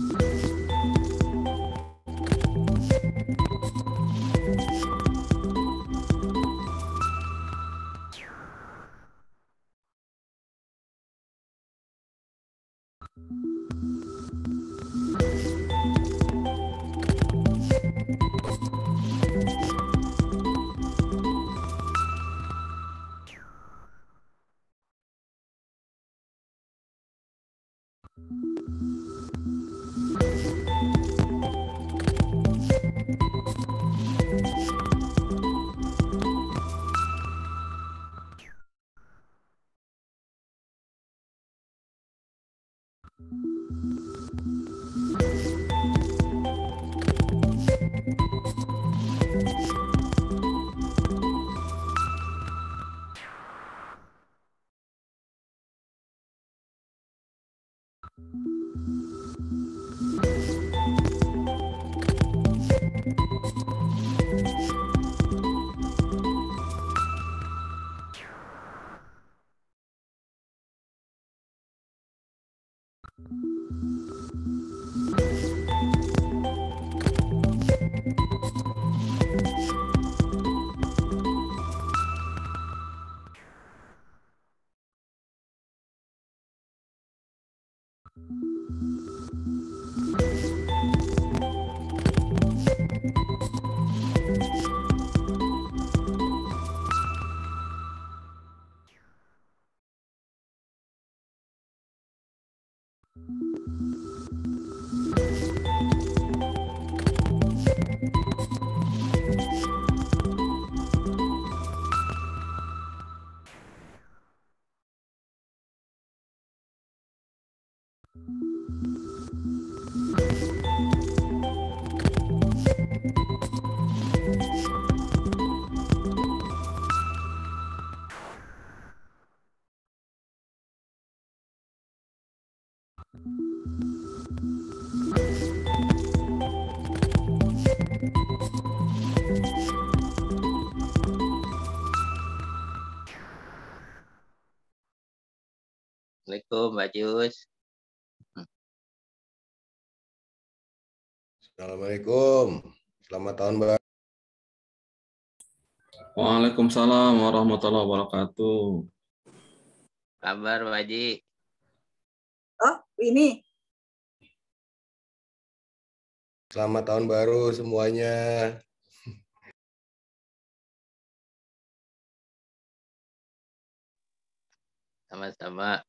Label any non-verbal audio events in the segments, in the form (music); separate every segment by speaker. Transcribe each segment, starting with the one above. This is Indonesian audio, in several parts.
Speaker 1: you
Speaker 2: Assalamualaikum Mbak Jus. Hmm. Assalamualaikum. Selamat tahun Mbak.
Speaker 3: Waalaikumsalam warahmatullahi wabarakatuh. Kabar Mbak Ji.
Speaker 2: Oh, ini. Selamat tahun baru semuanya. Sama-sama.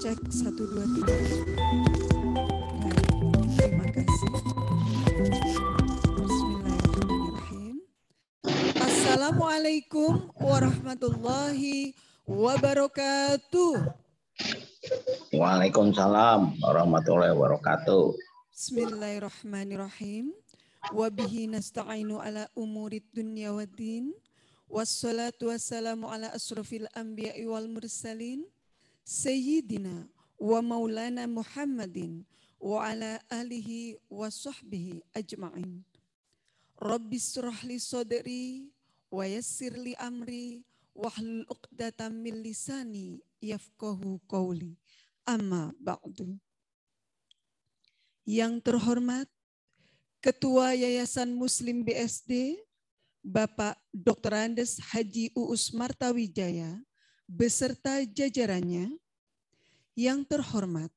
Speaker 4: cek 1 2 3 terima kasih Bismillahirrahmanirrahim Assalamualaikum warahmatullahi wabarakatuh
Speaker 3: Waalaikumsalam warahmatullahi wabarakatuh
Speaker 4: Bismillahirrahmanirrahim Wabihi nasta'inu ala umurid dunya wa din Wassalatu wassalamu ala asrafil anbiya'i wal mursalin Sayyidina wa maulana Muhammadin wa ala alihi wa sahbihi ajma'in. Rabbi surahli sodri wa yassirli amri wahlul uqdatam min lisani yafqahu qawli. Amma ba'du. Yang terhormat Ketua Yayasan Muslim BSD Bapak Dr. Andes Haji Uus Martawijaya beserta jajarannya yang terhormat,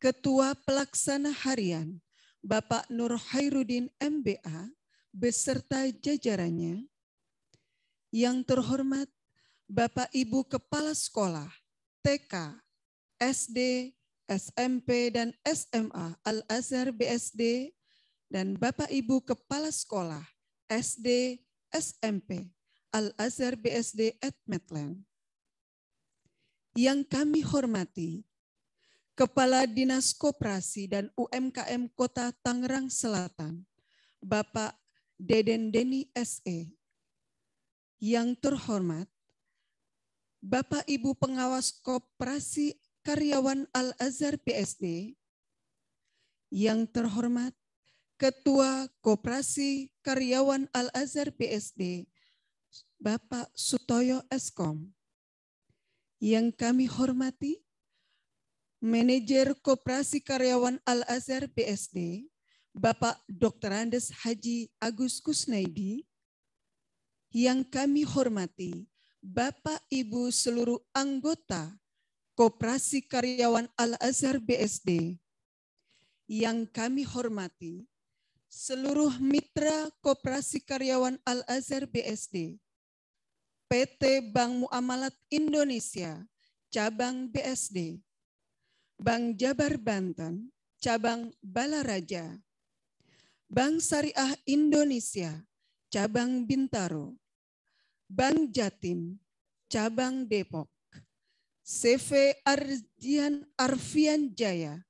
Speaker 4: Ketua Pelaksana Harian Bapak Nur Hairudin MBA beserta jajarannya, yang terhormat Bapak Ibu Kepala Sekolah TK, SD, SMP, dan SMA Al-Azhar BSD, dan Bapak Ibu Kepala Sekolah SD, SMP Al-Azhar BSD at Medland yang kami hormati, Kepala Dinas Koperasi dan UMKM Kota Tangerang Selatan, Bapak Deden Deni SE. Yang terhormat, Bapak Ibu Pengawas Koperasi Karyawan Al-Azhar PSD. Yang terhormat, Ketua Koperasi Karyawan Al-Azhar PSD, Bapak Sutoyo Eskom yang kami hormati, Manajer Koperasi Karyawan Al-Azhar BSD, Bapak Dr. Andes Haji Agus Kusnaidi, yang kami hormati, Bapak Ibu seluruh anggota Koperasi Karyawan Al-Azhar BSD, yang kami hormati, seluruh mitra Koperasi Karyawan Al-Azhar BSD, PT Bank Muamalat Indonesia, Cabang BSD, Bank Jabar Banten, Cabang Balaraja, Bank Syariah Indonesia, Cabang Bintaro, Bank Jatim, Cabang Depok, CV Ardian Arfian Jaya,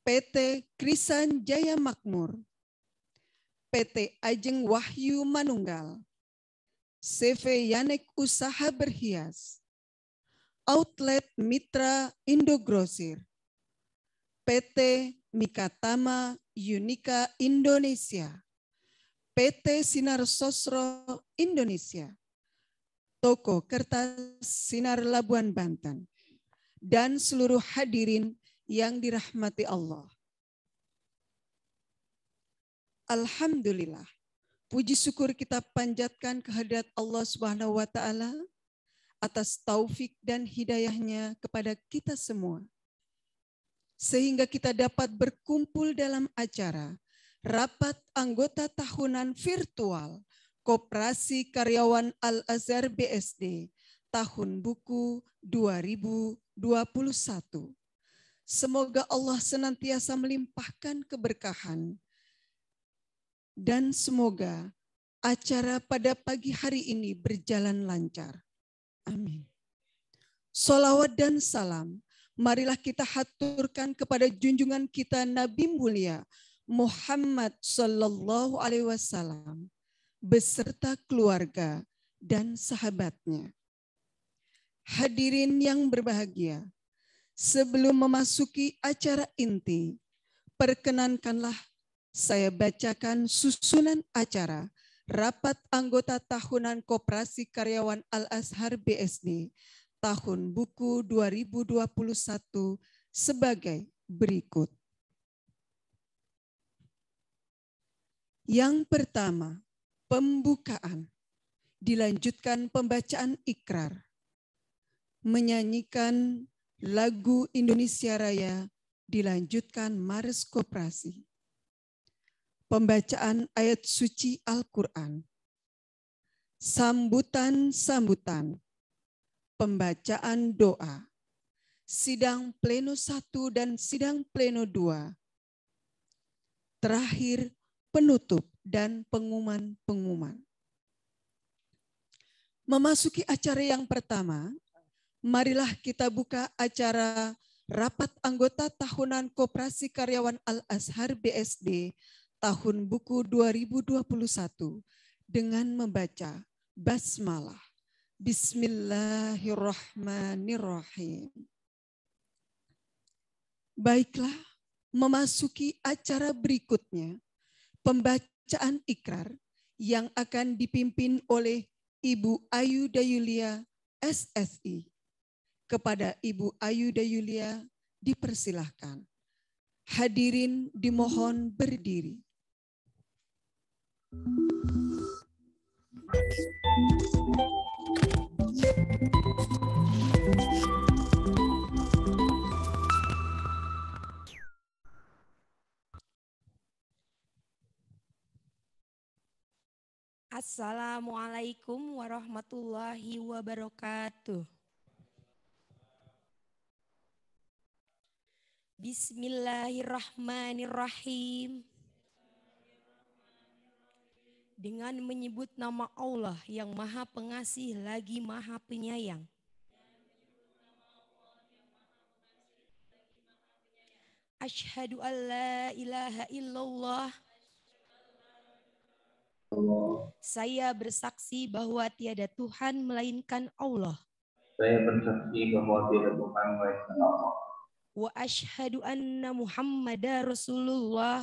Speaker 4: PT Krisan Jaya Makmur, PT Ajeng Wahyu Manunggal, CV Yanek Usaha Berhias, Outlet Mitra Indogrosir, PT Mikatama Unika Indonesia, PT Sinar Sosro Indonesia, Toko Kertas Sinar Labuan Banten, dan seluruh hadirin yang dirahmati Allah. Alhamdulillah, Puji syukur kita panjatkan kehadirat Allah Subhanahu wa taala atas taufik dan hidayahnya kepada kita semua. Sehingga kita dapat berkumpul dalam acara rapat anggota tahunan virtual Koperasi Karyawan Al-Azhar BSD tahun buku 2021. Semoga Allah senantiasa melimpahkan keberkahan dan semoga acara pada pagi hari ini berjalan lancar. Amin. Solawat dan salam, marilah kita haturkan kepada junjungan kita Nabi mulia Muhammad Sallallahu Alaihi Wasallam beserta keluarga dan sahabatnya. Hadirin yang berbahagia, sebelum memasuki acara inti, perkenankanlah saya bacakan susunan acara Rapat Anggota Tahunan Koperasi Karyawan Al-Azhar BSD Tahun Buku 2021 sebagai berikut. Yang pertama, pembukaan. Dilanjutkan pembacaan ikrar. Menyanyikan lagu Indonesia Raya dilanjutkan Mars Koperasi pembacaan ayat suci Al-Quran. Sambutan-sambutan, pembacaan doa, sidang pleno satu dan sidang pleno dua, Terakhir, penutup dan pengumuman-pengumuman. Memasuki acara yang pertama, marilah kita buka acara Rapat Anggota Tahunan Koperasi Karyawan Al-Azhar BSD tahun buku 2021 dengan membaca basmalah. Bismillahirrahmanirrahim. Baiklah, memasuki acara berikutnya, pembacaan ikrar yang akan dipimpin oleh Ibu Ayu Dayulia SSI. Kepada Ibu Ayu Dayulia dipersilahkan. Hadirin dimohon berdiri.
Speaker 5: Assalamualaikum warahmatullahi wabarakatuh. Bismillahirrahmanirrahim dengan menyebut nama Allah yang Maha Pengasih lagi Maha Penyayang. Ashadu an la ilaha illallah. Saya bersaksi bahwa tiada Tuhan melainkan Allah.
Speaker 6: Saya bersaksi bahwa tiada Tuhan melainkan
Speaker 5: Allah. Wa ashadu anna Muhammad Rasulullah.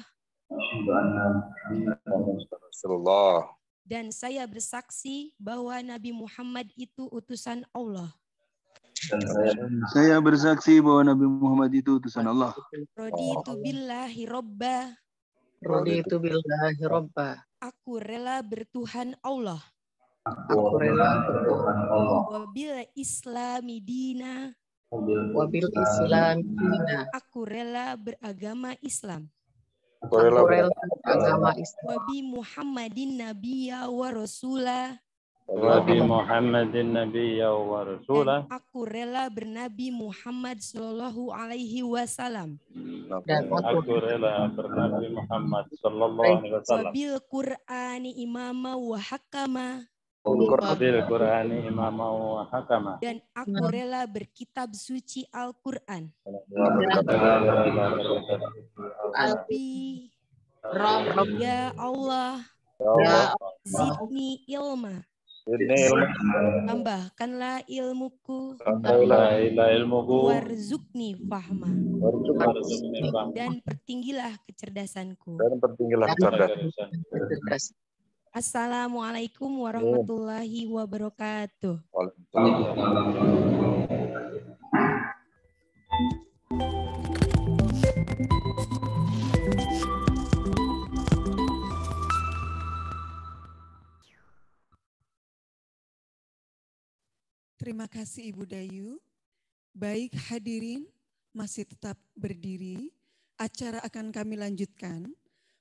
Speaker 5: Dan saya bersaksi bahwa Nabi Muhammad itu utusan Allah.
Speaker 7: saya bersaksi bahwa Nabi Muhammad itu utusan Allah.
Speaker 5: Rodi itu billahi robba.
Speaker 6: itu billahi robba.
Speaker 5: Aku rela bertuhan Allah.
Speaker 6: Aku rela bertuhan Allah.
Speaker 5: Wabil islami
Speaker 6: dina. Wabil Islam dina.
Speaker 5: Aku rela beragama Islam.
Speaker 6: Aku rela,
Speaker 5: agama Islam. Muhammadin Nabiya wa Rasulah.
Speaker 6: Nabi Muhammadin Nabiya wa Rasulah.
Speaker 5: Aku rela bernabi Muhammad Sallallahu Alaihi Wasallam.
Speaker 6: Dan aku rela bernabi Muhammad Sallallahu Alaihi Wasallam. Wabil
Speaker 5: Qur'ani imama wa hakama.
Speaker 8: Iya, ah. Dan
Speaker 5: aku nah. rela berkitab suci Al-Qur'an.
Speaker 6: Tapi ya, ya
Speaker 5: Allah, zidni ilma.
Speaker 6: Zidni ilma.
Speaker 5: Tambahkanlah ilmuku.
Speaker 6: Tambahkanlah ilmuku.
Speaker 5: Warzukni fahma. Dan pertinggilah kecerdasanku.
Speaker 6: Dan pertinggilah kecerdasanku.
Speaker 5: Assalamualaikum warahmatullahi wabarakatuh.
Speaker 4: Terima kasih Ibu Dayu. Baik hadirin, masih tetap berdiri. Acara akan kami lanjutkan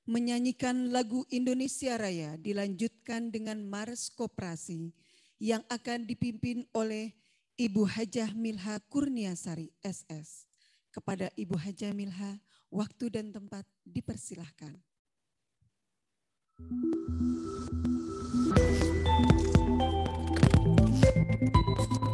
Speaker 4: menyanyikan lagu Indonesia Raya dilanjutkan dengan Mars Koperasi yang akan dipimpin oleh Ibu Hajah Milha Kurniasari SS. Kepada Ibu Hajah Milha, waktu dan tempat dipersilahkan. Thank you.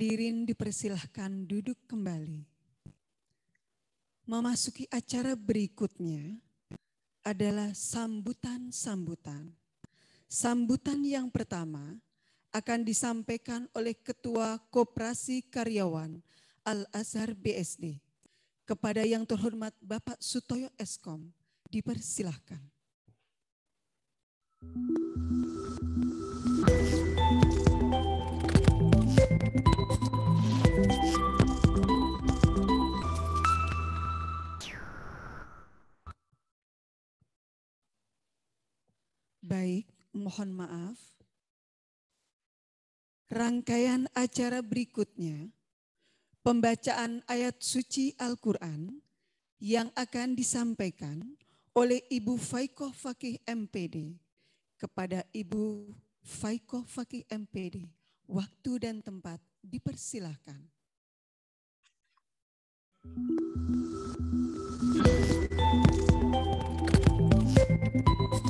Speaker 4: Hadirin dipersilahkan duduk kembali. Memasuki acara berikutnya adalah sambutan-sambutan. Sambutan yang pertama akan disampaikan oleh Ketua Koperasi Karyawan Al-Azhar BSD kepada yang terhormat Bapak Sutoyo Eskom. Dipersilahkan. Thank you. baik, mohon maaf. Rangkaian acara berikutnya, pembacaan ayat suci Al-Quran yang akan disampaikan oleh Ibu Faikoh Fakih MPD kepada Ibu Faikoh Fakih MPD. Waktu dan tempat dipersilahkan. Thank you.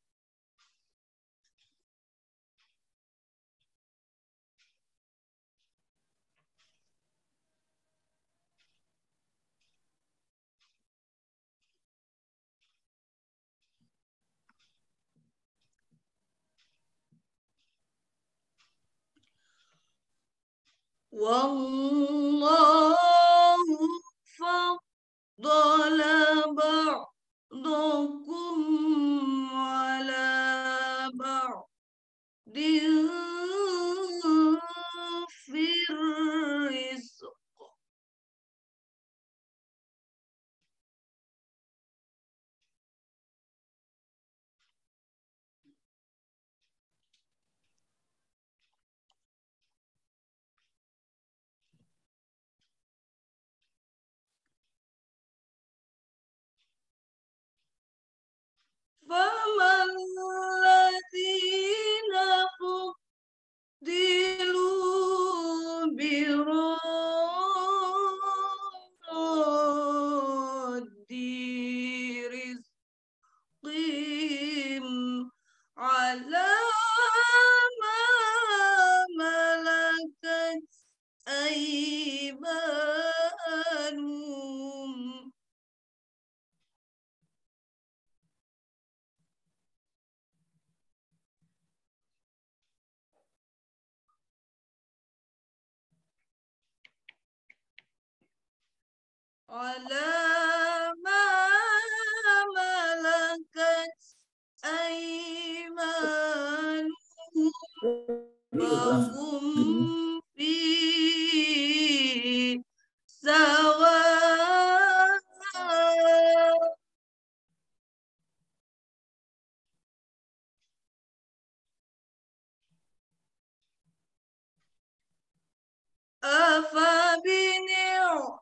Speaker 9: والله فضل بعضكم على بعض في الرزق فما الذين فضلوا برد رزقهم على ما ملكت أيمانهم على ما ملكت أيمانهم وهم في سواء أفبنعمة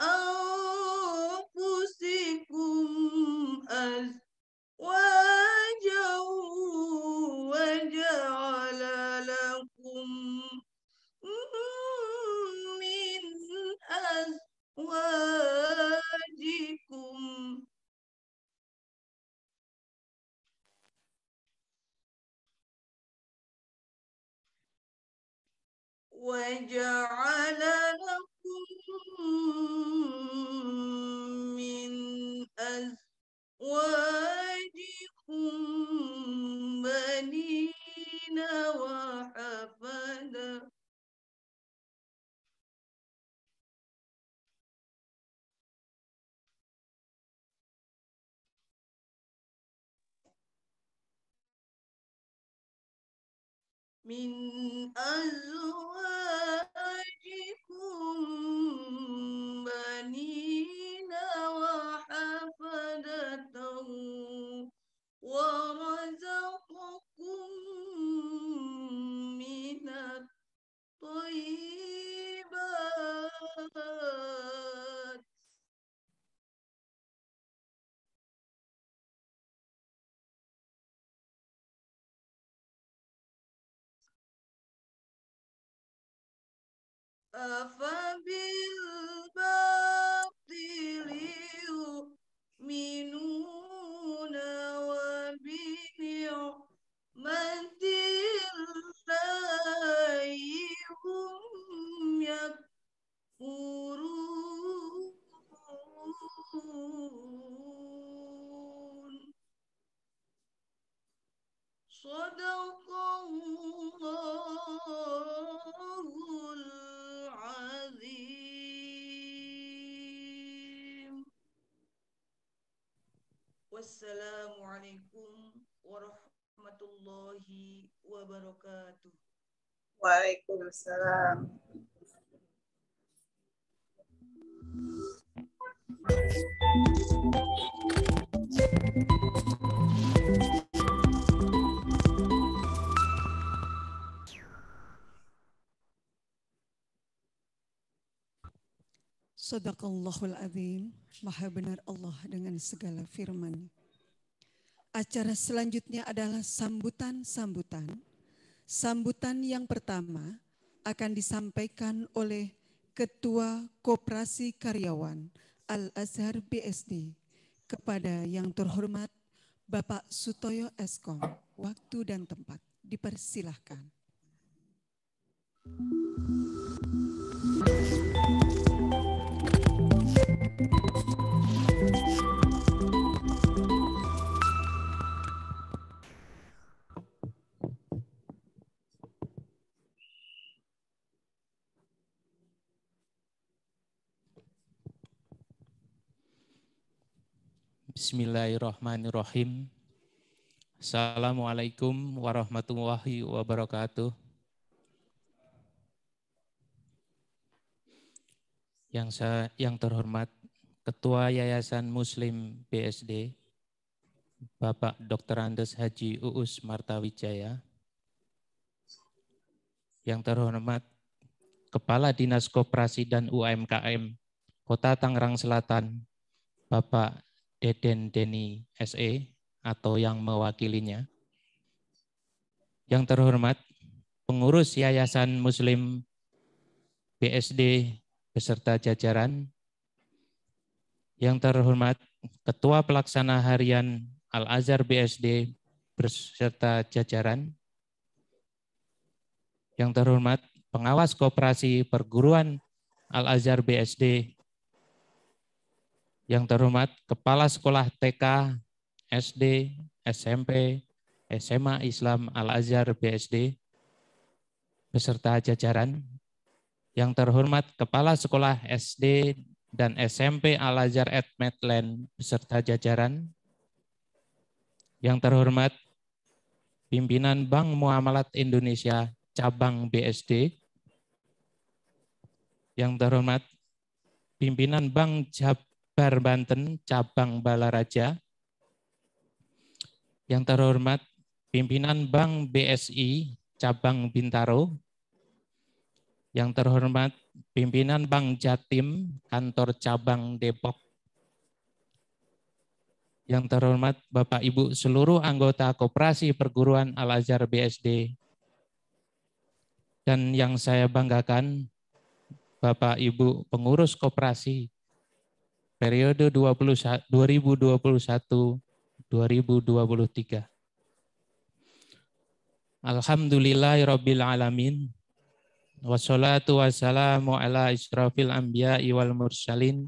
Speaker 9: أزواجا وجعل لكم من أزواجكم وجعل لكم من أزواجكم بنين وحفدا من أزواجكم بنين وحفدة ورزقكم 呃。
Speaker 4: Sadaqallahul azim. Maha benar Allah dengan segala firman. Acara selanjutnya adalah sambutan-sambutan. Sambutan yang pertama akan disampaikan oleh Ketua Koperasi Karyawan Al-Azhar BSD kepada yang terhormat Bapak Sutoyo Eskom. Waktu dan tempat dipersilahkan. Thank you.
Speaker 10: Bismillahirrahmanirrahim. Assalamualaikum warahmatullahi wabarakatuh. Yang saya, yang terhormat Ketua Yayasan Muslim BSD, Bapak Dr. Andes Haji Uus Martawijaya. Yang terhormat Kepala Dinas Koperasi dan UMKM Kota Tangerang Selatan, Bapak Deden Deni SE atau yang mewakilinya. Yang terhormat, pengurus Yayasan Muslim BSD beserta jajaran. Yang terhormat, Ketua Pelaksana Harian Al-Azhar BSD beserta jajaran. Yang terhormat, Pengawas Koperasi Perguruan Al-Azhar BSD yang terhormat Kepala Sekolah TK, SD, SMP, SMA Islam Al-Azhar BSD, beserta jajaran. Yang terhormat Kepala Sekolah SD dan SMP Al-Azhar at Medland beserta jajaran. Yang terhormat Pimpinan Bank Muamalat Indonesia Cabang BSD. Yang terhormat Pimpinan Bank Jab Bar Banten cabang Balaraja. Yang terhormat pimpinan Bank BSI cabang Bintaro. Yang terhormat pimpinan Bank Jatim kantor cabang Depok. Yang terhormat Bapak Ibu seluruh anggota Koperasi Perguruan Al Azhar BSD. Dan yang saya banggakan Bapak Ibu pengurus koperasi periode 2021 2023. Alhamdulillahirrabbilalamin. Wassalatu wassalamu ala israfil anbiya wal mursalin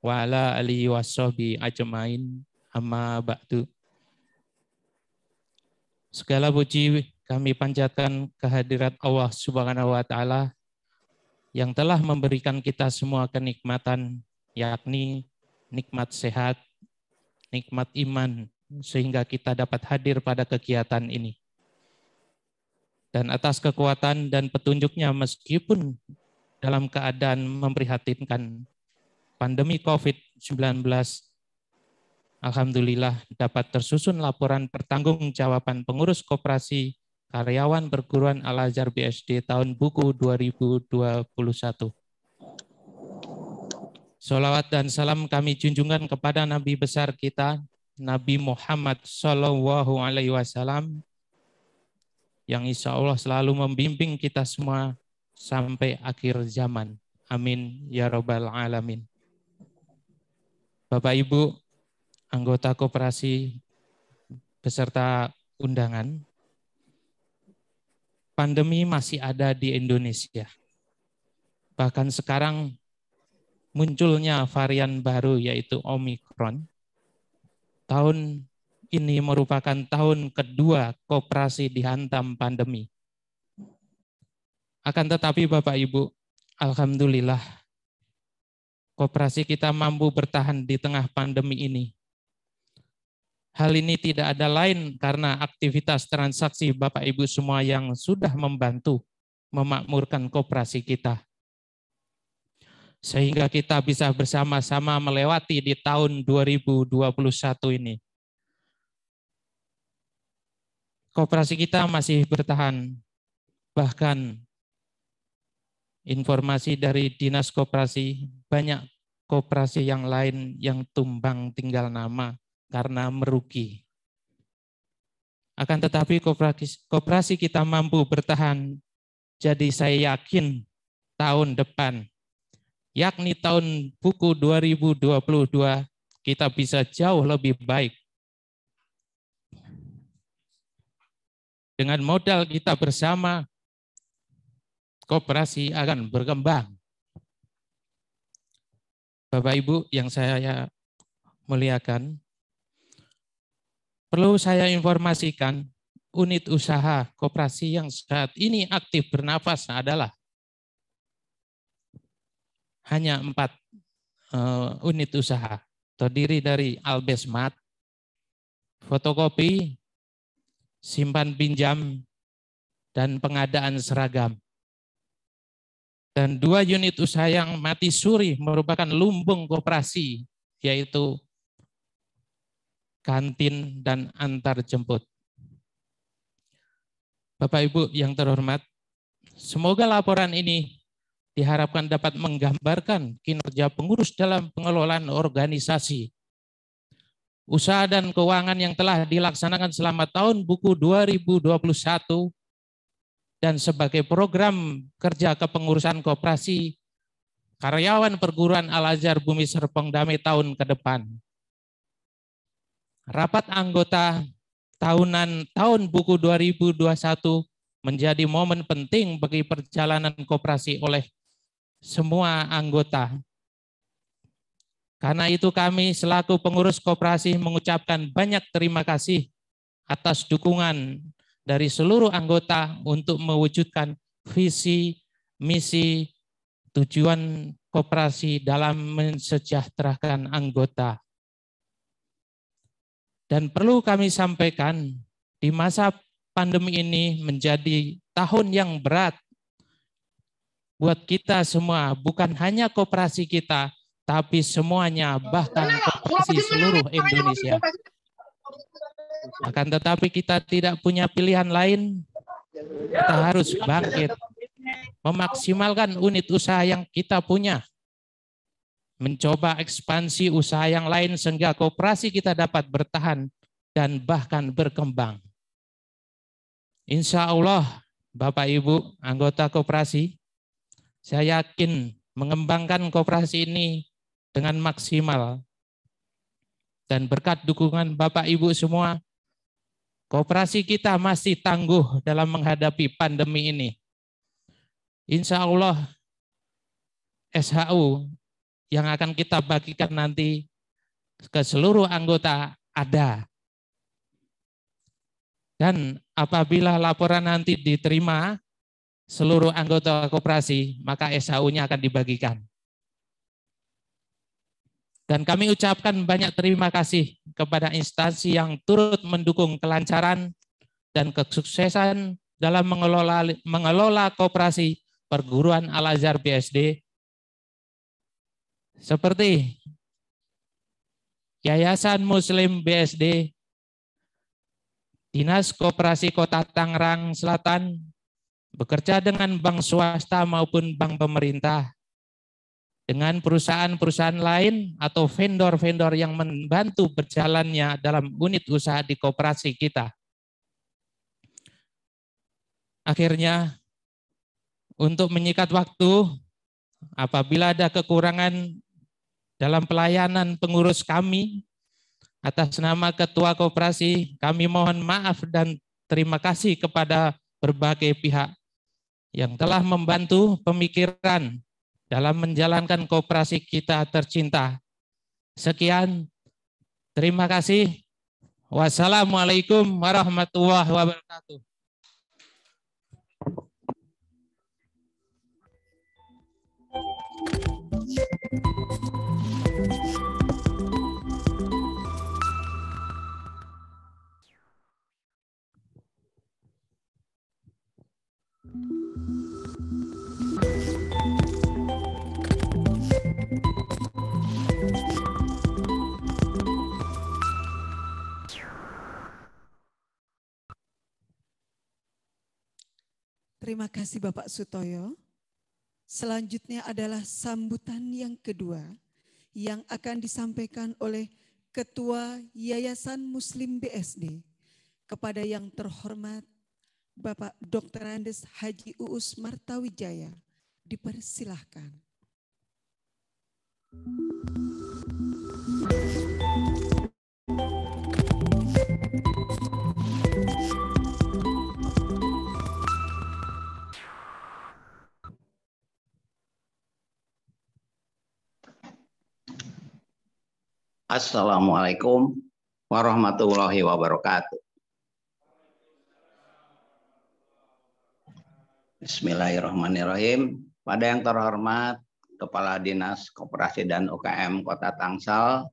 Speaker 10: wa ala alihi wassohbi ajmain amma ba'du. Segala puji kami panjatkan kehadirat Allah Subhanahu wa taala yang telah memberikan kita semua kenikmatan yakni nikmat sehat, nikmat iman, sehingga kita dapat hadir pada kegiatan ini. Dan atas kekuatan dan petunjuknya meskipun dalam keadaan memprihatinkan pandemi COVID-19, Alhamdulillah dapat tersusun laporan pertanggungjawaban pengurus koperasi karyawan perguruan Al-Azhar BSD tahun buku 2021. Salawat dan salam kami junjungkan kepada Nabi besar kita, Nabi Muhammad Sallallahu Alaihi Wasallam, yang insya Allah selalu membimbing kita semua sampai akhir zaman. Amin. Ya Rabbal Alamin. Bapak Ibu, anggota koperasi beserta undangan, pandemi masih ada di Indonesia. Bahkan sekarang munculnya varian baru yaitu Omikron. Tahun ini merupakan tahun kedua kooperasi dihantam pandemi. Akan tetapi Bapak Ibu, Alhamdulillah, kooperasi kita mampu bertahan di tengah pandemi ini. Hal ini tidak ada lain karena aktivitas transaksi Bapak Ibu semua yang sudah membantu memakmurkan kooperasi kita sehingga kita bisa bersama-sama melewati di tahun 2021 ini. kooperasi kita masih bertahan. Bahkan informasi dari Dinas kooperasi banyak kooperasi yang lain yang tumbang tinggal nama karena merugi. Akan tetapi kooperasi koperasi kita mampu bertahan. Jadi saya yakin tahun depan yakni tahun buku 2022 kita bisa jauh lebih baik. Dengan modal kita bersama, kooperasi akan berkembang. Bapak Ibu yang saya muliakan, perlu saya informasikan unit usaha kooperasi yang saat ini aktif bernafas adalah hanya empat uh, unit usaha terdiri dari Albesmat, fotokopi, simpan pinjam, dan pengadaan seragam. Dan dua unit usaha yang mati suri merupakan lumbung koperasi, yaitu kantin dan antar jemput. Bapak Ibu yang terhormat, semoga laporan ini diharapkan dapat menggambarkan kinerja pengurus dalam pengelolaan organisasi. Usaha dan keuangan yang telah dilaksanakan selama tahun buku 2021 dan sebagai program kerja kepengurusan koperasi karyawan perguruan Al-Azhar Bumi Serpong Damai tahun ke depan. Rapat anggota tahunan tahun buku 2021 menjadi momen penting bagi perjalanan koperasi oleh semua anggota. Karena itu kami selaku pengurus koperasi mengucapkan banyak terima kasih atas dukungan dari seluruh anggota untuk mewujudkan visi, misi, tujuan koperasi dalam mensejahterakan anggota. Dan perlu kami sampaikan, di masa pandemi ini menjadi tahun yang berat buat kita semua, bukan hanya kooperasi kita, tapi semuanya bahkan koperasi seluruh Indonesia. Akan tetapi kita tidak punya pilihan lain,
Speaker 6: kita harus bangkit,
Speaker 10: memaksimalkan unit usaha yang kita punya, mencoba ekspansi usaha yang lain sehingga kooperasi kita dapat bertahan dan bahkan berkembang. Insya Allah, Bapak Ibu anggota kooperasi saya yakin mengembangkan kooperasi ini dengan maksimal. Dan berkat dukungan Bapak Ibu semua, kooperasi kita masih tangguh dalam menghadapi pandemi ini. Insya Allah SHU yang akan kita bagikan nanti ke seluruh anggota ada. Dan apabila laporan nanti diterima, seluruh anggota koperasi, maka SHU-nya akan dibagikan. Dan kami ucapkan banyak terima kasih kepada instansi yang turut mendukung kelancaran dan kesuksesan dalam mengelola, mengelola koperasi perguruan Al-Azhar BSD seperti Yayasan Muslim BSD, Dinas Koperasi Kota Tangerang Selatan, bekerja dengan bank swasta maupun bank pemerintah, dengan perusahaan-perusahaan lain atau vendor-vendor yang membantu berjalannya dalam unit usaha di kooperasi kita. Akhirnya, untuk menyikat waktu, apabila ada kekurangan dalam pelayanan pengurus kami, atas nama Ketua kooperasi, kami mohon maaf dan terima kasih kepada berbagai pihak yang telah membantu pemikiran dalam menjalankan kooperasi kita tercinta. Sekian, terima kasih. Wassalamualaikum warahmatullahi
Speaker 1: wabarakatuh. Thank you.
Speaker 4: Terima kasih Bapak Sutoyo. Selanjutnya adalah sambutan yang kedua yang akan disampaikan oleh Ketua Yayasan Muslim BSD kepada yang terhormat Bapak Dr. Andes Haji Uus Martawijaya. Dipersilahkan. Thank you.
Speaker 3: Assalamualaikum warahmatullahi wabarakatuh. Bismillahirrahmanirrahim. Pada yang terhormat Kepala Dinas Koperasi dan UKM Kota Tangsel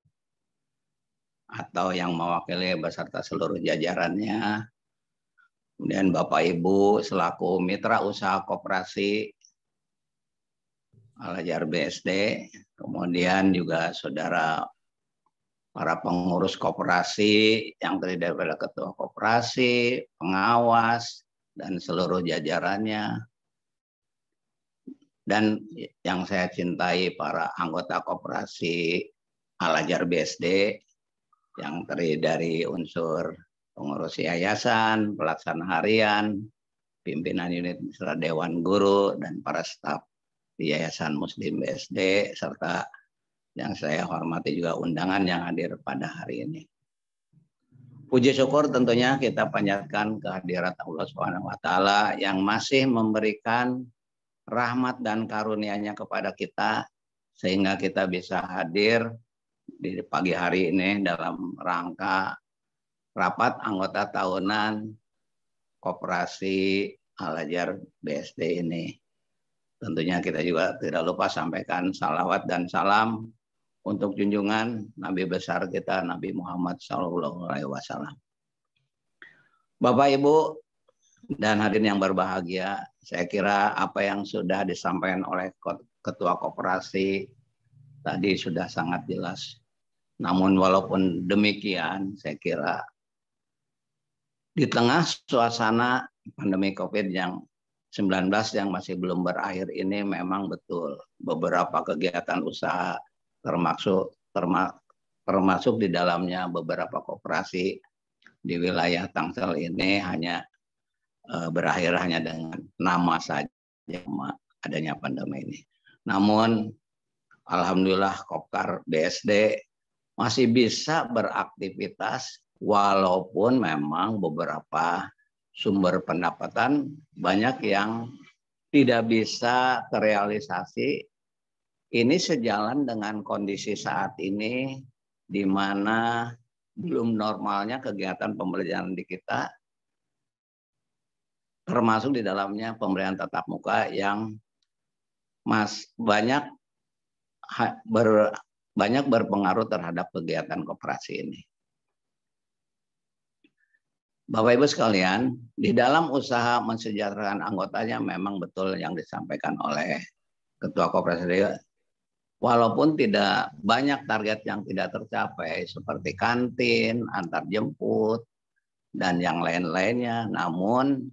Speaker 3: atau yang mewakili beserta seluruh jajarannya. Kemudian Bapak Ibu selaku mitra usaha koperasi Alajar BSD, kemudian juga saudara para pengurus koperasi yang terdiri dari ketua koperasi, pengawas, dan seluruh jajarannya. Dan yang saya cintai para anggota koperasi Alajar BSD yang terdiri dari unsur pengurus yayasan, pelaksana harian, pimpinan unit Dewan Guru, dan para staf di Yayasan Muslim BSD, serta yang saya hormati juga undangan yang hadir pada hari ini. Puji syukur tentunya kita panjatkan kehadirat Allah Subhanahu wa taala yang masih memberikan rahmat dan karunia-Nya kepada kita sehingga kita bisa hadir di pagi hari ini dalam rangka rapat anggota tahunan Koperasi alajar BSD ini. Tentunya kita juga tidak lupa sampaikan salawat dan salam untuk junjungan Nabi besar kita Nabi Muhammad Shallallahu Alaihi Wasallam. Bapak Ibu dan hadirin yang berbahagia, saya kira apa yang sudah disampaikan oleh Ketua Koperasi tadi sudah sangat jelas. Namun walaupun demikian, saya kira di tengah suasana pandemi COVID yang 19 yang masih belum berakhir ini memang betul beberapa kegiatan usaha termasuk terma, termasuk di dalamnya beberapa koperasi di wilayah Tangsel ini hanya eh, berakhir hanya dengan nama saja adanya pandemi ini. Namun alhamdulillah Kopkar BSD masih bisa beraktivitas walaupun memang beberapa sumber pendapatan banyak yang tidak bisa terrealisasi ini sejalan dengan kondisi saat ini di mana belum normalnya kegiatan pembelajaran di kita termasuk di dalamnya pemberian tatap muka yang mas banyak ber, banyak berpengaruh terhadap kegiatan koperasi ini. Bapak Ibu sekalian, di dalam usaha mensejahterakan anggotanya memang betul yang disampaikan oleh Ketua Koperasi walaupun tidak banyak target yang tidak tercapai seperti kantin, antar jemput, dan yang lain-lainnya. Namun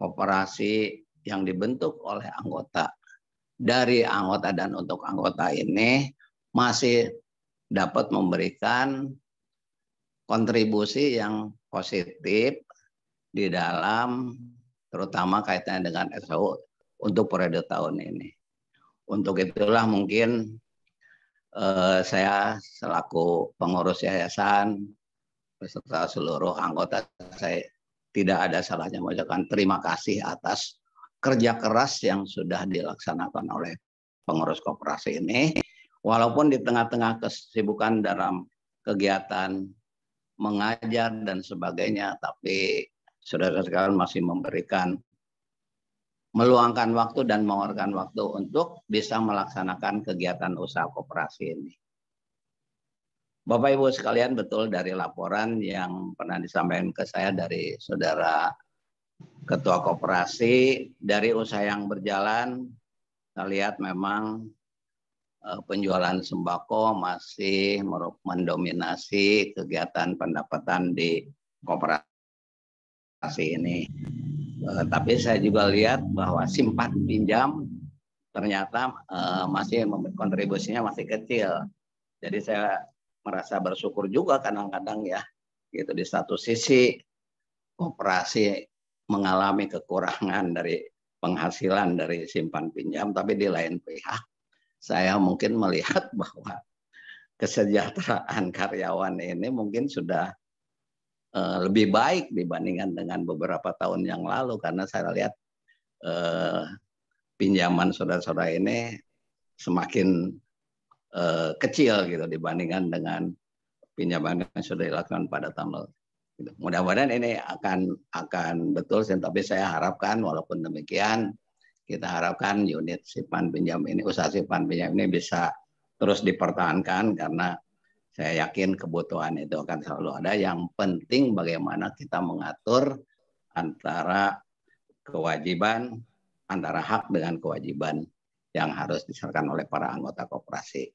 Speaker 3: kooperasi yang dibentuk oleh anggota dari anggota dan untuk anggota ini masih dapat memberikan kontribusi yang positif di dalam terutama kaitannya dengan SHU untuk periode tahun ini. Untuk itulah mungkin uh, saya selaku pengurus yayasan beserta seluruh anggota saya tidak ada salahnya mengucapkan terima kasih atas kerja keras yang sudah dilaksanakan oleh pengurus koperasi ini walaupun di tengah-tengah kesibukan dalam kegiatan mengajar dan sebagainya tapi saudara sekalian masih memberikan meluangkan waktu dan mengorbankan waktu untuk bisa melaksanakan kegiatan usaha koperasi ini. Bapak Ibu sekalian betul dari laporan yang pernah disampaikan ke saya dari saudara ketua koperasi dari usaha yang berjalan kita lihat memang eh, penjualan sembako masih mendominasi kegiatan pendapatan di koperasi ini uh, tapi saya juga lihat bahwa simpan pinjam ternyata uh, masih kontribusinya masih kecil. Jadi saya merasa bersyukur juga kadang-kadang ya gitu di satu sisi koperasi mengalami kekurangan dari penghasilan dari simpan pinjam tapi di lain pihak saya mungkin melihat (laughs) bahwa kesejahteraan karyawan ini mungkin sudah Eh, lebih baik dibandingkan dengan beberapa tahun yang lalu karena saya lihat eh, pinjaman saudara-saudara ini semakin eh, kecil gitu dibandingkan dengan pinjaman yang sudah dilakukan pada tahun lalu. Gitu. Mudah-mudahan ini akan akan betul, tapi saya harapkan walaupun demikian kita harapkan unit simpan pinjam ini usaha simpan pinjam ini bisa terus dipertahankan karena saya yakin kebutuhan itu akan selalu ada. Yang penting bagaimana kita mengatur antara kewajiban, antara hak dengan kewajiban yang harus diserahkan oleh para anggota koperasi.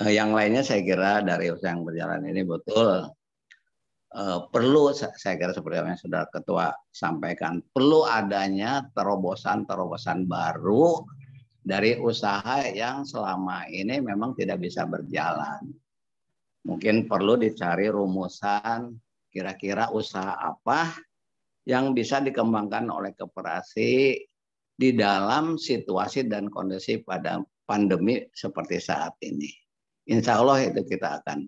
Speaker 3: Eh, yang lainnya saya kira dari usaha yang berjalan ini betul eh, perlu saya kira seperti yang saudara ketua sampaikan perlu adanya terobosan-terobosan baru dari usaha yang selama ini memang tidak bisa berjalan. Mungkin perlu dicari rumusan kira-kira usaha apa yang bisa dikembangkan oleh koperasi di dalam situasi dan kondisi pada pandemi seperti saat ini. Insya Allah itu kita akan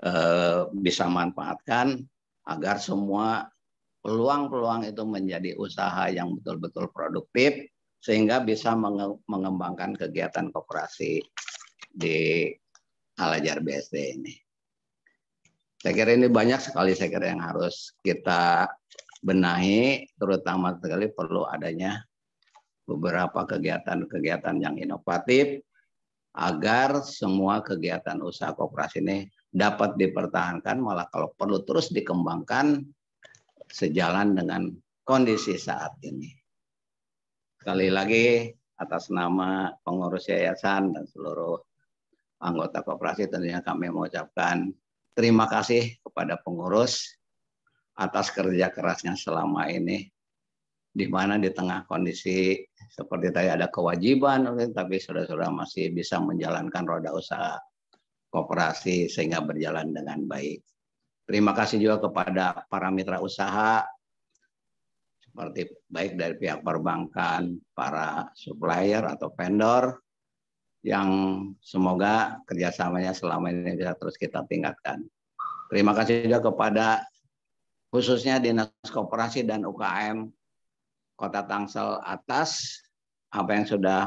Speaker 3: e, bisa manfaatkan agar semua peluang-peluang itu menjadi usaha yang betul-betul produktif sehingga bisa mengembangkan kegiatan kooperasi di alajar BSD ini. Saya kira ini banyak sekali saya kira yang harus kita benahi, terutama sekali perlu adanya beberapa kegiatan-kegiatan yang inovatif agar semua kegiatan usaha kooperasi ini dapat dipertahankan, malah kalau perlu terus dikembangkan sejalan dengan kondisi saat ini. Sekali lagi atas nama pengurus yayasan dan seluruh anggota koperasi tentunya kami mengucapkan terima kasih kepada pengurus atas kerja kerasnya selama ini di mana di tengah kondisi seperti tadi ada kewajiban tapi saudara-saudara masih bisa menjalankan roda usaha koperasi sehingga berjalan dengan baik. Terima kasih juga kepada para mitra usaha seperti baik dari pihak perbankan, para supplier atau vendor yang semoga kerjasamanya selama ini bisa terus kita tingkatkan. Terima kasih juga kepada khususnya Dinas Koperasi dan UKM Kota Tangsel atas apa yang sudah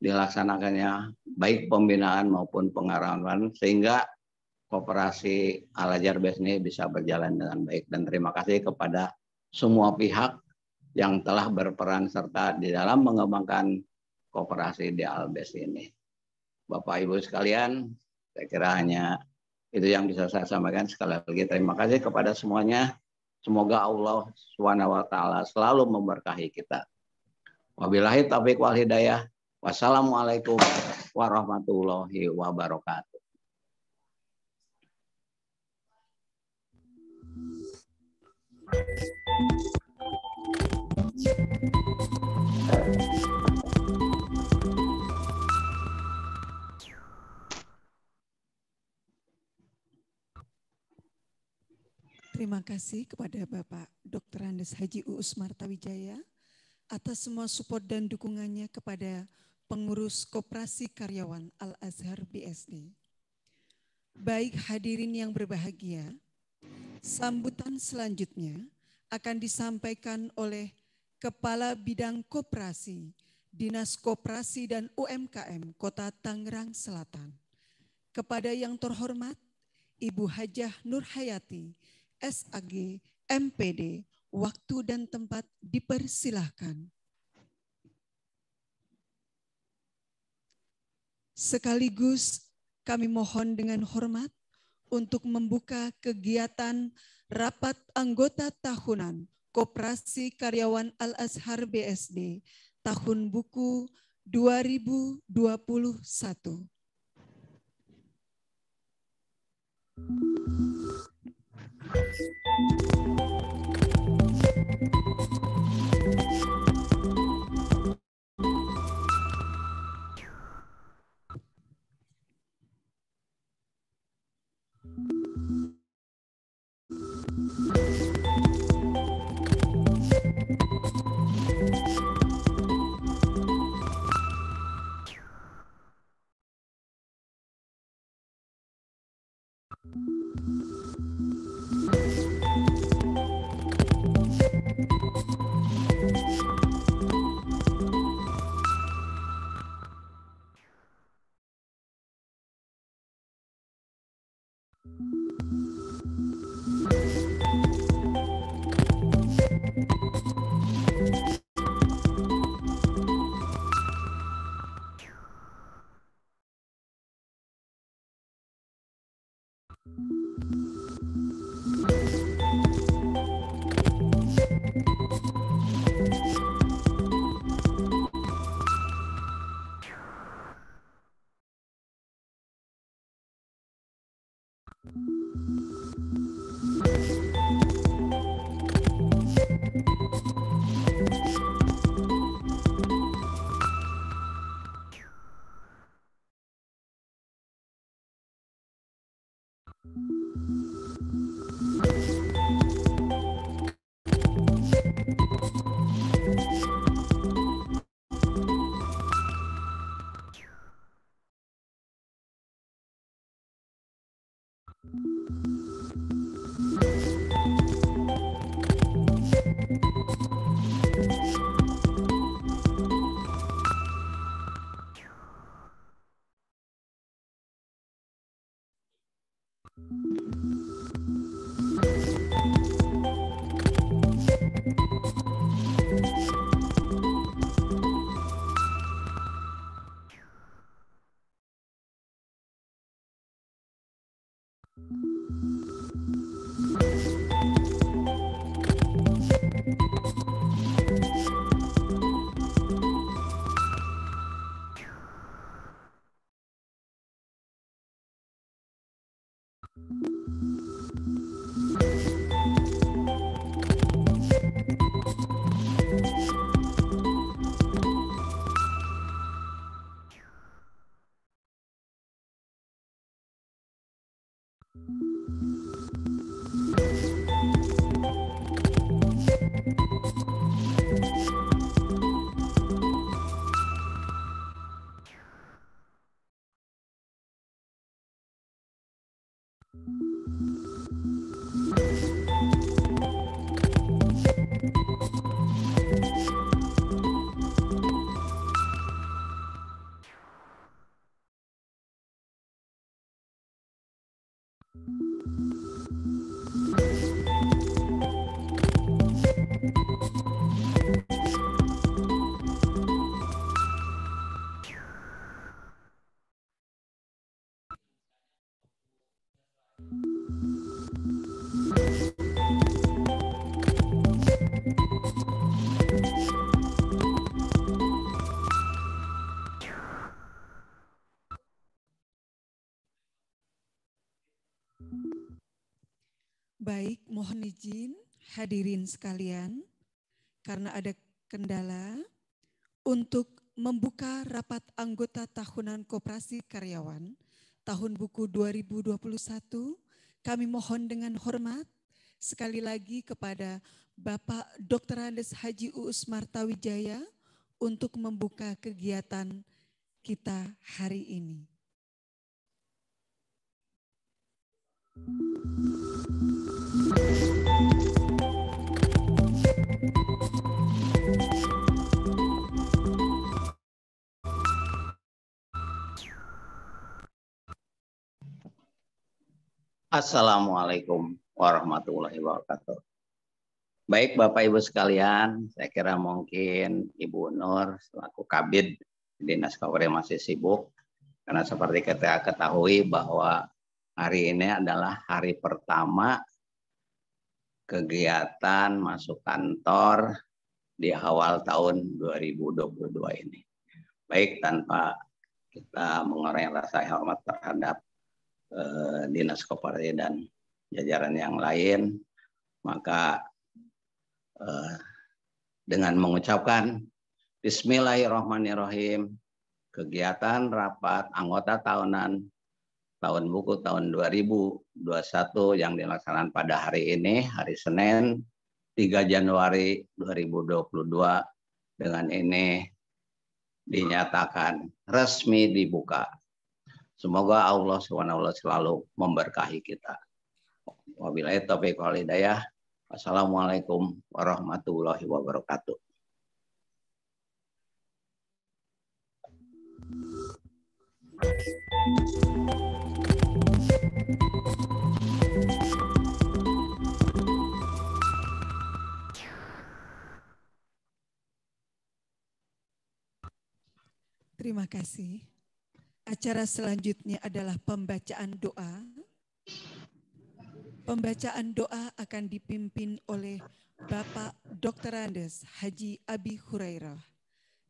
Speaker 3: dilaksanakannya baik pembinaan maupun pengarahan sehingga koperasi alajar Besni bisa berjalan dengan baik dan terima kasih kepada semua pihak yang telah berperan serta di dalam mengembangkan kooperasi di Albes ini. Bapak Ibu sekalian, saya kira hanya itu yang bisa saya sampaikan sekali lagi terima kasih kepada semuanya. Semoga Allah swt selalu memberkahi kita. Wabillahi taufik wal hidayah. Wassalamualaikum warahmatullahi wabarakatuh.
Speaker 1: Thank you.
Speaker 4: Terima kasih kepada Bapak Dr. Andes Haji Uus Martawijaya atas semua support dan dukungannya kepada pengurus Koperasi Karyawan Al-Azhar BSD. Baik hadirin yang berbahagia, sambutan selanjutnya akan disampaikan oleh Kepala Bidang Koperasi Dinas Koperasi dan UMKM Kota Tangerang Selatan. Kepada yang terhormat Ibu Hajah Nurhayati, SAG, MPD, waktu dan tempat dipersilahkan. Sekaligus kami mohon dengan hormat untuk membuka kegiatan rapat anggota tahunan Koperasi Karyawan Al-Azhar BSD tahun buku 2021.
Speaker 1: Thank you. Bye.
Speaker 4: izin hadirin sekalian karena ada kendala untuk membuka rapat anggota tahunan Koperasi Karyawan tahun buku 2021. Kami mohon dengan hormat sekali lagi kepada Bapak Dr. Andes Haji Uus Martawijaya untuk membuka kegiatan kita hari ini. Thank you.
Speaker 3: Assalamualaikum warahmatullahi wabarakatuh. Baik Bapak Ibu sekalian, saya kira mungkin Ibu Nur selaku Kabid Dinas Kapolri masih sibuk karena seperti kita ketahui bahwa hari ini adalah hari pertama kegiatan masuk kantor di awal tahun 2022 ini. Baik tanpa kita mengurangi rasa hormat terhadap Eh, dinas koperasi dan jajaran yang lain, maka eh, dengan mengucapkan Bismillahirrahmanirrahim, kegiatan rapat anggota tahunan tahun buku tahun 2021 yang dilaksanakan pada hari ini, hari Senin 3 Januari 2022 dengan ini dinyatakan resmi dibuka. Semoga Allah SWT selalu memberkahi kita. Wabillahi taufiq wal hidayah. Wassalamualaikum warahmatullahi wabarakatuh.
Speaker 4: Terima kasih. Acara selanjutnya adalah pembacaan doa. Pembacaan doa akan dipimpin oleh Bapak Dr. Andes Haji Abi Hurairah.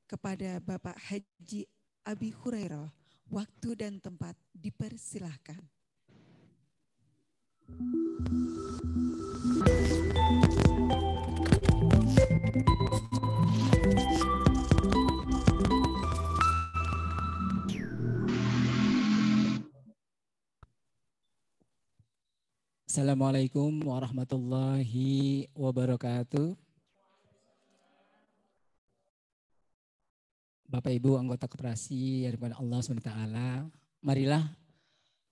Speaker 4: Kepada Bapak Haji Abi Hurairah, waktu dan tempat dipersilahkan. Thank you.
Speaker 7: Assalamualaikum warahmatullahi wabarakatuh. Bapak Ibu anggota koperasi daripada Allah SWT, marilah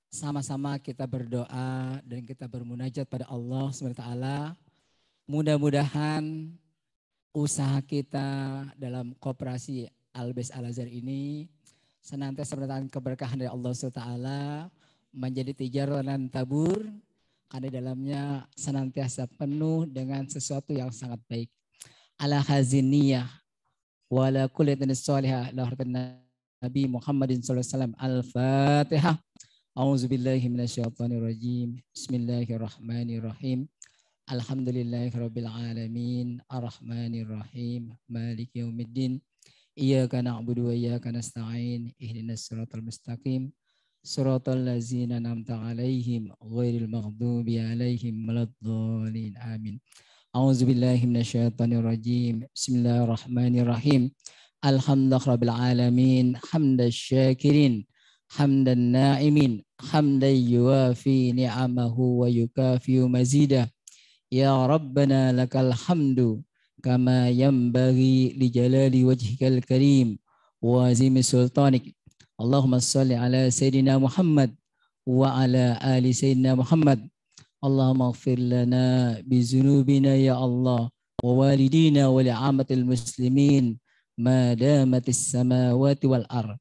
Speaker 7: sama-sama kita berdoa dan kita bermunajat pada Allah SWT. Mudah-mudahan usaha kita dalam koperasi Albes Al-Azhar ini senantiasa mendatangkan keberkahan dari Allah SWT, menjadi dan tabur, karena dalamnya senantiasa penuh dengan sesuatu yang sangat baik. Ala khaziniyah wala kulli salihah Nabi Muhammadin sallallahu Al-Fatihah. A'udzu billahi minasyaitonir rajim. Bismillahirrahmanirrahim. Alhamdulillahirabbil alamin, arrahmanir rahim, maliki yaumiddin. Iyyaka na'budu wa iyyaka nasta'in, ihdinas siratal mustaqim. صراط الذين أنعمت عليهم غير المغضوب عليهم ولا الضالين آمين أعوذ بالله من الشيطان الرجيم بسم الله الرحمن الرحيم الحمد لله رب العالمين حمد الشاكرين حمد النائمين حمد يوافي نعمه ويكافئ مزيده يا ربنا لك الحمد كما ينبغي لجلال وجهك الكريم وعزيم سلطانك اللهم صل على سيدنا محمد وعلى آل سيدنا محمد اللهم اغفر لنا بذنوبنا يا الله ووالدينا ولعامة المسلمين ما دامت السماوات والأرض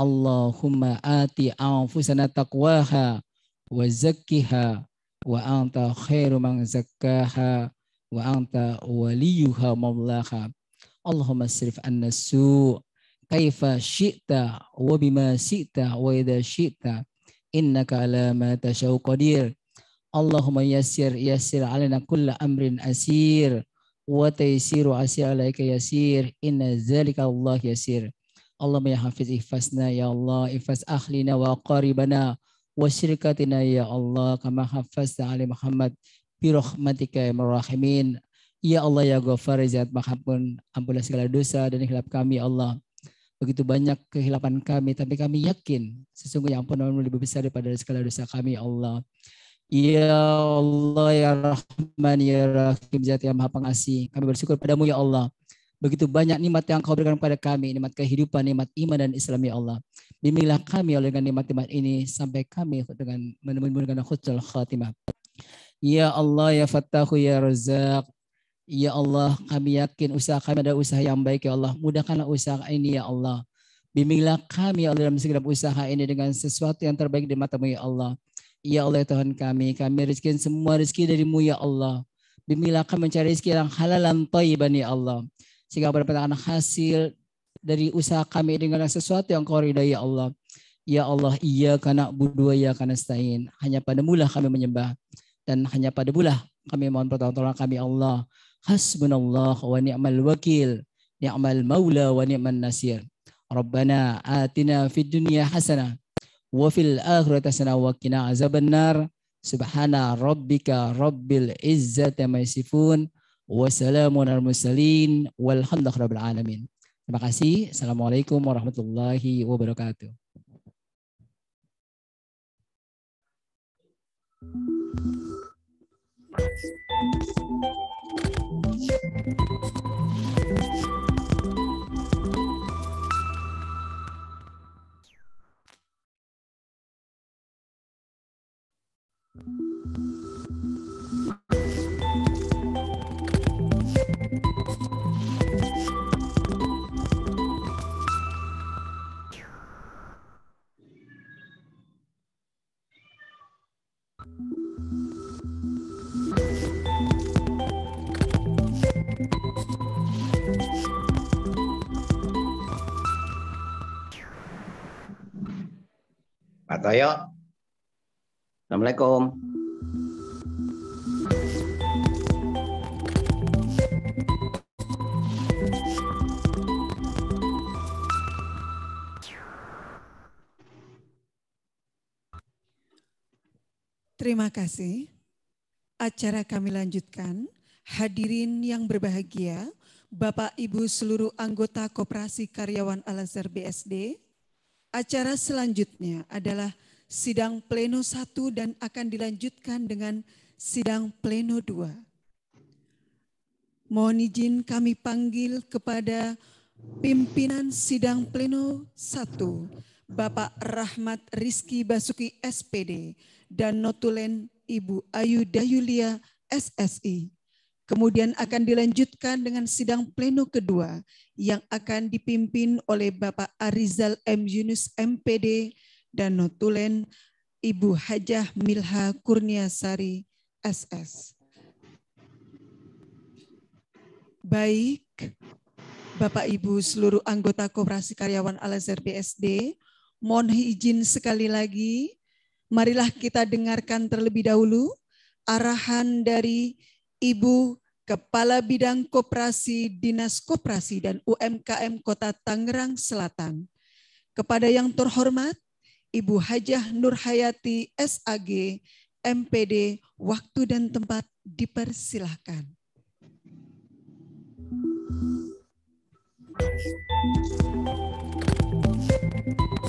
Speaker 7: اللهم آت أنفسنا تقواها وزكها وأنت خير من زكاها وأنت وليها مولاها اللهم اصرف عنا السوء kaifa syi'ta wa bima syi'ta wa idza syi'ta innaka ala ma tasyau qadir Allahumma yassir yassir alaina kulla amrin asir wa taysiru asir alaika yasir inna zalika Allah yasir Allahumma ya hafiz ihfasna ya Allah ihfas ahlina wa qaribana wa syirkatina ya Allah kama hafazta ali Muhammad bi rahmatika ya marhamin Ya Allah ya Ghafar ya zat maha pun ampunlah segala dosa dan hilaf kami ya Allah begitu banyak kehilapan kami, tapi kami yakin sesungguhnya ampunanmu lebih besar daripada segala dosa kami, ya Allah. Ya Allah, Ya Rahman, Ya Rahim, Zat yang Maha Pengasih. Kami bersyukur padamu, Ya Allah. Begitu banyak nikmat yang kau berikan kepada kami, nikmat kehidupan, nikmat iman dan Islam, Ya Allah. Bimbinglah kami oleh ya dengan nikmat-nikmat ini sampai kami dengan menemukan khutbah khatimah. Ya Allah, Ya Fattahu, Ya Razak, Ya Allah, kami yakin usaha kami adalah usaha yang baik ya Allah. Mudahkanlah usaha ini ya Allah. Bimbinglah kami ya Allah dalam segala usaha ini dengan sesuatu yang terbaik di matamu ya Allah. Ya Allah ya Tuhan kami, kami rezekin semua rezeki darimu ya Allah. Bimbinglah kami mencari rezeki yang halal dan thayyiban ya Allah. Sehingga mendapatkan hasil dari usaha kami dengan sesuatu yang kau ridai ya Allah. Ya Allah, iya karena budua ya karena setahin. Hanya pada padamulah kami menyembah dan hanya pada padamulah kami mohon pertolongan kami ya Allah hasbunallah wa ni'mal wakil, ni'mal maula wa ni'man nasir. Rabbana atina fid dunya hasanah wa fil akhirati hasanah wa qina azabannar. Subhana rabbika rabbil izzati amma yasifun wa salamun al mursalin walhamdulillahi rabbil alamin. Terima kasih. Assalamualaikum warahmatullahi wabarakatuh.
Speaker 1: Thank you. Thank you.
Speaker 3: Ataya. Assalamualaikum.
Speaker 4: Terima kasih. Acara kami lanjutkan. Hadirin yang berbahagia, Bapak Ibu seluruh anggota Koperasi Karyawan Al-Azhar BSD, Acara selanjutnya adalah sidang pleno 1 dan akan dilanjutkan dengan sidang pleno 2. Mohon izin kami panggil kepada pimpinan sidang pleno 1, Bapak Rahmat Rizki Basuki SPD dan notulen Ibu Ayu Dayulia SSI. Kemudian akan dilanjutkan dengan sidang pleno kedua yang akan dipimpin oleh Bapak Arizal M. Yunus MPD dan Notulen Ibu Hajah Milha Kurniasari SS. Baik, Bapak Ibu seluruh anggota Koperasi Karyawan Al-Azhar BSD, mohon izin sekali lagi, marilah kita dengarkan terlebih dahulu arahan dari Ibu Kepala Bidang Koperasi Dinas Koperasi dan UMKM Kota Tangerang Selatan. Kepada yang terhormat, Ibu Hajah Nurhayati SAG, MPD, waktu dan tempat dipersilahkan. Thank you.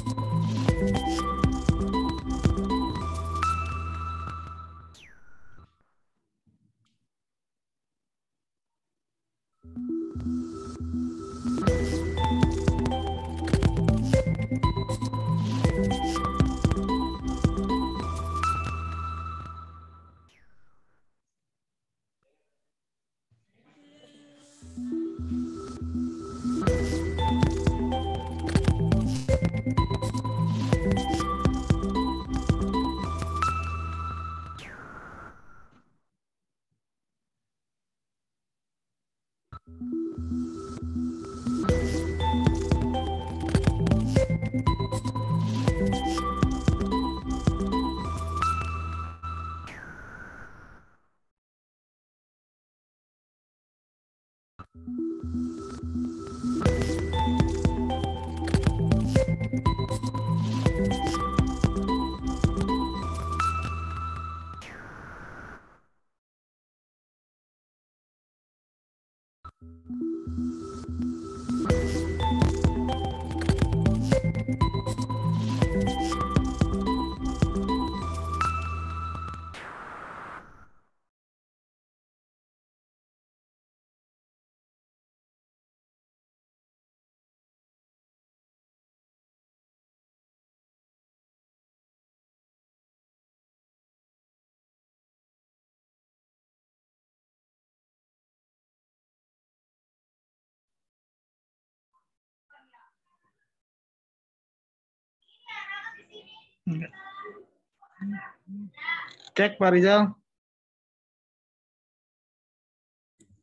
Speaker 2: Cek Pak Rizal.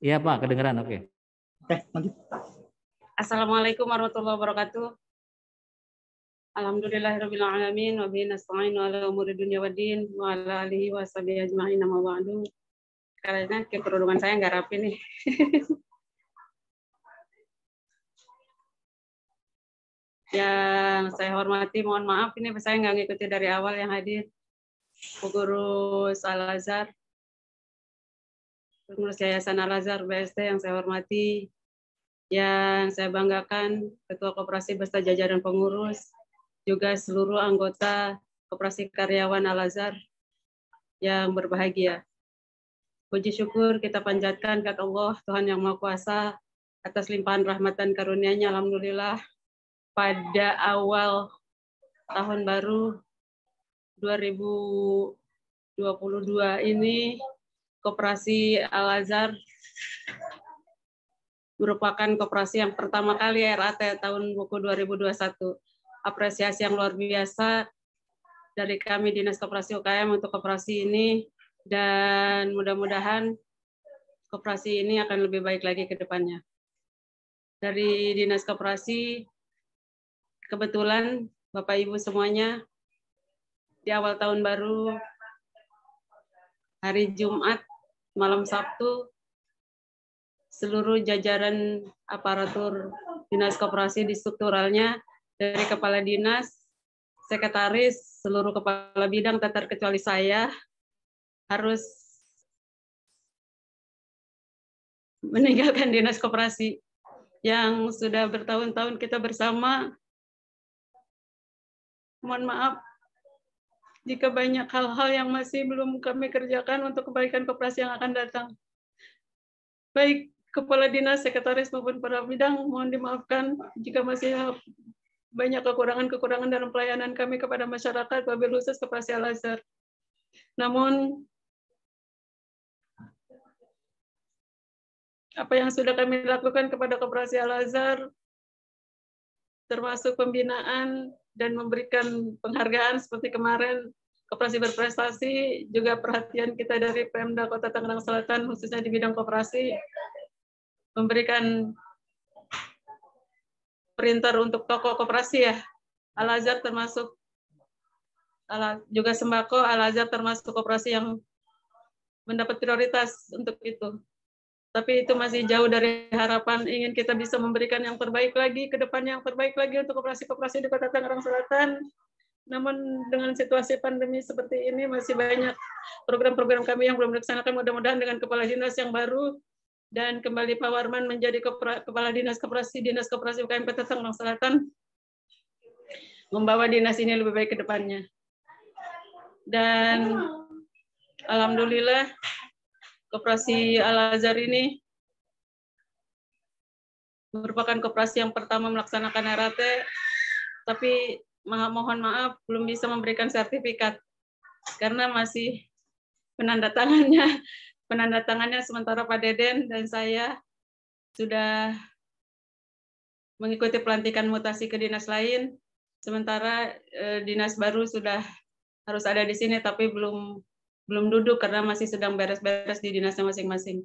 Speaker 2: Iya Pak, kedengeran. Oke. Oke, lanjut.
Speaker 11: Assalamualaikum warahmatullahi wabarakatuh. Alhamdulillahirrahmanirrahim. alamin wa bihi nasta'in ala umuri wa din. wa ala alihi wa sahbihi ajma'in Nama wa'adu. Karena kekerudungan saya nggak rapi nih. (laughs) Yang saya hormati, mohon maaf ini saya nggak ngikuti dari awal yang hadir. Bu Guru Salazar, pengurus Yayasan Al-Azhar BST yang saya hormati, yang saya banggakan Ketua Koperasi beserta jajaran pengurus, juga seluruh anggota Koperasi Karyawan Al-Azhar yang berbahagia. Puji syukur kita panjatkan kepada Allah, Tuhan Yang Maha Kuasa, atas limpahan rahmatan karunia-Nya. Alhamdulillah, pada awal tahun baru 2022 ini Koperasi Al-Azhar merupakan koperasi yang pertama kali RAT tahun buku 2021. Apresiasi yang luar biasa dari kami Dinas Koperasi UKM untuk koperasi ini dan mudah-mudahan koperasi ini akan lebih baik lagi ke depannya. Dari Dinas Koperasi kebetulan Bapak Ibu semuanya di awal tahun baru hari Jumat malam Sabtu seluruh jajaran aparatur dinas koperasi di strukturalnya dari kepala dinas, sekretaris, seluruh kepala bidang tak terkecuali saya harus
Speaker 2: meninggalkan dinas koperasi yang sudah bertahun-tahun kita bersama Mohon maaf
Speaker 11: jika banyak hal-hal yang masih belum kami kerjakan untuk kebaikan koperasi yang akan datang. Baik, Kepala Dinas, Sekretaris maupun para bidang, mohon dimaafkan jika masih banyak kekurangan-kekurangan dalam pelayanan kami kepada masyarakat,
Speaker 2: wabil khusus koperasi Al-Azhar. Namun, apa yang sudah kami lakukan kepada koperasi al
Speaker 11: termasuk pembinaan dan memberikan penghargaan seperti kemarin Koperasi Berprestasi, juga perhatian kita dari Pemda Kota Tangerang Selatan, khususnya di bidang koperasi, memberikan printer untuk toko koperasi ya. Al-Azhar termasuk, juga sembako, Al-Azhar termasuk koperasi yang mendapat prioritas untuk itu tapi itu masih jauh dari harapan ingin kita bisa memberikan yang terbaik lagi ke depannya yang terbaik lagi untuk operasi-operasi di Kota Tangerang Selatan. Namun dengan situasi pandemi seperti ini masih banyak program-program kami yang belum dilaksanakan mudah-mudahan dengan kepala dinas yang baru dan kembali Pak Warman menjadi kepala dinas koperasi Dinas Koperasi UKM Kota Tangerang Selatan membawa dinas ini lebih baik ke depannya. Dan alhamdulillah Koperasi Al-Azhar ini merupakan koperasi yang pertama melaksanakan RAT, tapi mohon maaf belum bisa memberikan sertifikat karena masih penandatangannya (laughs) penandatangannya sementara Pak Deden dan saya sudah mengikuti pelantikan mutasi ke dinas lain sementara eh, dinas baru sudah harus ada di sini tapi belum belum duduk karena masih sedang beres-beres di dinasnya masing-masing.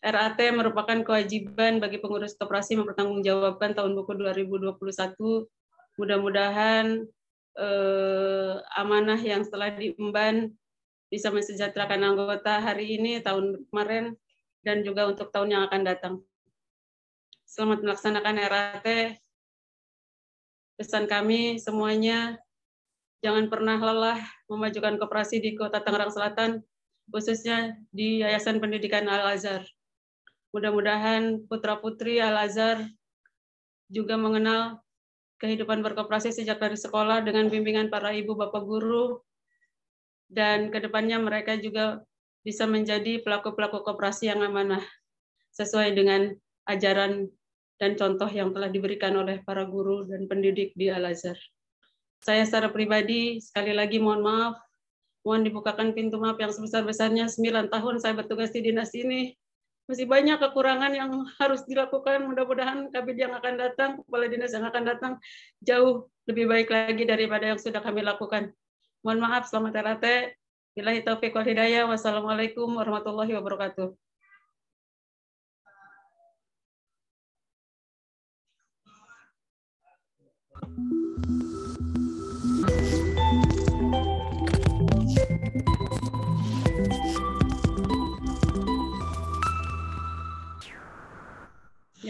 Speaker 11: RAT merupakan kewajiban bagi pengurus koperasi mempertanggungjawabkan tahun buku 2021. Mudah-mudahan eh, amanah yang setelah diemban bisa mensejahterakan anggota hari ini, tahun kemarin, dan juga untuk tahun yang akan datang. Selamat melaksanakan RAT. Pesan kami semuanya jangan pernah lelah memajukan koperasi di Kota Tangerang Selatan, khususnya di Yayasan Pendidikan Al-Azhar. Mudah-mudahan putra-putri Al-Azhar juga mengenal kehidupan berkooperasi sejak dari sekolah dengan bimbingan para ibu bapak guru, dan kedepannya mereka juga bisa menjadi pelaku-pelaku kooperasi yang amanah sesuai dengan ajaran dan contoh yang telah diberikan oleh para guru dan pendidik di Al-Azhar. Saya secara pribadi sekali lagi mohon maaf, mohon dibukakan pintu maaf yang sebesar-besarnya. 9 tahun saya bertugas di dinas ini. Masih banyak kekurangan yang harus dilakukan. Mudah-mudahan kabinet yang akan datang, kepala dinas yang akan datang jauh lebih baik lagi daripada yang sudah kami lakukan. Mohon maaf, selamat terate. Bila taufik wal hidayah. Wassalamualaikum warahmatullahi wabarakatuh.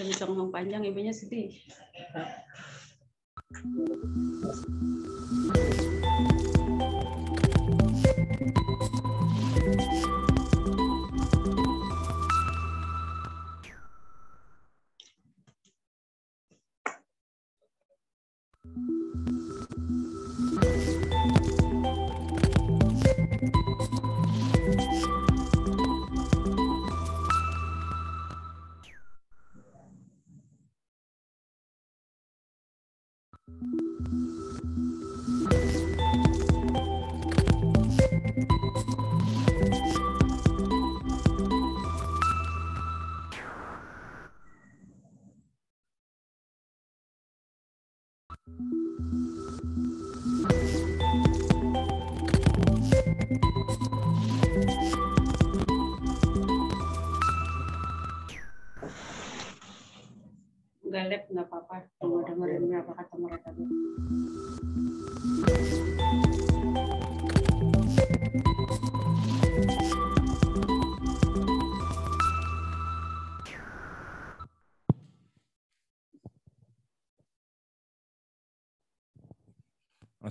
Speaker 11: nggak bisa ngomong panjang, ibunya sedih.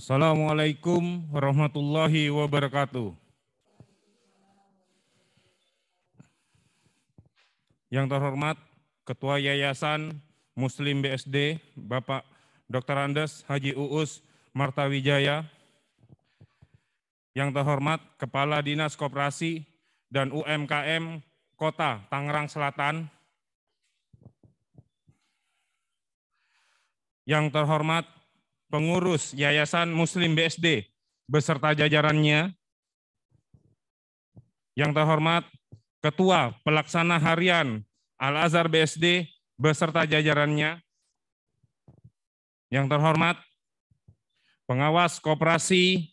Speaker 8: Assalamualaikum warahmatullahi wabarakatuh. Yang terhormat Ketua Yayasan Muslim BSD, Bapak Dr. Andes Haji Uus Martawijaya. Yang terhormat Kepala Dinas Koperasi dan UMKM Kota Tangerang Selatan. Yang terhormat pengurus Yayasan Muslim BSD beserta jajarannya. Yang terhormat Ketua Pelaksana Harian Al-Azhar BSD beserta jajarannya. Yang terhormat Pengawas Koperasi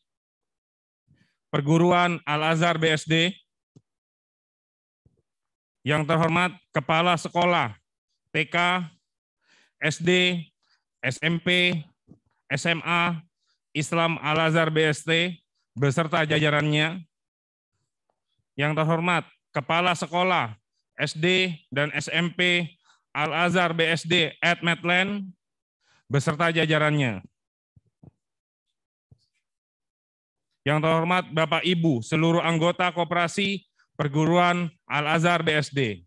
Speaker 8: Perguruan Al-Azhar BSD. Yang terhormat Kepala Sekolah TK, SD, SMP, SMA Islam Al-Azhar BST beserta jajarannya. Yang terhormat Kepala Sekolah SD dan SMP Al-Azhar BSD at Medland beserta jajarannya. Yang terhormat Bapak Ibu, seluruh anggota koperasi perguruan Al-Azhar BSD.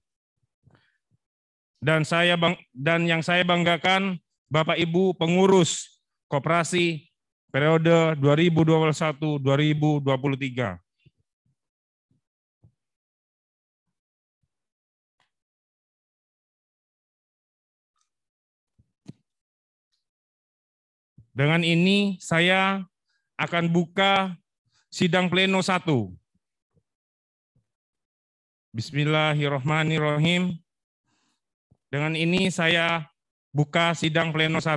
Speaker 8: Dan saya bang, dan yang saya banggakan Bapak Ibu pengurus Koperasi periode
Speaker 2: 2021-2023. Dengan ini saya akan buka sidang pleno 1.
Speaker 8: Bismillahirrahmanirrahim. Dengan ini saya buka sidang
Speaker 2: pleno 1.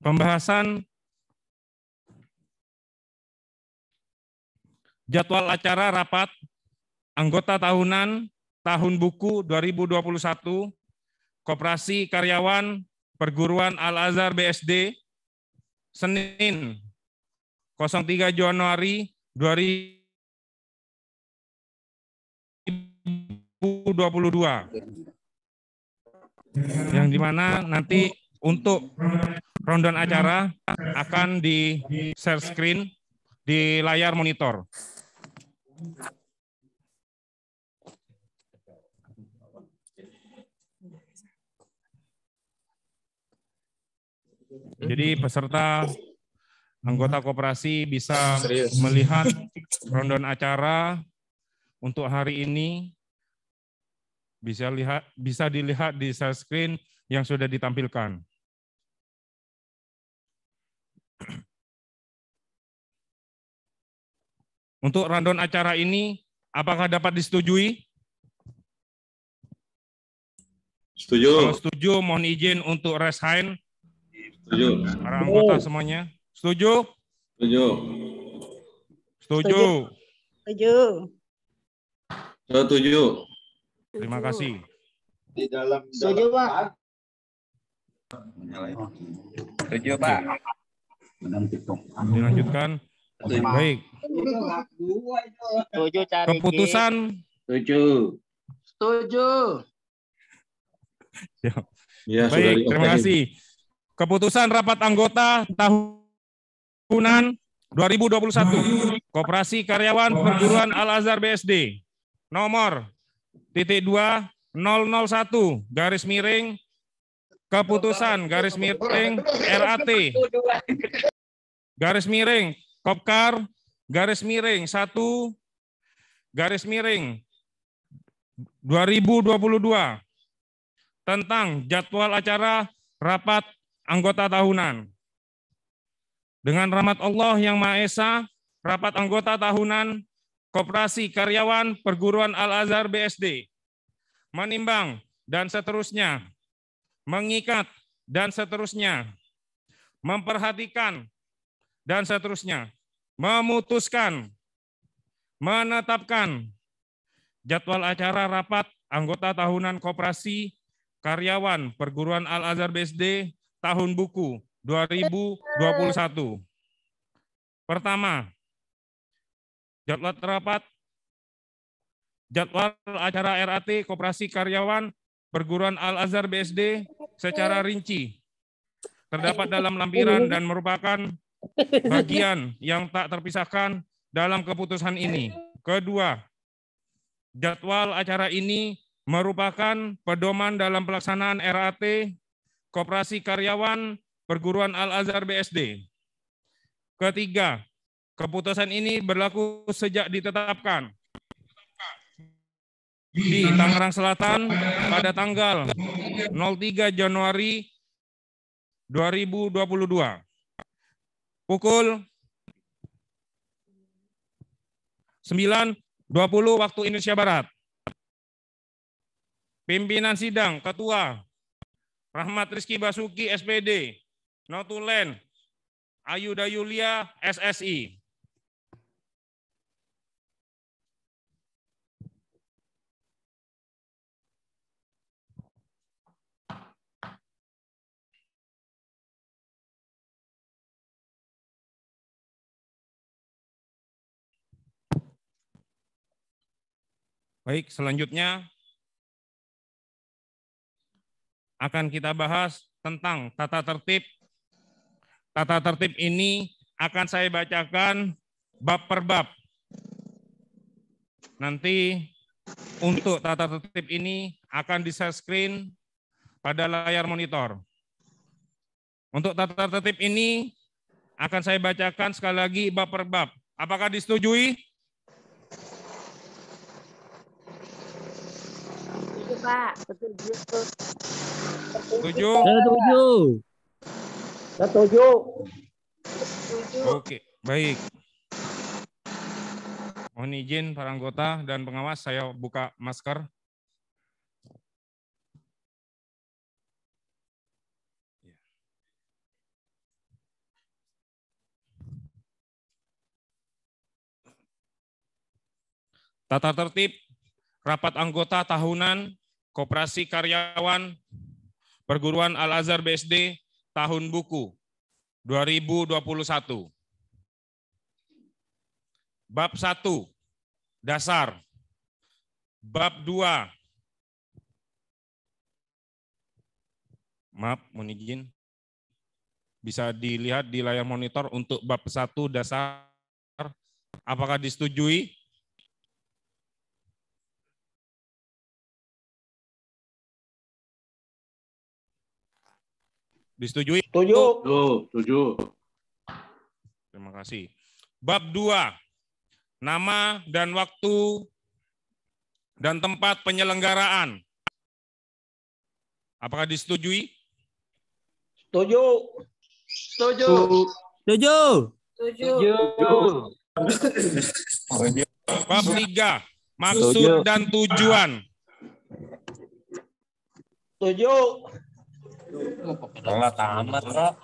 Speaker 2: pembahasan jadwal acara rapat
Speaker 8: anggota tahunan tahun buku 2021 Koperasi Karyawan Perguruan Al-Azhar BSD Senin
Speaker 2: 03 Januari 2022
Speaker 8: yang dimana nanti untuk Rondon acara akan di share screen di layar monitor.
Speaker 1: Jadi peserta
Speaker 8: anggota koperasi bisa Serius. melihat rondon acara untuk hari ini bisa lihat bisa dilihat di share screen
Speaker 2: yang sudah ditampilkan. (clears throat) Untuk rundown acara ini, apakah dapat disetujui? Setuju. Kalau
Speaker 8: setuju, mohon izin untuk Reshain.
Speaker 2: Setuju. Para anggota
Speaker 8: semuanya. Setuju? Setuju. Setuju. Setuju. Setuju. Terima kasih.
Speaker 9: Di dalam, setuju, Pak.
Speaker 2: Setuju, Pak. Dilanjutkan. Baik. Keputusan. Tujuh.
Speaker 7: Tujuh.
Speaker 6: Ya. ya Baik, terima kasih.
Speaker 8: Keputusan rapat anggota tahunan 2021 Koperasi Karyawan Perguruan Al Azhar BSD nomor titik 2001 garis miring keputusan garis miring RAT garis miring Kopkar garis miring 1 garis miring 2022 tentang jadwal acara rapat anggota tahunan. Dengan rahmat Allah yang Maha Esa, rapat anggota tahunan Koperasi Karyawan Perguruan Al-Azhar BSD, menimbang dan seterusnya mengikat, dan seterusnya. Memperhatikan, dan seterusnya. Memutuskan, menetapkan jadwal acara rapat anggota tahunan koperasi karyawan perguruan Al-Azhar BSD tahun buku 2021. Pertama, jadwal rapat jadwal acara RAT koperasi karyawan perguruan Al-Azhar BSD secara rinci. Terdapat (laughs) dalam lampiran dan merupakan
Speaker 1: bagian
Speaker 8: yang tak terpisahkan dalam keputusan ini. Kedua, jadwal acara ini merupakan pedoman dalam pelaksanaan RAT Koperasi Karyawan Perguruan Al-Azhar BSD. Ketiga, keputusan ini berlaku sejak ditetapkan di Tangerang Selatan pada tanggal 03 Januari 2022 pukul 9.20 waktu Indonesia Barat. Pimpinan sidang Ketua Rahmat Rizky Basuki SPD, Notulen, Ayuda
Speaker 2: Yulia SSI. Baik, selanjutnya
Speaker 8: akan kita bahas tentang tata tertib. Tata tertib ini akan saya bacakan bab per bab. Nanti untuk tata tertib ini akan di share screen pada layar monitor. Untuk tata tertib ini akan saya bacakan sekali lagi bab per bab. Apakah disetujui?
Speaker 9: Pak. Setuju. Setuju.
Speaker 7: Setuju.
Speaker 8: Oke, baik. Mohon izin para anggota dan
Speaker 2: pengawas saya buka masker.
Speaker 1: Tata
Speaker 8: tertib rapat anggota tahunan Koperasi Karyawan Perguruan Al-Azhar BSD Tahun Buku 2021. Bab 1 Dasar Bab 2 Maaf, mohon izin. Bisa dilihat di layar monitor untuk
Speaker 2: bab 1 dasar. Apakah disetujui? Disetujui? Setuju. Setuju.
Speaker 8: Terima kasih. Bab 2. Nama dan waktu dan tempat penyelenggaraan. Apakah disetujui?
Speaker 2: Setuju.
Speaker 9: Setuju.
Speaker 2: Setuju.
Speaker 6: Setuju.
Speaker 8: Bab 3.
Speaker 2: Maksud Setuju. dan
Speaker 8: tujuan. Setuju. Enggak tamat, Rob.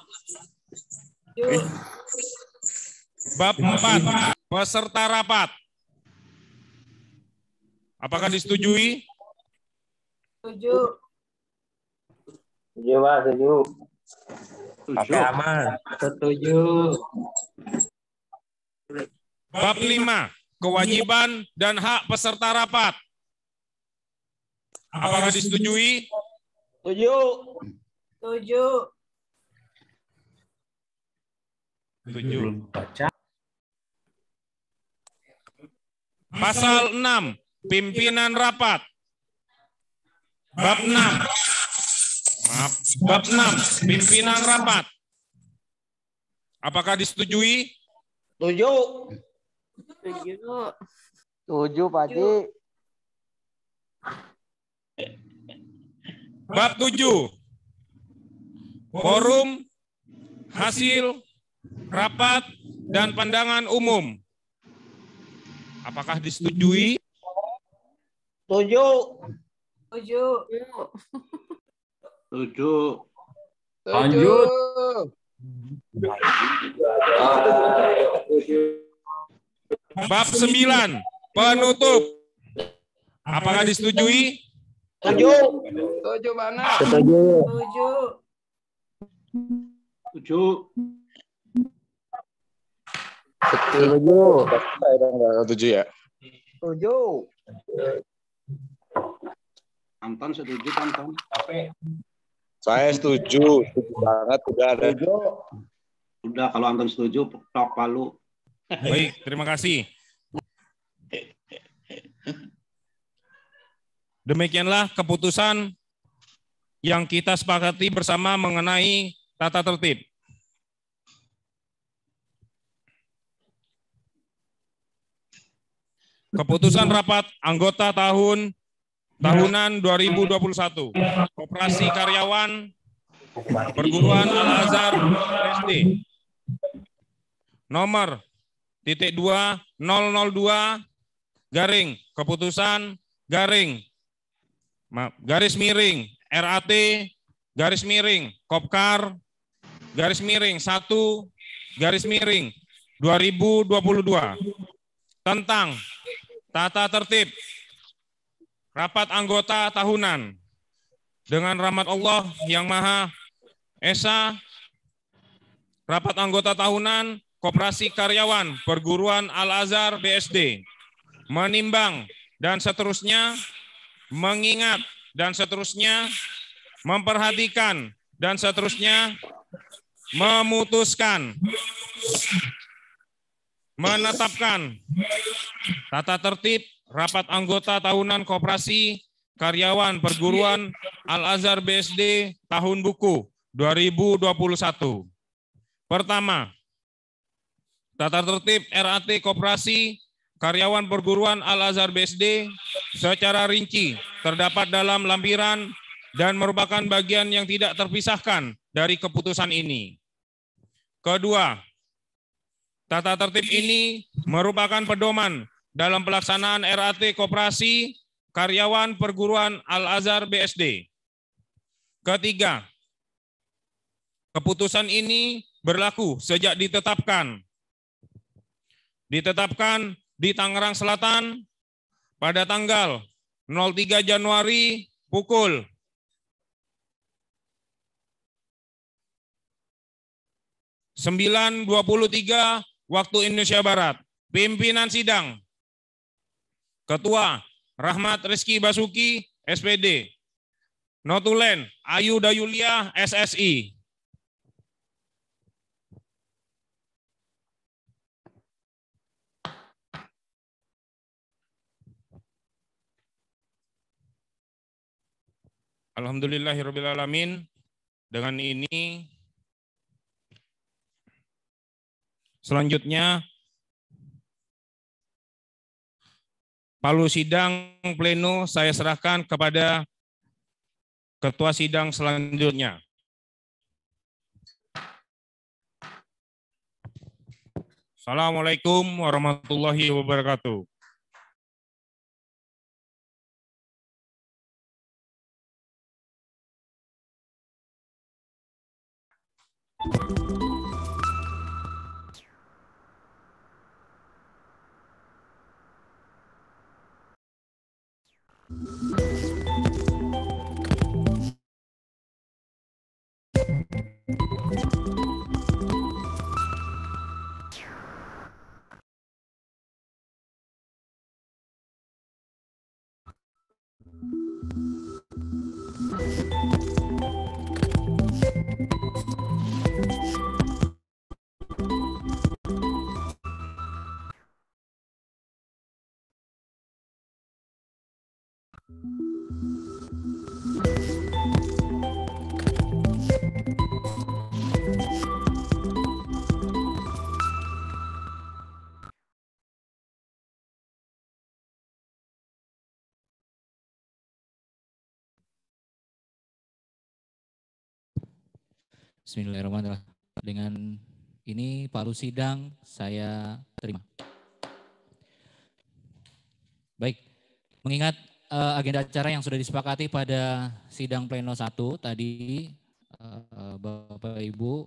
Speaker 8: Bab 4. Peserta rapat. Apakah disetujui? Setuju. Setuju, Pak. Setuju.
Speaker 2: Pakai aman. Setuju.
Speaker 8: Bab 5. Kewajiban dan hak peserta
Speaker 9: rapat. Apakah disetujui? Setuju. Tujuh. Tujuh. Pasal 6.
Speaker 8: Pimpinan rapat. Bab 6. Maaf. Bab 6. Pimpinan rapat. Apakah disetujui?
Speaker 7: Tujuh. Tujuh. Pak Ji. Bab 7,
Speaker 8: forum, hasil, rapat, dan pandangan umum. Apakah disetujui?
Speaker 7: Setuju.
Speaker 9: Setuju. Setuju. Lanjut.
Speaker 8: Bab 9,
Speaker 1: penutup.
Speaker 8: Apakah disetujui?
Speaker 12: Setuju. Setuju mana?
Speaker 8: Setuju.
Speaker 7: Setuju.
Speaker 2: Tujuh. Tujuh. Tujuh ya?
Speaker 3: Tujuh. Anton setuju, Anton.
Speaker 8: Saya setuju, setuju banget sudah ada. sudah kalau Anton setuju, tok palu. Baik, terima kasih. Demikianlah keputusan yang kita sepakati bersama mengenai Tata tertib. Keputusan rapat anggota tahun tahunan 2021. Koperasi karyawan perguruan Al-Azhar SD. Nomor titik nol dua garing keputusan garing garis miring RAT garis miring Kopkar garis miring 1 garis miring 2022 tentang tata tertib rapat anggota tahunan dengan rahmat Allah yang Maha Esa rapat anggota tahunan Koperasi Karyawan Perguruan Al-Azhar BSD menimbang dan seterusnya mengingat dan seterusnya memperhatikan dan seterusnya memutuskan, menetapkan tata tertib rapat anggota tahunan koperasi karyawan perguruan Al-Azhar BSD tahun buku 2021. Pertama, tata tertib RAT koperasi karyawan perguruan Al-Azhar BSD secara rinci terdapat dalam lampiran dan merupakan bagian yang tidak terpisahkan dari keputusan ini. Kedua, tata tertib ini merupakan pedoman dalam pelaksanaan RAT Koperasi Karyawan Perguruan Al-Azhar BSD. Ketiga, keputusan ini berlaku sejak ditetapkan ditetapkan di Tangerang Selatan pada tanggal 03 Januari pukul 9.23 waktu Indonesia Barat. Pimpinan sidang, Ketua Rahmat Rizky Basuki, SPD. Notulen Ayu
Speaker 2: Dayulia, SSI. Alhamdulillahirrabbilalamin. Dengan ini Selanjutnya, palu
Speaker 8: sidang pleno saya serahkan kepada ketua sidang selanjutnya.
Speaker 2: Assalamualaikum warahmatullahi wabarakatuh. Thank you.
Speaker 1: Thank you.
Speaker 2: Bismillahirrahmanirrahim. Dengan ini paru sidang
Speaker 13: saya terima. Baik, mengingat uh, agenda acara yang sudah disepakati pada sidang pleno 1 tadi uh, Bapak Ibu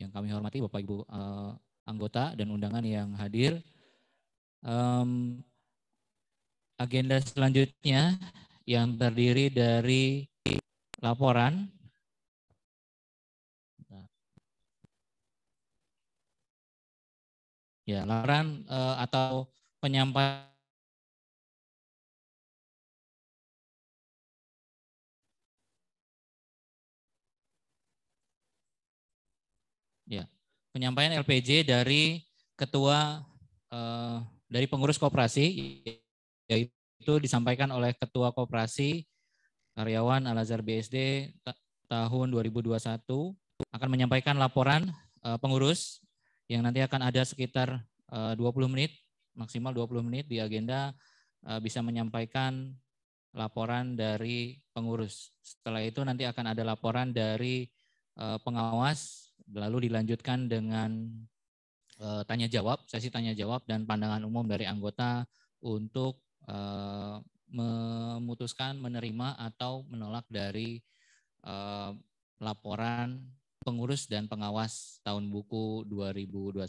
Speaker 13: yang kami hormati Bapak Ibu uh, anggota dan undangan yang hadir. Um, agenda selanjutnya yang terdiri dari laporan
Speaker 2: ya laporan uh, atau penyampaian ya penyampaian LPJ dari
Speaker 13: ketua uh, dari pengurus koperasi yaitu disampaikan oleh ketua koperasi karyawan Al Azhar BSD tahun 2021 akan menyampaikan laporan eh, pengurus yang nanti akan ada sekitar 20 eh, menit, maksimal 20 menit di agenda eh, bisa menyampaikan laporan dari pengurus. Setelah itu nanti akan ada laporan dari eh, pengawas, lalu dilanjutkan dengan tanya jawab, sesi tanya jawab dan pandangan umum dari anggota untuk memutuskan menerima atau menolak dari laporan pengurus dan pengawas tahun buku 2021.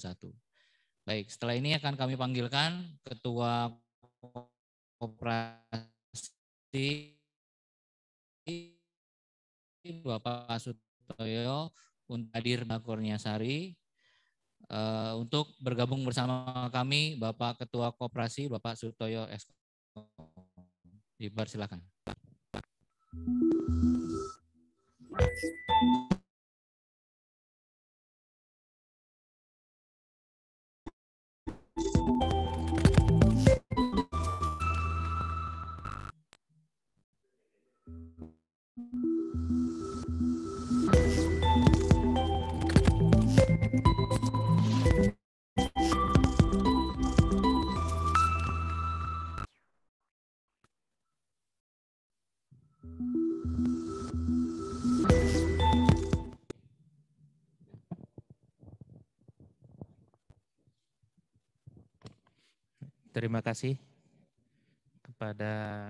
Speaker 13: Baik, setelah ini akan kami panggilkan Ketua Koperasi Bapak Sutoyo untuk hadir Mbak Sari eh, untuk bergabung bersama kami Bapak Ketua Koperasi Bapak Sutoyo Esko.
Speaker 2: Dipersilakan.
Speaker 1: Thank you.
Speaker 10: Terima kasih kepada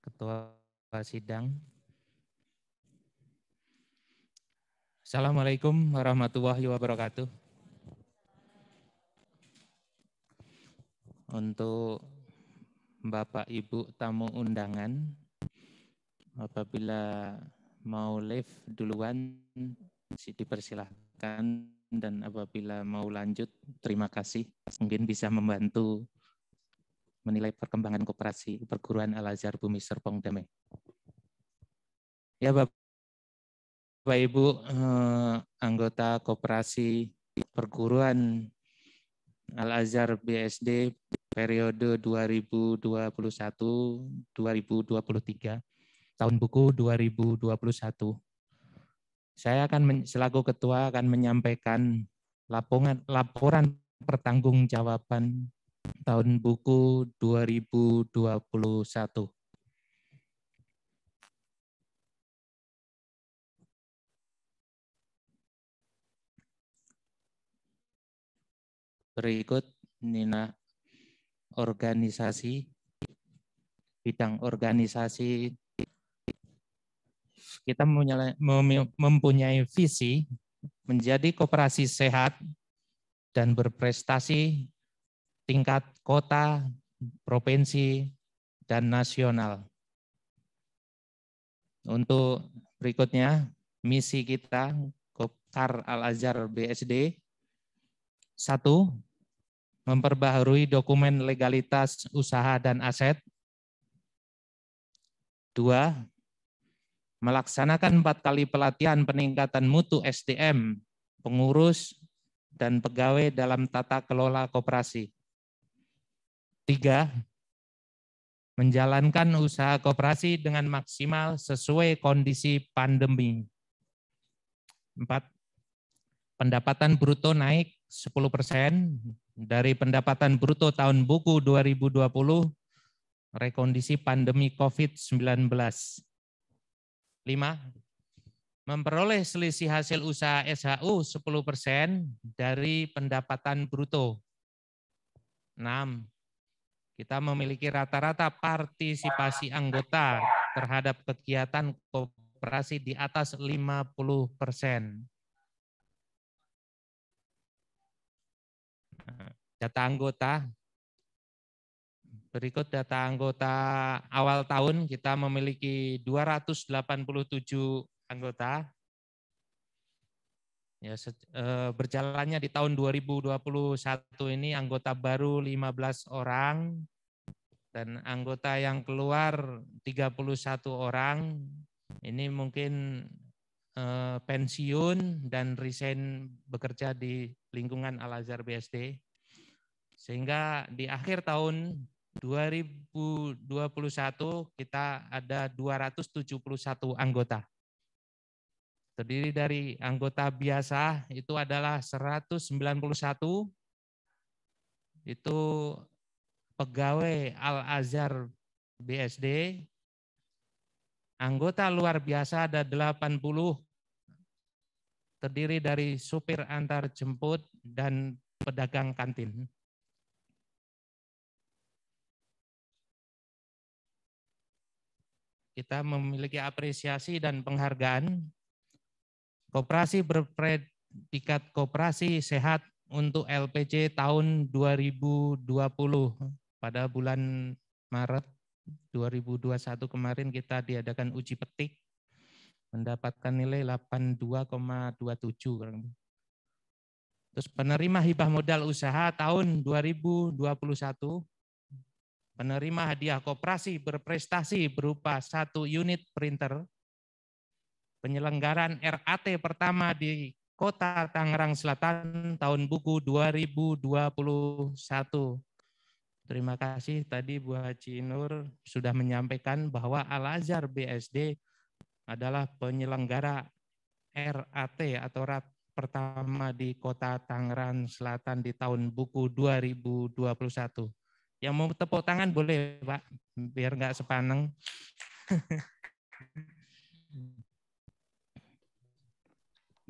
Speaker 10: Ketua Sidang. Assalamualaikum warahmatullahi wabarakatuh. Untuk Bapak Ibu tamu undangan, apabila mau live duluan dipersilahkan dan apabila mau lanjut terima kasih. Mungkin bisa membantu menilai perkembangan kooperasi perguruan Al-Azhar Bumi Serpong Damai. Ya Bapak, Bapak Ibu eh, anggota kooperasi perguruan Al-Azhar BSD periode 2021-2023 tahun buku 2021. Saya akan selaku ketua akan menyampaikan laporan, laporan pertanggungjawaban tahun buku 2021. Berikut Nina organisasi bidang organisasi kita mempunyai visi menjadi koperasi sehat dan berprestasi tingkat kota, provinsi, dan nasional. Untuk berikutnya, misi kita Kopkar Al-Azhar BSD. Satu, memperbaharui dokumen legalitas usaha dan aset. Dua, melaksanakan empat kali pelatihan peningkatan mutu SDM, pengurus, dan pegawai dalam tata kelola koperasi. Tiga, menjalankan usaha koperasi dengan maksimal sesuai kondisi pandemi. Empat, pendapatan bruto naik 10 persen dari pendapatan bruto tahun buku 2020 rekondisi pandemi COVID-19 lima memperoleh selisih hasil usaha SHU 10% dari pendapatan bruto. 6. Kita memiliki rata-rata partisipasi anggota terhadap kegiatan koperasi di atas 50%. Data anggota Berikut data anggota awal tahun kita memiliki 287 anggota. Ya, eh, berjalannya di tahun 2021 ini anggota baru 15 orang dan anggota yang keluar 31 orang. Ini mungkin eh, pensiun dan resign bekerja di lingkungan Al Azhar BSD. Sehingga di akhir tahun 2021 kita ada 271 anggota. Terdiri dari anggota biasa itu adalah 191 itu pegawai Al Azhar BSD. Anggota luar biasa ada 80 terdiri dari supir antar jemput dan pedagang kantin. kita memiliki apresiasi dan penghargaan. Koperasi berpredikat koperasi sehat untuk LPC tahun 2020 pada bulan Maret 2021 kemarin kita diadakan uji petik mendapatkan nilai 82,27. Terus penerima hibah modal usaha tahun 2021 penerima hadiah koperasi berprestasi berupa satu unit printer, penyelenggaran RAT pertama di Kota Tangerang Selatan tahun buku 2021. Terima kasih tadi Bu Haji Nur sudah menyampaikan bahwa Al-Azhar BSD adalah penyelenggara RAT atau RAT pertama di Kota Tangerang Selatan di tahun buku 2021. Yang mau tepuk tangan boleh, Pak, biar nggak sepaneng. (laughs)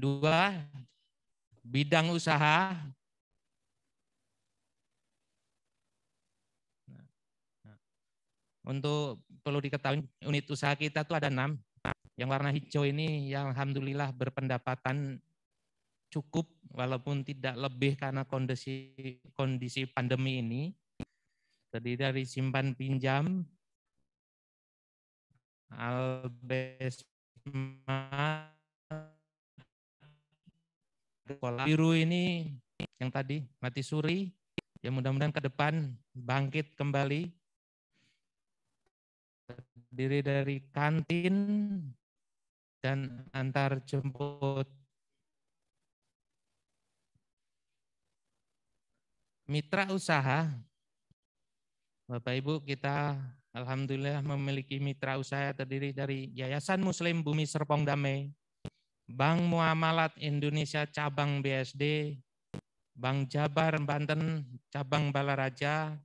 Speaker 10: Dua, bidang usaha. Untuk perlu diketahui unit usaha kita tuh ada enam. Yang warna hijau ini yang alhamdulillah berpendapatan cukup walaupun tidak lebih karena kondisi kondisi pandemi ini terdiri dari simpan pinjam, albesma, sekolah biru ini yang tadi mati suri, ya mudah-mudahan ke depan bangkit kembali. Terdiri dari kantin dan antar jemput mitra usaha Bapak Ibu, kita alhamdulillah memiliki mitra usaha terdiri dari Yayasan Muslim Bumi Serpong Damai, Bank Muamalat Indonesia Cabang BSD, Bank Jabar Banten Cabang Balaraja,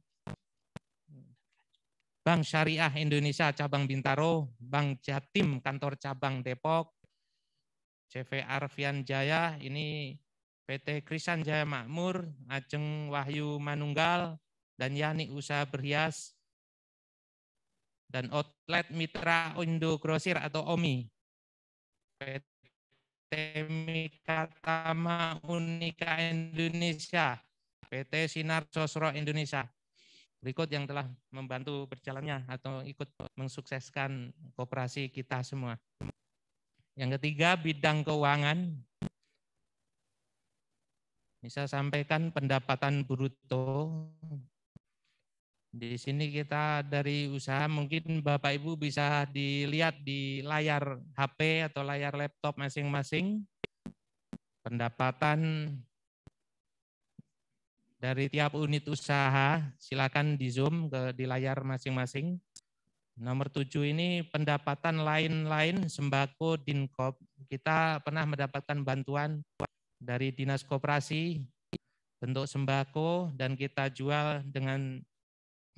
Speaker 10: Bank Syariah Indonesia Cabang Bintaro, Bank Jatim Kantor Cabang Depok, CV Arfian Jaya, ini PT Krisan Jaya Makmur, Ajeng Wahyu Manunggal, dan Yani usaha berhias dan outlet mitra Indo Grosir atau OMI. PT Mikatama Unika Indonesia, PT Sinar Sosro Indonesia. Berikut yang telah membantu berjalannya atau ikut mensukseskan kooperasi kita semua. Yang ketiga, bidang keuangan. Bisa sampaikan pendapatan bruto di sini kita dari usaha mungkin Bapak Ibu bisa dilihat di layar HP atau layar laptop masing-masing pendapatan dari tiap unit usaha silakan di zoom ke di layar masing-masing. Nomor tujuh ini pendapatan lain-lain sembako dinkop. Kita pernah mendapatkan bantuan dari dinas koperasi bentuk sembako dan kita jual dengan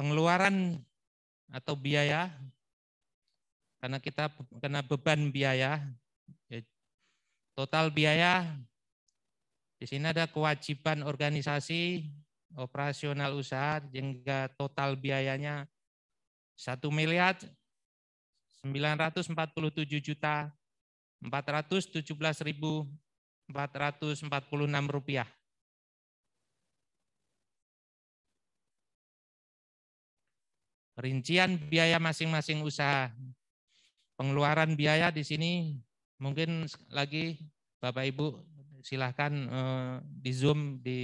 Speaker 10: pengeluaran atau biaya karena kita kena beban biaya ya, total biaya di sini ada kewajiban organisasi operasional usaha hingga total biayanya 1 miliar 947 juta 417.446 rupiah. rincian biaya masing-masing usaha. Pengeluaran biaya di sini mungkin lagi Bapak Ibu silahkan eh, di Zoom di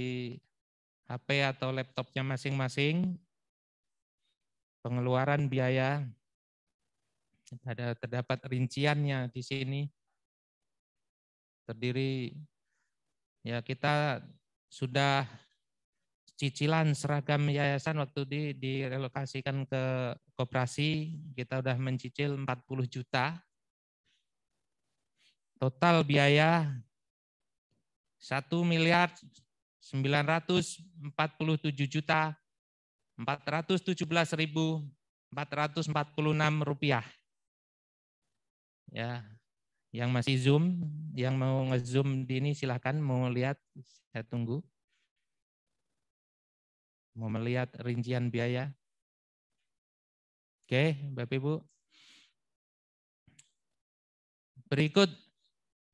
Speaker 10: HP atau laptopnya masing-masing. Pengeluaran biaya ada terdapat rinciannya di sini terdiri ya kita sudah cicilan seragam yayasan waktu di direlokasikan ke koperasi kita udah mencicil 40 juta total biaya 1 miliar 947 juta 417.446 rupiah ya yang masih zoom yang mau ngezoom di ini silahkan mau lihat saya tunggu Mau melihat rincian biaya? Oke, Bapak Ibu. Berikut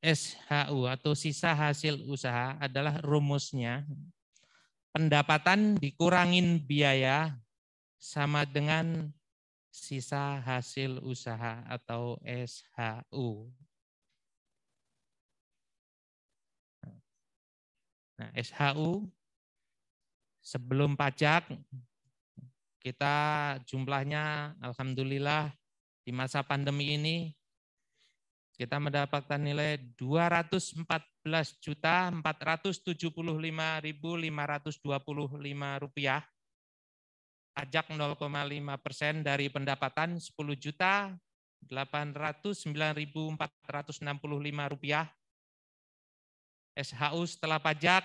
Speaker 10: SHU atau sisa hasil usaha adalah rumusnya. Pendapatan dikurangin biaya sama dengan sisa hasil usaha atau SHU. Nah, SHU sebelum pajak kita jumlahnya alhamdulillah di masa pandemi ini kita mendapatkan nilai 214 juta 475.525 rupiah pajak 0,5 persen dari pendapatan 10 juta 809.465 rupiah SHU setelah pajak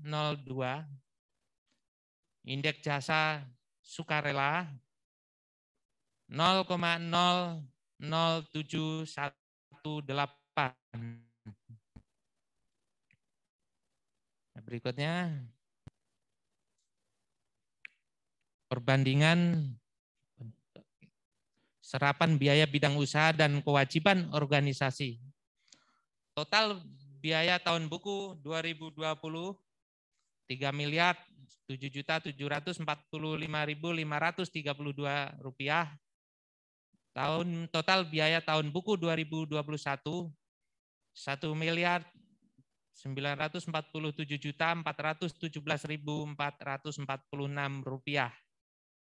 Speaker 10: 02, indeks jasa sukarela 0,00718 Berikutnya, perbandingan serapan biaya bidang usaha dan kewajiban organisasi. Total biaya tahun buku 2020 3 miliar 7 juta 745.532 rupiah. Tahun total biaya tahun buku 2021 1 miliar 947 juta 417.446 rupiah.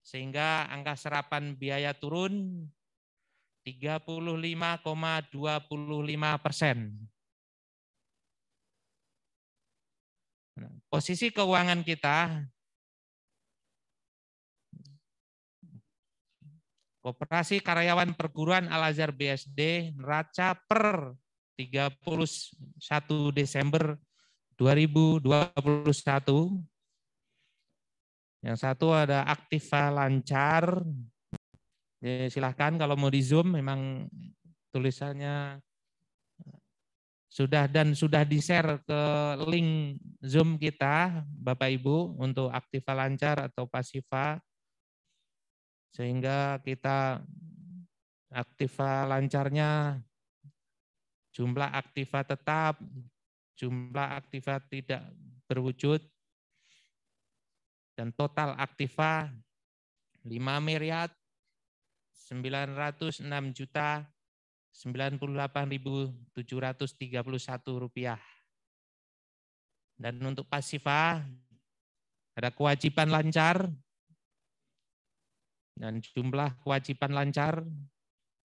Speaker 10: Sehingga angka serapan biaya turun 35,25
Speaker 2: persen. Posisi keuangan kita,
Speaker 10: Koperasi Karyawan Perguruan Al-Azhar BSD neraca per 31 Desember 2021. Yang satu ada aktiva lancar. Ya, silahkan kalau mau di Zoom memang tulisannya sudah dan sudah di-share ke link Zoom kita Bapak Ibu untuk aktiva lancar atau pasiva sehingga kita aktiva lancarnya jumlah aktiva tetap, jumlah aktiva tidak berwujud dan total aktiva 5 miliar 906 juta 98.731 rupiah. Dan untuk Pasifah ada kewajiban lancar dan jumlah kewajiban lancar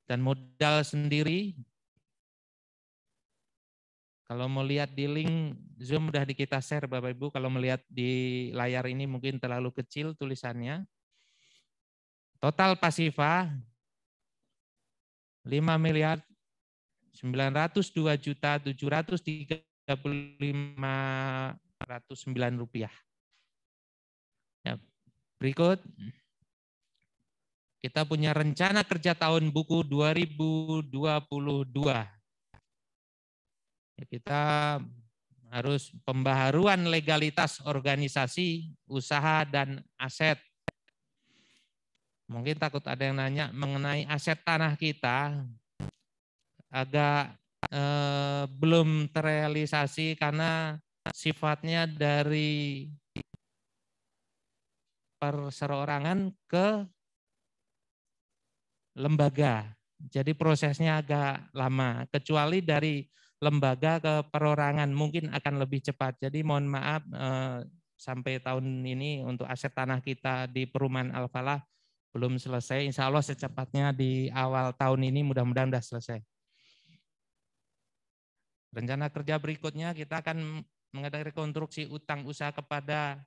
Speaker 10: dan modal sendiri. Kalau mau lihat di link Zoom sudah di kita share Bapak Ibu, kalau melihat di layar ini mungkin terlalu kecil tulisannya. Total Pasifah 5 miliar 902 juta 735 109 rupiah. Ya, berikut kita punya rencana kerja tahun buku 2022. Ya, kita harus pembaharuan legalitas organisasi, usaha, dan aset Mungkin takut ada yang nanya mengenai aset tanah kita agak eh, belum terrealisasi karena sifatnya dari perserorangan ke lembaga. Jadi prosesnya agak lama, kecuali dari lembaga ke perorangan mungkin akan lebih cepat. Jadi mohon maaf eh, sampai tahun ini untuk aset tanah kita di perumahan Alfalah belum selesai. Insya Allah secepatnya di awal tahun ini mudah-mudahan sudah selesai. Rencana kerja berikutnya kita akan mengadakan rekonstruksi utang usaha kepada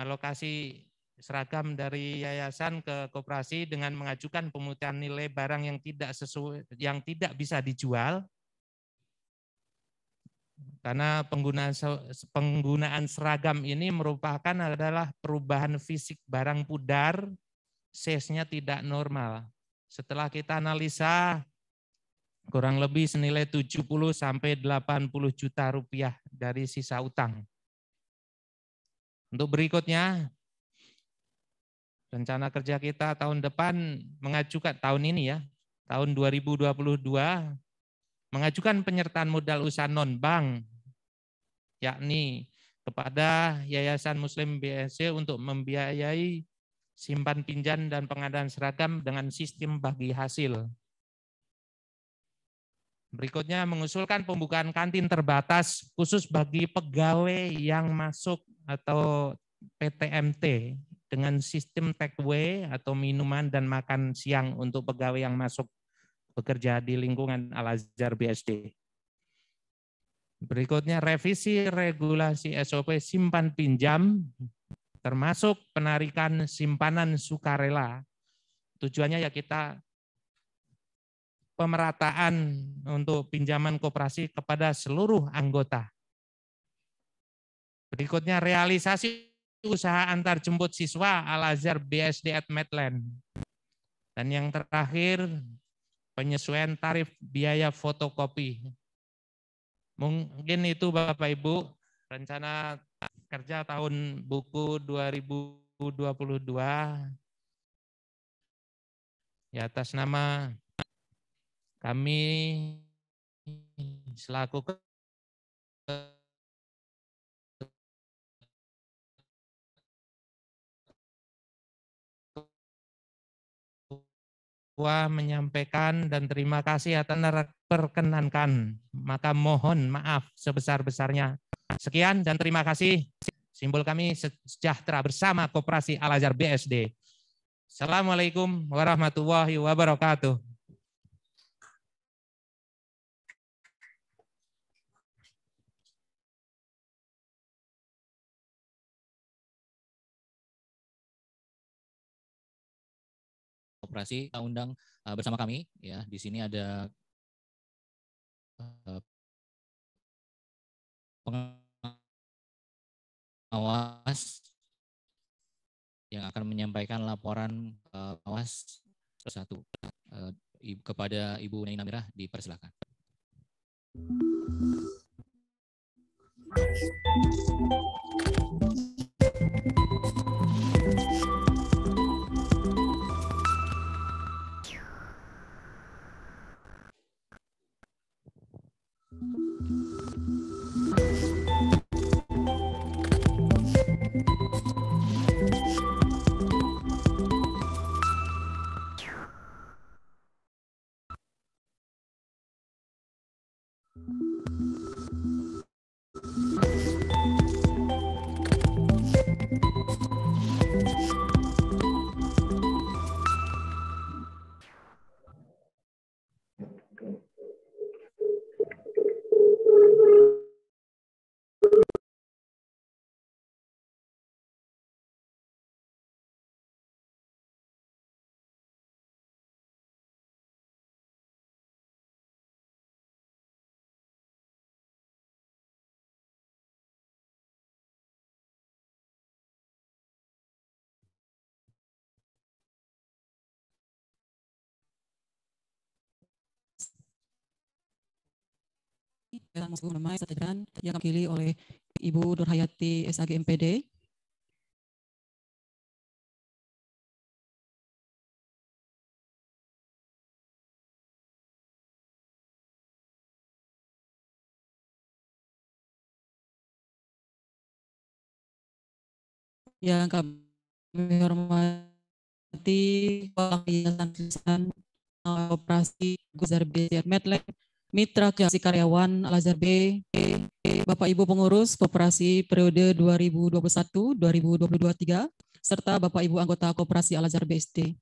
Speaker 10: alokasi seragam dari yayasan ke koperasi dengan mengajukan pemutihan nilai barang yang tidak sesuai yang tidak bisa dijual karena penggunaan penggunaan seragam ini merupakan adalah perubahan fisik barang pudar sesnya tidak normal. Setelah kita analisa, kurang lebih senilai 70 sampai 80 juta rupiah dari sisa utang. Untuk berikutnya, rencana kerja kita tahun depan mengajukan tahun ini ya, tahun 2022 mengajukan penyertaan modal usaha non-bank yakni kepada Yayasan Muslim BSC untuk membiayai simpan pinjam dan pengadaan seragam dengan sistem bagi hasil. Berikutnya mengusulkan pembukaan kantin terbatas khusus bagi pegawai yang masuk atau PTMT dengan sistem takeaway atau minuman dan makan siang untuk pegawai yang masuk bekerja di lingkungan Al-Azhar BSD. Berikutnya revisi regulasi SOP simpan pinjam termasuk penarikan simpanan sukarela. Tujuannya ya kita pemerataan untuk pinjaman koperasi kepada seluruh anggota. Berikutnya realisasi usaha antar jemput siswa Al-Azhar BSD at Medland. Dan yang terakhir penyesuaian tarif biaya fotokopi. Mungkin itu Bapak Ibu rencana kerja tahun buku 2022
Speaker 2: ya atas nama kami selaku Ketua menyampaikan dan terima kasih atas
Speaker 10: perkenankan. Maka mohon maaf sebesar-besarnya Sekian dan terima kasih. Simbol kami sejahtera bersama Koperasi Al-Azhar BSD.
Speaker 2: Assalamualaikum warahmatullahi wabarakatuh. Koperasi undang uh, bersama kami ya. Di sini ada uh, pengalaman awas yang akan menyampaikan laporan
Speaker 13: uh, awas satu eh, kepada Ibu Naina Mirah dipersilakan.
Speaker 1: Thank you. thank you
Speaker 2: Dalam iya, Musbuk Lemai Satedan yang dipilih oleh Ibu Nurhayati SAG MPD. yang kami hormati Pak Yayasan Kristen, Operasi Guzar BCR MedLab
Speaker 14: Mitra Kiasi Karyawan Al-Azhar B, Bapak Ibu Pengurus Koperasi periode 2021 2022 serta Bapak Ibu Anggota Koperasi Al-Azhar BST.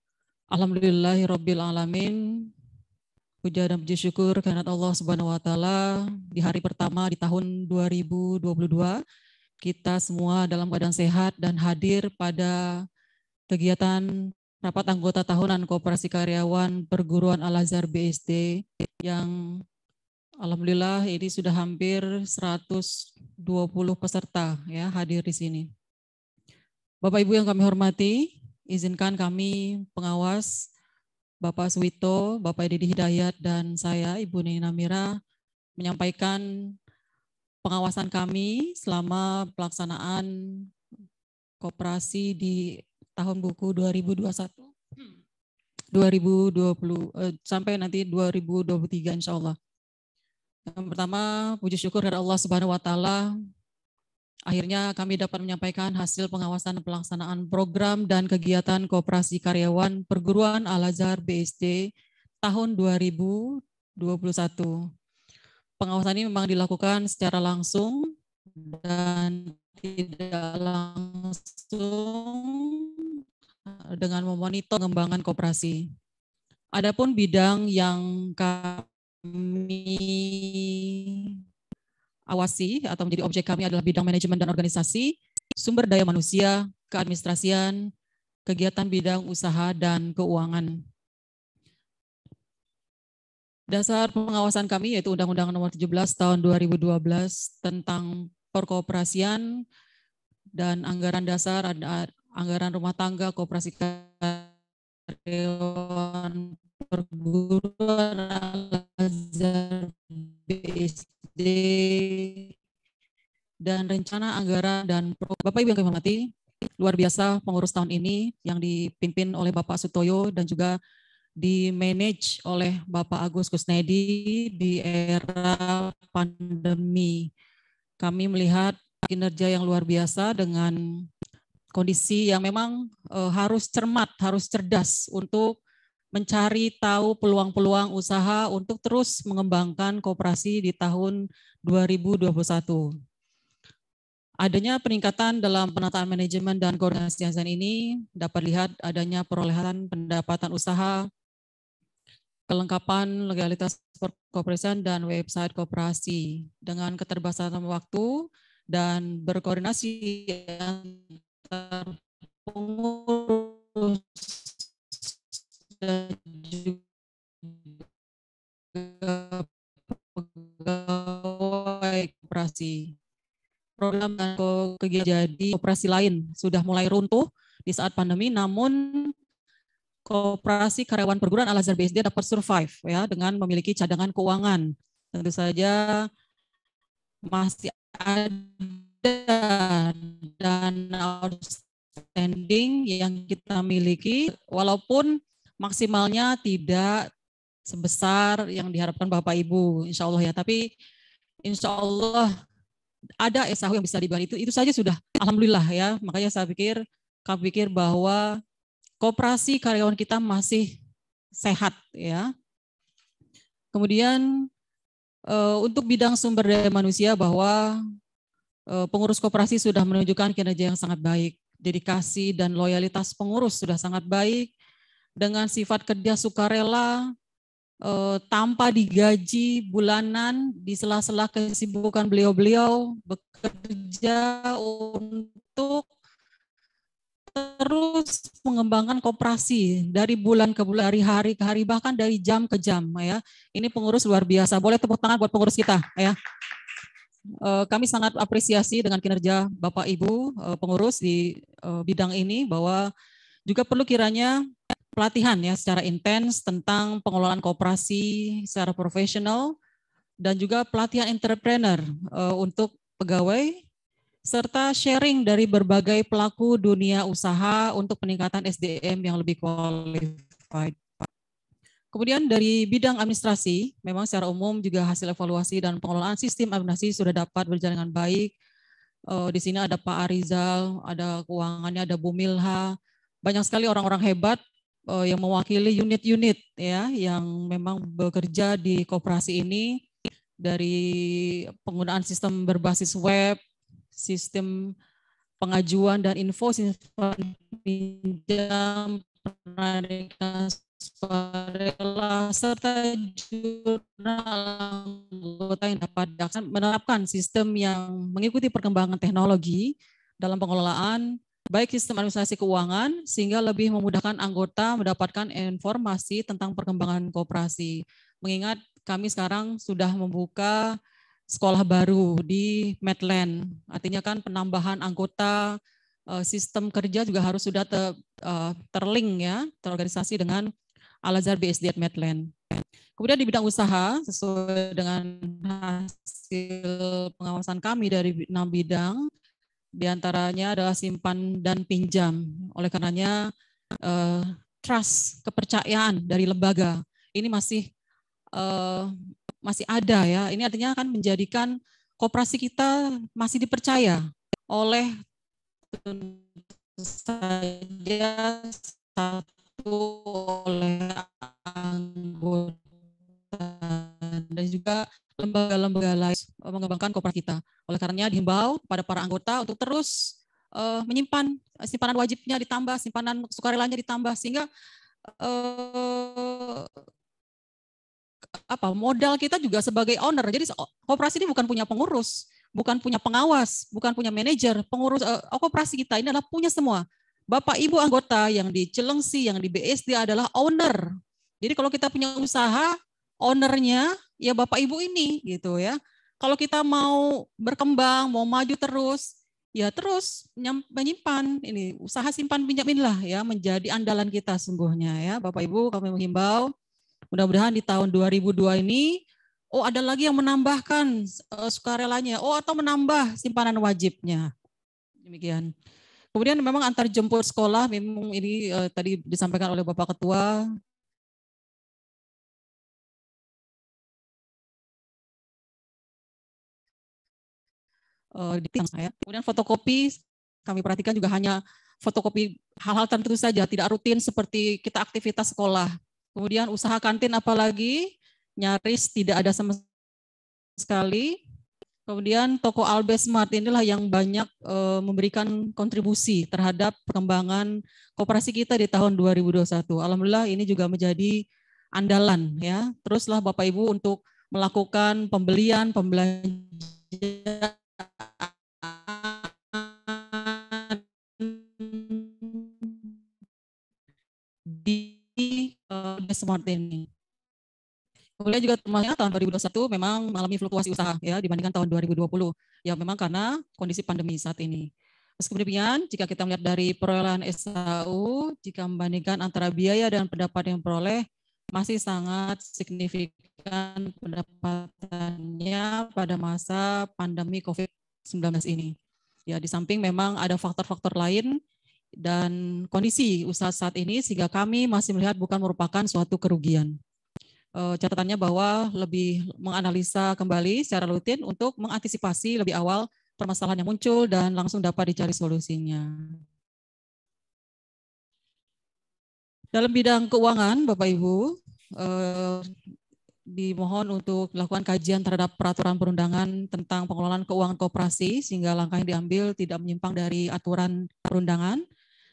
Speaker 14: Alhamdulillahirrabbilalamin. Puja dan puji syukur karena Allah Subhanahu di hari pertama di tahun 2022 kita semua dalam keadaan sehat dan hadir pada kegiatan rapat anggota tahunan Koperasi Karyawan Perguruan Al Azhar BSD yang Alhamdulillah ini sudah hampir 120 peserta ya hadir di sini. Bapak Ibu yang kami hormati, izinkan kami pengawas Bapak Suwito, Bapak Didi Hidayat dan saya Ibu Nina Mira menyampaikan pengawasan kami selama pelaksanaan koperasi di tahun buku 2021 2020 eh, sampai nanti 2023 insya Allah. Yang pertama, puji syukur dari Allah Subhanahu wa taala Akhirnya kami dapat menyampaikan hasil pengawasan pelaksanaan program dan kegiatan kooperasi karyawan perguruan Al-Azhar BSD tahun 2021. Pengawasan ini memang dilakukan secara langsung dan tidak langsung dengan memonitor pengembangan kooperasi. Adapun bidang yang kami awasi atau menjadi objek kami adalah bidang manajemen dan organisasi, sumber daya manusia, keadministrasian, kegiatan bidang usaha dan keuangan. Dasar pengawasan kami yaitu Undang-Undang Nomor 17 Tahun 2012 tentang perkooperasian dan anggaran dasar anggaran rumah tangga, kooperasi karyawan, perguruan Al-Azhar BSD dan rencana anggaran dan Bapak Ibu yang kami hormati, luar biasa pengurus tahun ini yang dipimpin oleh Bapak Sutoyo dan juga dimanage oleh Bapak Agus Kusnedi di era pandemi. Kami melihat kinerja yang luar biasa dengan kondisi yang memang eh, harus cermat, harus cerdas untuk mencari tahu peluang-peluang usaha untuk terus mengembangkan kooperasi di tahun 2021. Adanya peningkatan dalam penataan manajemen dan koordinasi ASEAN ini dapat lihat adanya perolehan pendapatan usaha, kelengkapan legalitas kooperasi dan website kooperasi dengan keterbatasan waktu dan berkoordinasi
Speaker 1: antar pengurus
Speaker 2: juga pegawai operasi Program dan
Speaker 14: kegiatan jadi operasi lain sudah mulai runtuh di saat pandemi, namun kooperasi karyawan perguruan Al Azhar BSD dapat survive ya dengan memiliki cadangan keuangan. Tentu saja masih ada dan outstanding yang kita miliki walaupun maksimalnya tidak sebesar yang diharapkan Bapak Ibu, insya Allah ya. Tapi insya Allah ada esahu yang bisa dibangun itu, itu saja sudah alhamdulillah ya. Makanya saya pikir, kami pikir bahwa kooperasi karyawan kita masih sehat ya. Kemudian eh, untuk bidang sumber daya manusia bahwa eh, pengurus kooperasi sudah menunjukkan kinerja yang sangat baik, dedikasi dan loyalitas pengurus sudah sangat baik, dengan sifat kerja sukarela, eh, tanpa digaji bulanan di sela-sela kesibukan beliau-beliau bekerja
Speaker 12: untuk
Speaker 14: terus mengembangkan koperasi dari bulan ke bulan, dari hari ke hari, bahkan dari jam ke jam. Ya, ini pengurus luar biasa. Boleh tepuk tangan buat pengurus kita. Ya, eh, kami sangat apresiasi dengan kinerja Bapak Ibu eh, pengurus di bidang ini bahwa juga perlu kiranya pelatihan ya secara intens tentang pengelolaan kooperasi secara profesional dan juga pelatihan entrepreneur uh, untuk pegawai serta sharing dari berbagai pelaku dunia usaha untuk peningkatan SDM yang lebih qualified. Kemudian dari bidang administrasi, memang secara umum juga hasil evaluasi dan pengelolaan sistem administrasi sudah dapat berjalan dengan baik. Eh, di sini ada Pak Arizal, ada keuangannya, ada Bumilha, Banyak sekali orang-orang hebat uh, yang mewakili unit-unit ya yang memang bekerja di koperasi ini dari penggunaan sistem berbasis web, sistem pengajuan dan info sistem pinjam sukarela serta jurnal
Speaker 1: anggota
Speaker 14: yang dapat menerapkan sistem yang mengikuti perkembangan teknologi dalam pengelolaan baik sistem administrasi keuangan sehingga lebih memudahkan anggota mendapatkan informasi tentang perkembangan kooperasi. Mengingat kami sekarang sudah membuka sekolah baru di Medland. Artinya kan penambahan anggota eh, sistem kerja juga harus sudah ter, eh, terlink ya, terorganisasi dengan Al BSD at Medland. Kemudian di bidang usaha sesuai dengan hasil pengawasan kami dari enam bidang di antaranya adalah simpan dan pinjam. Oleh karenanya uh, trust, kepercayaan dari lembaga ini masih uh, masih ada ya. Ini artinya akan menjadikan koperasi kita masih dipercaya oleh saja satu oleh anggota dan juga lembaga-lembaga lain mengembangkan kooperasi kita. Oleh karenanya dihimbau kepada para anggota untuk terus uh, menyimpan simpanan wajibnya ditambah, simpanan sukarelanya ditambah sehingga uh, apa modal kita juga sebagai owner. Jadi kooperasi ini bukan punya pengurus, bukan punya pengawas, bukan punya manajer, pengurus uh, eh, koperasi kita ini adalah punya semua. Bapak Ibu anggota yang di Celengsi, yang di BSD adalah owner. Jadi kalau kita punya usaha, ownernya ya Bapak Ibu ini gitu ya. Kalau kita mau berkembang, mau maju terus, ya terus menyimpan ini usaha simpan pinjam inilah ya menjadi andalan kita sungguhnya ya Bapak Ibu kami menghimbau mudah-mudahan di tahun 2002 ini oh ada lagi yang menambahkan uh, sukarelanya oh atau menambah simpanan wajibnya
Speaker 2: demikian kemudian memang antar jemput sekolah memang ini uh, tadi disampaikan oleh Bapak Ketua uh, di saya. Kemudian fotokopi
Speaker 14: kami perhatikan juga hanya fotokopi hal-hal tertentu saja, tidak rutin seperti kita aktivitas sekolah. Kemudian usaha kantin apalagi nyaris tidak ada sama sekali. Kemudian toko Albes Mart inilah yang banyak e, memberikan kontribusi terhadap perkembangan kooperasi kita di tahun 2021. Alhamdulillah ini juga menjadi andalan ya. Teruslah Bapak Ibu untuk melakukan pembelian, pembelanjaan udah smart ini. Kemudian juga termasuk tahun 2021 memang mengalami fluktuasi usaha ya dibandingkan tahun 2020. Ya memang karena kondisi pandemi saat ini. Terus kemudian jika kita melihat dari perolehan SHU, jika membandingkan antara biaya dan pendapat yang peroleh, masih sangat signifikan pendapatannya pada masa pandemi COVID-19 ini. Ya, di samping memang ada faktor-faktor lain dan kondisi usaha saat ini sehingga kami masih melihat bukan merupakan suatu kerugian. Eh, catatannya bahwa lebih menganalisa kembali secara rutin untuk mengantisipasi lebih awal permasalahan yang muncul dan langsung dapat dicari solusinya. Dalam bidang keuangan, Bapak Ibu, eh, dimohon untuk melakukan kajian terhadap peraturan perundangan tentang pengelolaan keuangan kooperasi sehingga langkah yang diambil tidak menyimpang
Speaker 2: dari aturan perundangan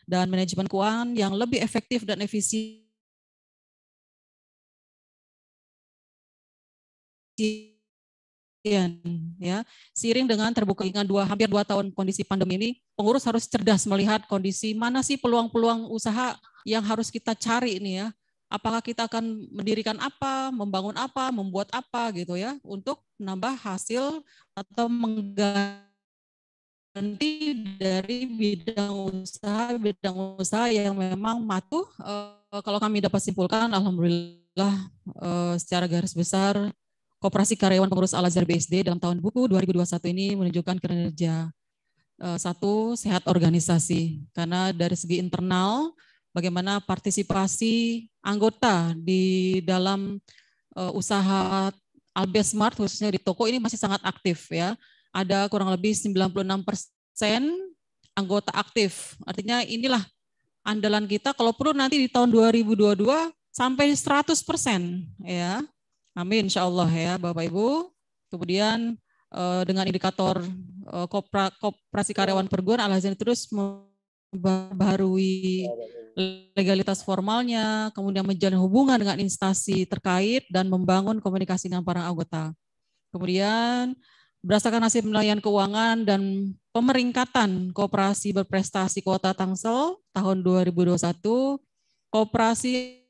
Speaker 2: dan manajemen keuangan yang lebih efektif dan efisien ya seiring dengan terbuka dengan dua hampir dua tahun kondisi pandemi ini
Speaker 14: pengurus harus cerdas melihat kondisi mana sih peluang-peluang usaha yang harus kita cari ini ya apakah kita akan mendirikan apa membangun apa membuat apa gitu ya untuk menambah hasil atau mengganti nanti dari bidang usaha bidang usaha yang memang patuh uh, eh, kalau kami dapat simpulkan alhamdulillah uh, secara garis besar kooperasi Karyawan Pengurus Al Azhar BSD dalam tahun buku 2021 ini menunjukkan kinerja uh, satu sehat organisasi karena dari segi internal bagaimana partisipasi anggota di dalam uh, usaha Albesmart khususnya di toko ini masih sangat aktif ya ada kurang lebih 96 persen anggota aktif. Artinya inilah andalan kita kalau perlu nanti di tahun 2022 sampai 100 persen. Ya. Amin insya Allah ya Bapak Ibu. Kemudian eh, dengan indikator eh, kooperasi karyawan perguruan al terus membarui legalitas formalnya, kemudian menjalin hubungan dengan instansi terkait dan membangun komunikasi dengan para anggota. Kemudian berdasarkan hasil penilaian keuangan dan pemeringkatan kooperasi Berprestasi Kota Tangsel tahun 2021, kooperasi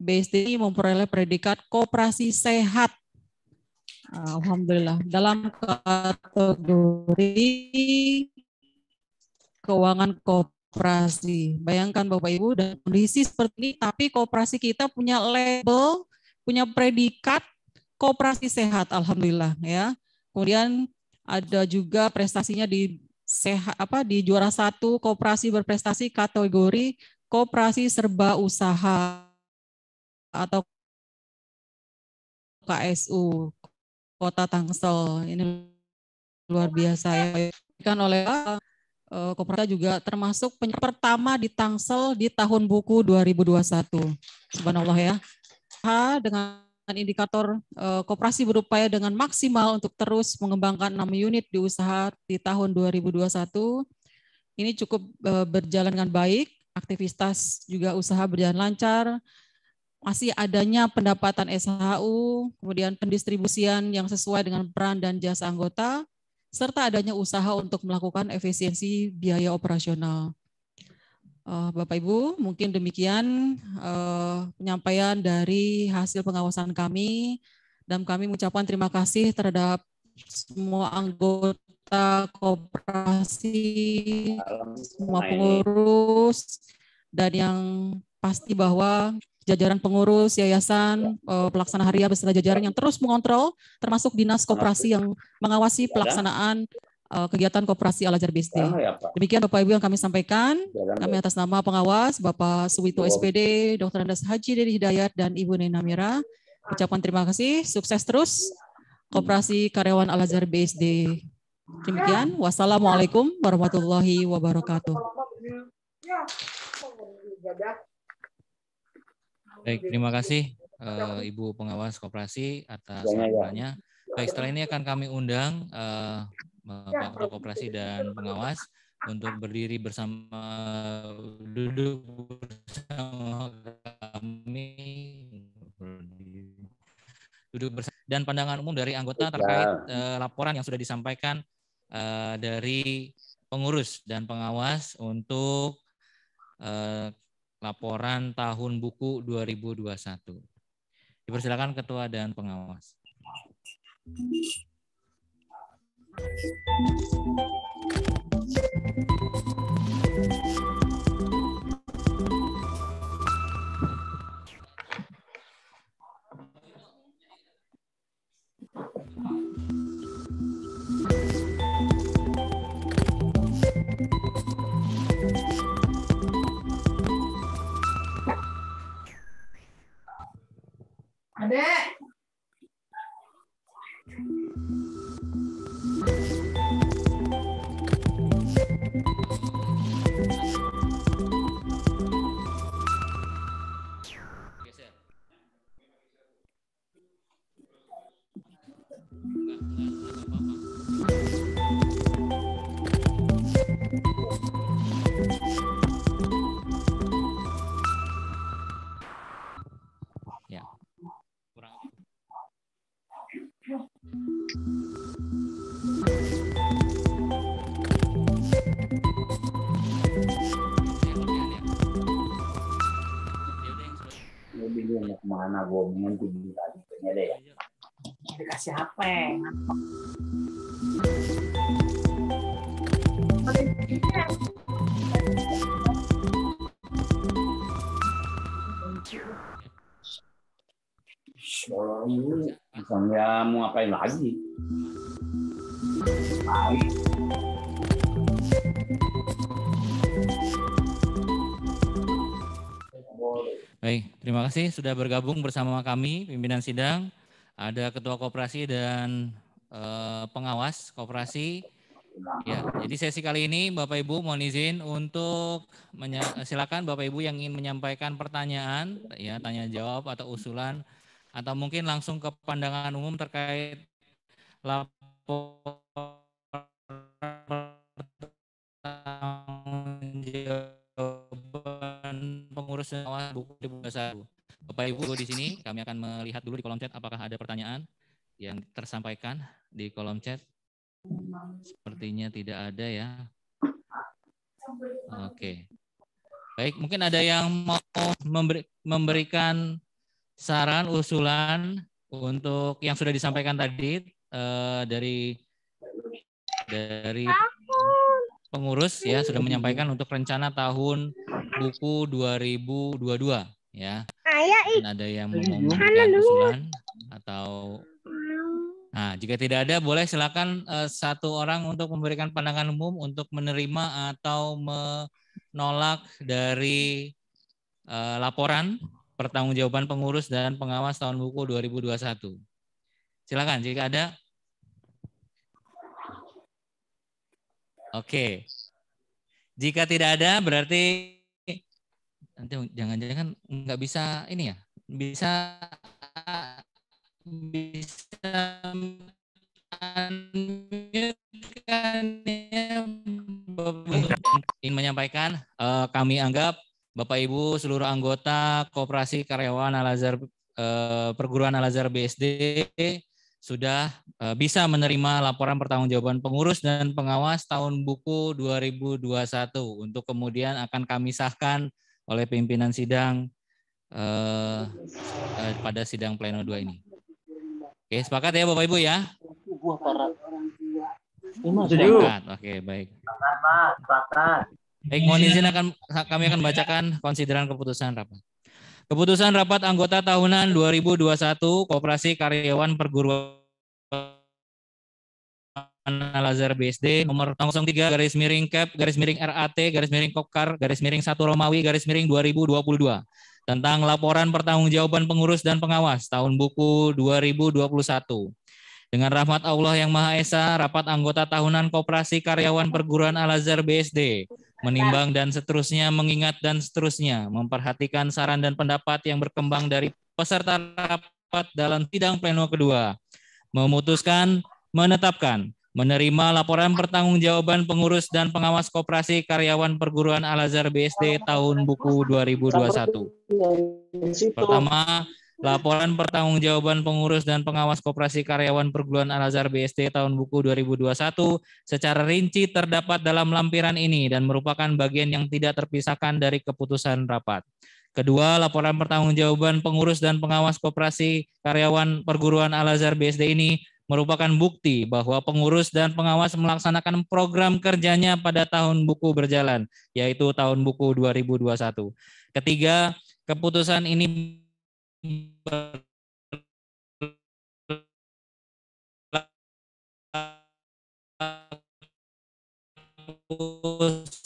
Speaker 14: BSD ini memperoleh predikat kooperasi Sehat. Alhamdulillah. Dalam kategori keuangan kooperasi Bayangkan Bapak Ibu, dan kondisi seperti ini, tapi kooperasi kita punya label, punya predikat kooperasi Sehat alhamdulillah ya. Kemudian ada juga prestasinya di sehat apa di juara satu kooperasi berprestasi kategori kooperasi
Speaker 2: serba usaha atau KSU Kota Tangsel ini luar biasa ya kan
Speaker 14: oleh eh, koperasi juga termasuk pertama di Tangsel di tahun buku 2021 subhanallah ya H dengan indikator uh, koperasi berupaya dengan maksimal untuk terus mengembangkan enam unit di usaha di tahun 2021. Ini cukup uh, berjalan dengan baik, aktivitas juga usaha berjalan lancar, masih adanya pendapatan SHU, kemudian pendistribusian yang sesuai dengan peran dan jasa anggota, serta adanya usaha untuk melakukan efisiensi biaya operasional. Uh, Bapak Ibu, mungkin demikian uh, penyampaian dari hasil pengawasan kami dan kami mengucapkan terima kasih terhadap semua anggota koperasi, semua pengurus dan yang pasti bahwa jajaran pengurus yayasan eh, pelaksana harian beserta jajaran yang terus mengontrol termasuk dinas koperasi yang mengawasi iya. pelaksanaan Eh, kegiatan koperasi Al Azhar BSD. Ah, ya, Demikian Bapak Ibu yang kami sampaikan. Ya, kami atas nama pengawas Bapak Suwito SPD, Dr. Andas Haji Dedi Hidayat dan Ibu Nena Mira. Ucapan terima kasih, sukses terus koperasi karyawan Al Azhar BSD. Demikian, wassalamualaikum warahmatullahi wabarakatuh.
Speaker 13: Baik, terima kasih uh, Ibu Pengawas Koperasi atas ya. sambutannya. Baik, setelah ini akan kami undang uh, Bapak ya, Koperasi gitu dan Pengawas untuk berdiri bersama duduk bersama kami duduk bersama dan pandangan umum dari anggota iya. terkait uh, laporan yang sudah disampaikan uh, dari pengurus dan pengawas untuk uh, laporan tahun buku 2021. Dipersilakan ketua dan pengawas.
Speaker 9: で
Speaker 6: dia mau kemana gue mendingan gue gila gitu deh ya dikasih HP Soalnya
Speaker 3: misalnya mau ngapain lagi? Bye.
Speaker 13: Baik, terima kasih sudah bergabung bersama kami pimpinan sidang. Ada ketua koperasi dan e, pengawas koperasi. Ya, jadi sesi kali ini Bapak Ibu mohon izin untuk silakan Bapak Ibu yang ingin menyampaikan pertanyaan, ya tanya jawab atau usulan atau mungkin langsung ke pandangan umum terkait laporan pengurus pengawas buku di Bapak Ibu di sini kami akan melihat dulu di kolom chat apakah ada pertanyaan yang tersampaikan di kolom chat. Sepertinya tidak ada ya. Oke. Baik, mungkin ada yang mau memberikan saran usulan untuk yang sudah disampaikan tadi eh, dari dari pengurus ya sudah menyampaikan untuk rencana tahun buku 2022 ya. Ah, iya, dan ada yang mau memberikan usulan atau Nah, jika tidak ada, boleh silakan uh, satu orang untuk memberikan pandangan umum untuk menerima atau menolak dari uh, laporan pertanggungjawaban pengurus dan pengawas tahun buku 2021. Silakan jika ada. Oke. Jika tidak ada, berarti nanti jangan-jangan nggak bisa ini ya bisa
Speaker 6: bisa
Speaker 13: ingin menyampaikan uh, kami anggap Bapak Ibu seluruh anggota Koperasi Karyawan Al uh, eh, Perguruan Al Azhar BSD sudah uh, bisa menerima laporan pertanggungjawaban pengurus dan pengawas tahun buku 2021 untuk kemudian akan kami sahkan oleh pimpinan sidang eh, eh, pada sidang pleno 2 ini. Oke, sepakat ya Bapak Ibu ya? Sepakat. Oke, baik.
Speaker 6: Sepakat.
Speaker 13: Baik, mohon izin akan kami akan bacakan konsideran keputusan rapat. Keputusan rapat anggota tahunan 2021 Koperasi Karyawan Perguruan Ana Lazar BSD nomor 03 garis miring cap garis miring RAT garis miring Kopkar garis miring 1 Romawi garis miring 2022 tentang laporan pertanggungjawaban pengurus dan pengawas tahun buku 2021. Dengan rahmat Allah yang Maha Esa, rapat anggota tahunan Koperasi Karyawan Perguruan Al-Azhar BSD menimbang dan seterusnya, mengingat dan seterusnya, memperhatikan saran dan pendapat yang berkembang dari peserta rapat dalam sidang pleno kedua, memutuskan menetapkan menerima laporan pertanggungjawaban pengurus dan pengawas koperasi karyawan perguruan Al-Azhar BSD tahun buku 2021.
Speaker 6: Pertama,
Speaker 13: laporan pertanggungjawaban pengurus dan pengawas koperasi karyawan perguruan Al-Azhar BSD tahun buku 2021 secara rinci terdapat dalam lampiran ini dan merupakan bagian yang tidak terpisahkan dari keputusan rapat. Kedua, laporan pertanggungjawaban pengurus dan pengawas koperasi karyawan perguruan Al-Azhar BSD ini merupakan bukti bahwa pengurus dan pengawas melaksanakan program kerjanya pada tahun buku berjalan, yaitu tahun buku 2021. Ketiga,
Speaker 2: keputusan ini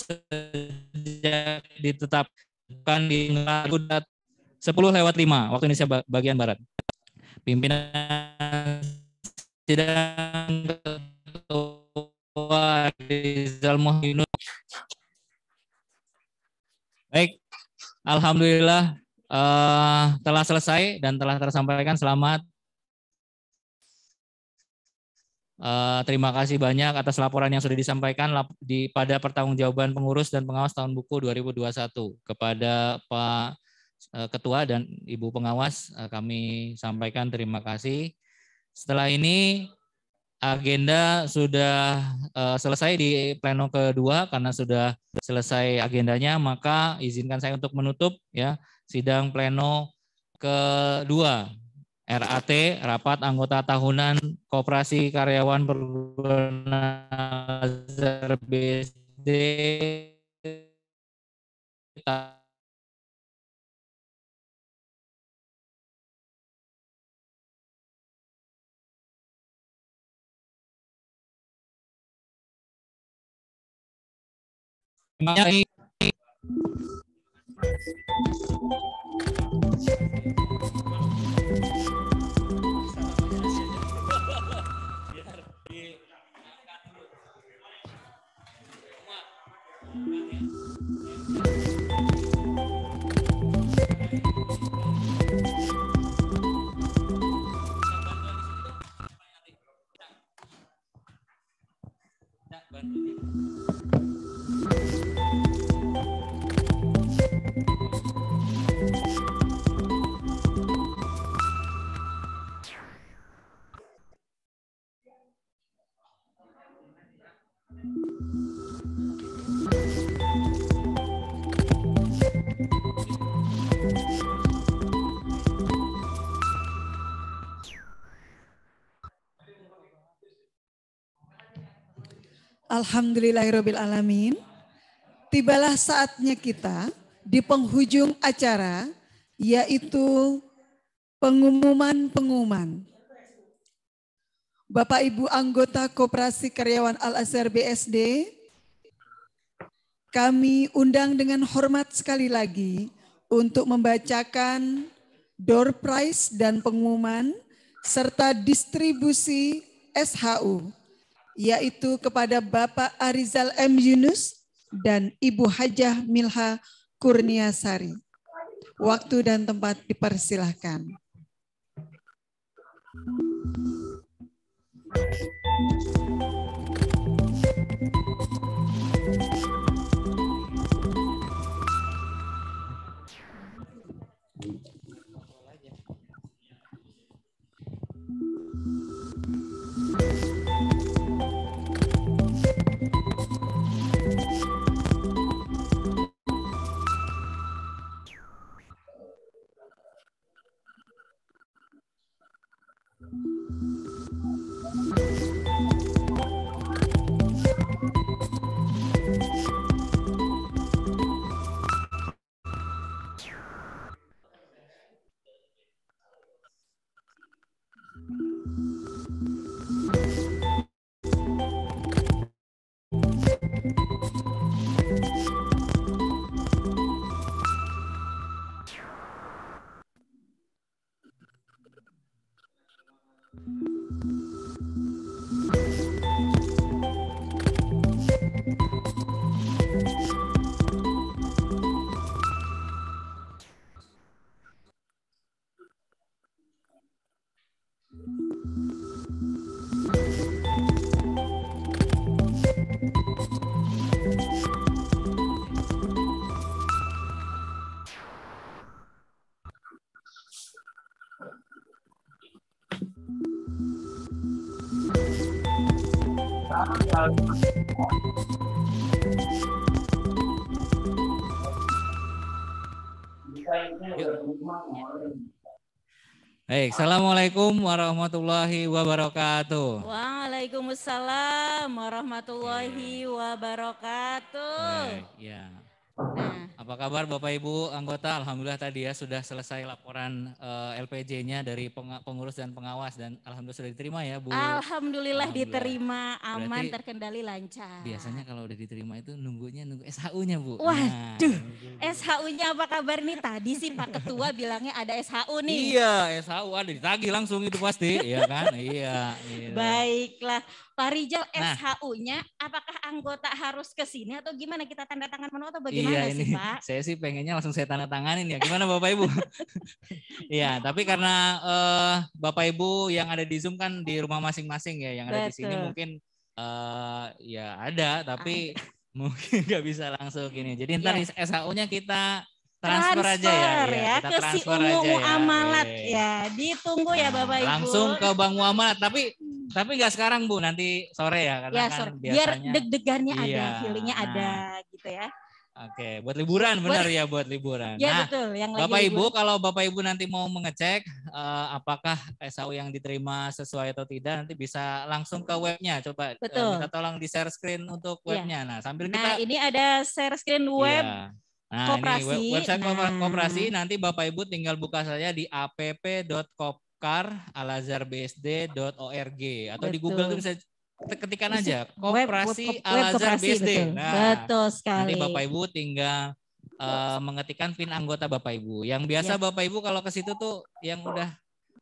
Speaker 2: sejak ditetapkan di
Speaker 13: 10 lewat 5 waktu Indonesia bagian Barat.
Speaker 1: Pimpinan
Speaker 13: sidang ketua Rizal Mohinun. Baik, Alhamdulillah uh, telah selesai dan telah tersampaikan. Selamat. Uh, terima kasih banyak atas laporan yang sudah disampaikan di pada pertanggungjawaban pengurus dan pengawas tahun buku 2021 kepada Pak eh, Ketua dan Ibu Pengawas kami sampaikan terima kasih. Setelah ini agenda sudah eh, selesai di pleno kedua karena sudah selesai agendanya maka izinkan saya untuk menutup ya sidang pleno kedua RAT rapat anggota tahunan Koperasi Karyawan Perguruan
Speaker 2: BSD Mari. you.
Speaker 4: Alhamdulillahirabbil Tibalah saatnya kita di penghujung acara yaitu pengumuman-pengumuman. Bapak Ibu anggota Koperasi Karyawan Al Azhar BSD, kami undang dengan hormat sekali lagi untuk membacakan door prize dan pengumuman serta distribusi SHU yaitu kepada Bapak Arizal M. Yunus dan Ibu Hajah Milha Kurniasari. Waktu dan tempat dipersilahkan. Thank you. Bye.
Speaker 6: Baik,
Speaker 13: Assalamualaikum warahmatullahi wabarakatuh.
Speaker 12: Waalaikumsalam warahmatullahi wabarakatuh. Baik,
Speaker 6: ya.
Speaker 13: Nah, apa kabar Bapak Ibu anggota? Alhamdulillah tadi ya sudah selesai laporan uh, eh, LPJ-nya dari pengurus dan pengawas dan alhamdulillah sudah diterima ya Bu. Alhamdulillah, alhamdulillah. diterima,
Speaker 12: aman, Berarti, terkendali lancar. Biasanya
Speaker 13: kalau udah diterima itu nunggunya nunggu SHU-nya Bu. Nah.
Speaker 12: Waduh, nah. SHU-nya apa kabar nih? Tadi sih Pak Ketua bilangnya ada SHU nih. Iya,
Speaker 13: SHU ada ditagih langsung itu pasti, ya kan? Iya. Gitu. Baiklah,
Speaker 12: Pak Rijal nah, SHU-nya apakah anggota harus ke sini atau gimana kita tanda tangan menu atau bagaimana iya, sih ini, Pak?
Speaker 13: Saya sih pengennya langsung saya tanda tanganin ya. Gimana Bapak Ibu? (laughs) Iya, tapi karena uh, Bapak Ibu yang ada di Zoom kan di rumah masing-masing ya, yang ada Betul. di sini mungkin uh, ya ada tapi ada. (laughs) mungkin nggak bisa langsung gini. Jadi ntar yeah. SHU-nya kita transfer, transfer aja ya, ya, ya. ke si Ungu aja ya. Iya.
Speaker 12: ya. Ditunggu ya nah, Bapak Ibu. Langsung
Speaker 13: ke Bang Amalat tapi tapi nggak sekarang Bu, nanti sore ya karena ya, kan sore. Kan biasanya, biar
Speaker 12: deg-degannya iya, ada, feelingnya nah. ada gitu ya.
Speaker 13: Oke, buat liburan benar ya buat liburan. Ya nah, betul. Yang Bapak lagi Ibu kalau Bapak Ibu nanti mau mengecek uh, apakah SAU yang diterima sesuai atau tidak nanti bisa langsung ke webnya. Coba eh, betul. Uh, minta tolong di share screen untuk ya. webnya. Ya. Nah sambil
Speaker 12: nah, kita. Nah ini ada share screen iya. web.
Speaker 13: Nah, koperasi. ini website nah. koperasi nanti Bapak Ibu tinggal buka saja di org atau Betul. di Google itu bisa ketikan aja koperasi Alazar BSD. Betul. Nah, betul sekali. Nanti Bapak Ibu tinggal uh, mengetikkan PIN anggota Bapak Ibu. Yang biasa ya. Bapak Ibu kalau ke situ tuh yang udah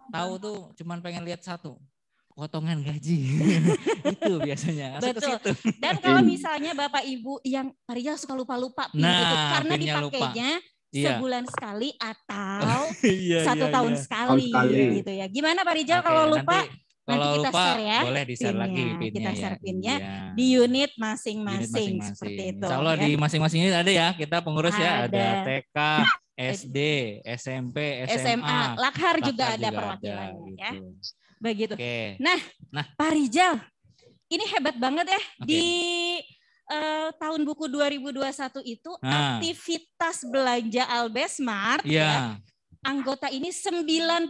Speaker 13: tahu tuh cuman pengen lihat satu potongan gaji. (laughs) itu biasanya. Betul. Situ. Dan kalau
Speaker 12: misalnya Bapak Ibu yang Maria suka lupa-lupa pin nah, itu karena dipakainya lupa. Iya. sebulan sekali
Speaker 1: atau (laughs) iya, satu iya, tahun, iya. Sekali, sekali gitu
Speaker 12: ya. Gimana Pak Rijal okay, kalau lupa nanti
Speaker 1: kalau nanti kita lupa, share ya. Boleh di share lagi Kita ya,
Speaker 12: share pinnya ya. di unit masing-masing
Speaker 6: seperti itu. Ya. Insya Allah ya.
Speaker 13: di masing-masing ini ada ya. Kita pengurus ada. ya. Ada TK, SD, SMP, SMA. SMA. Lakhar, Lakhar juga, juga ada perwakilannya
Speaker 6: ya. Gitu
Speaker 12: begitu. Okay. Nah, nah, Pak Rijal, ini hebat banget ya okay. di uh, tahun buku 2021 itu nah. aktivitas belanja Albesmart yeah. ya. Anggota ini 96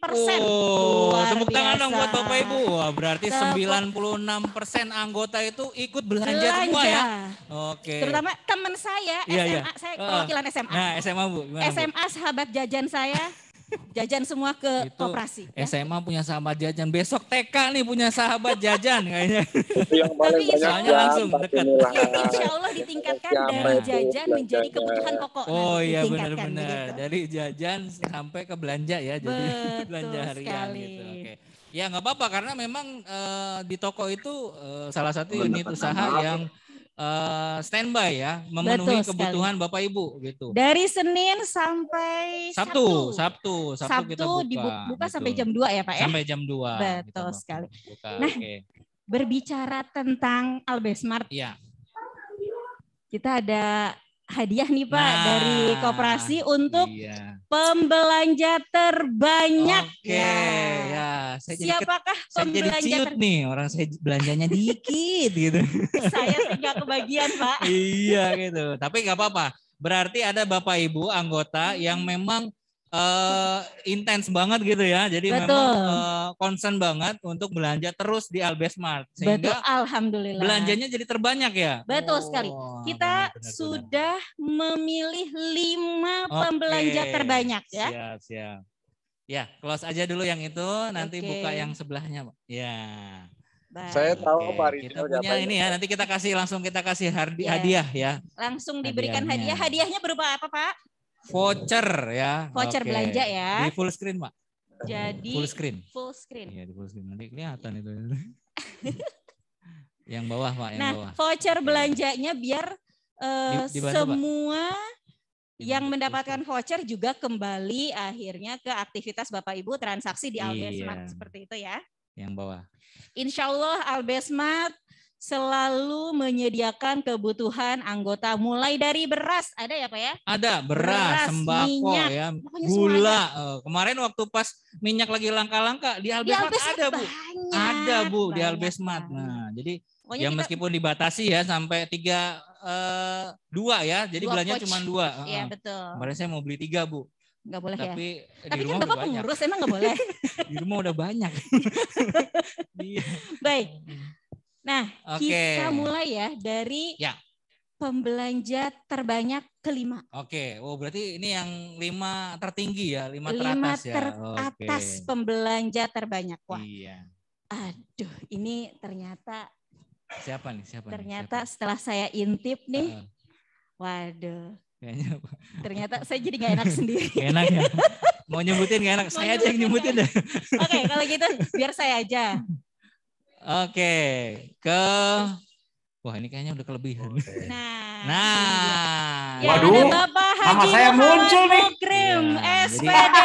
Speaker 13: persen. Oh,
Speaker 6: Luar tepuk tangan
Speaker 13: dong buat Bapak Ibu. Wah, berarti tepuk. 96 persen anggota itu ikut belanja, belanja. semua ya. Oke. Okay. Terutama
Speaker 12: teman saya, SMA, iya, yeah. saya uh, oh. SMA. Nah,
Speaker 13: SMA Bu. Gimana, SMA
Speaker 12: sahabat jajan saya. (laughs) Jajan semua ke itu koperasi.
Speaker 13: SMA ya? punya sahabat jajan. Besok TK nih punya sahabat jajan kayaknya.
Speaker 6: Yang paling Tapi banyak langsung dekat. Ya, (laughs) insya Allah ditingkatkan dari jajan menjadi kebutuhan pokok. Oh iya benar-benar.
Speaker 13: Gitu. Dari jajan sampai ke belanja ya. Jadi Betul (laughs) belanja harian sekali. gitu. Oke. Okay. Ya nggak apa-apa karena memang uh, di toko itu uh, salah satu unit usaha yang uh, standby ya, memenuhi Betul kebutuhan Bapak Ibu gitu. Dari
Speaker 12: Senin sampai Sabtu, Sabtu, Sabtu,
Speaker 13: Sabtu, Sabtu kita buka. dibuka Betul. Gitu. sampai jam
Speaker 12: 2 ya, Pak ya. Sampai
Speaker 13: jam 2. Betul
Speaker 12: gitu, sekali. Buka. Nah, okay. berbicara tentang Albesmart. Iya. Kita ada hadiah nih Pak nah, dari koperasi untuk iya. pembelanja terbanyak. Oke, okay. ya. ya Siapakah pembelanja saya jadi
Speaker 13: nih orang saya belanjanya dikit gitu. (laughs) saya
Speaker 12: tidak kebagian
Speaker 13: Pak. iya gitu. Tapi nggak apa-apa. Berarti ada Bapak Ibu anggota yang memang uh, intens banget gitu ya. Jadi Betul. memang uh, concern banget untuk belanja terus di Albes Mart sehingga Betul.
Speaker 12: alhamdulillah belanjanya
Speaker 13: jadi terbanyak ya.
Speaker 12: Betul sekali. Oh, kita benar, benar, sudah memilih lima okay. pembelanja terbanyak ya.
Speaker 13: Siap, siap. Ya, close aja dulu yang itu, nanti okay. buka yang sebelahnya, Pak. Ya. Baik. Saya tahu okay. Pak Rito Kita punya ini ya. ya, nanti kita kasih langsung kita kasih iya. hadiah ya.
Speaker 12: ya. Langsung diberikan hadiahnya. hadiah. Hadiahnya berupa apa, Pak?
Speaker 13: voucher ya. Voucher okay. belanja ya. Di full screen, Pak.
Speaker 12: Jadi full screen. Full screen. Iya, di full screen.
Speaker 13: Nanti kelihatan itu. (laughs) yang bawah, Pak, yang nah, bawah.
Speaker 12: voucher belanjanya biar uh, di, eh, semua Pak. yang mendapatkan voucher juga kembali akhirnya ke aktivitas Bapak Ibu transaksi di Albesmart iya. seperti itu ya. Yang bawah. Insya Allah Albesmart selalu menyediakan kebutuhan anggota mulai dari beras ada ya pak ya
Speaker 13: ada beras, beras sembako minyak, ya gula eh, kemarin waktu pas minyak lagi langka-langka di Albesmat Albes ada bu banyak, ada bu banyak. di Albesmat nah jadi Pokoknya ya kita... meskipun dibatasi ya sampai tiga uh, dua ya jadi dua belanja cuma dua Iya uh, betul kemarin saya mau beli tiga bu
Speaker 12: Enggak boleh tapi, ya. Tapi eh, kan bapak pengurus emang enggak boleh.
Speaker 13: (laughs) di rumah udah banyak.
Speaker 12: (laughs) Iya. Baik, Nah, okay. kita mulai ya dari ya. pembelanja terbanyak kelima.
Speaker 13: Oke, okay. oh berarti ini yang lima
Speaker 12: tertinggi ya, lima, lima ya. teratas ya. teratas okay. pembelanja terbanyak. Wah. Iya. Aduh, ini ternyata
Speaker 13: siapa nih? Siapa? Ternyata
Speaker 12: nih? Siapa? setelah saya intip nih, uh. waduh. Kayaknya (laughs) Ternyata saya jadi nggak enak sendiri. Gak
Speaker 13: enak ya. Mau nyebutin nggak enak? Mau saya aja yang nyebutin deh.
Speaker 12: Oke, okay, kalau gitu biar saya aja. (laughs)
Speaker 13: Oke, ke Wah, ini kayaknya udah kelebihan. Nah.
Speaker 12: Nah. Ya, Waduh. Ada Bapak Haji nama saya Muhammad muncul nih. Krim ya, SPD.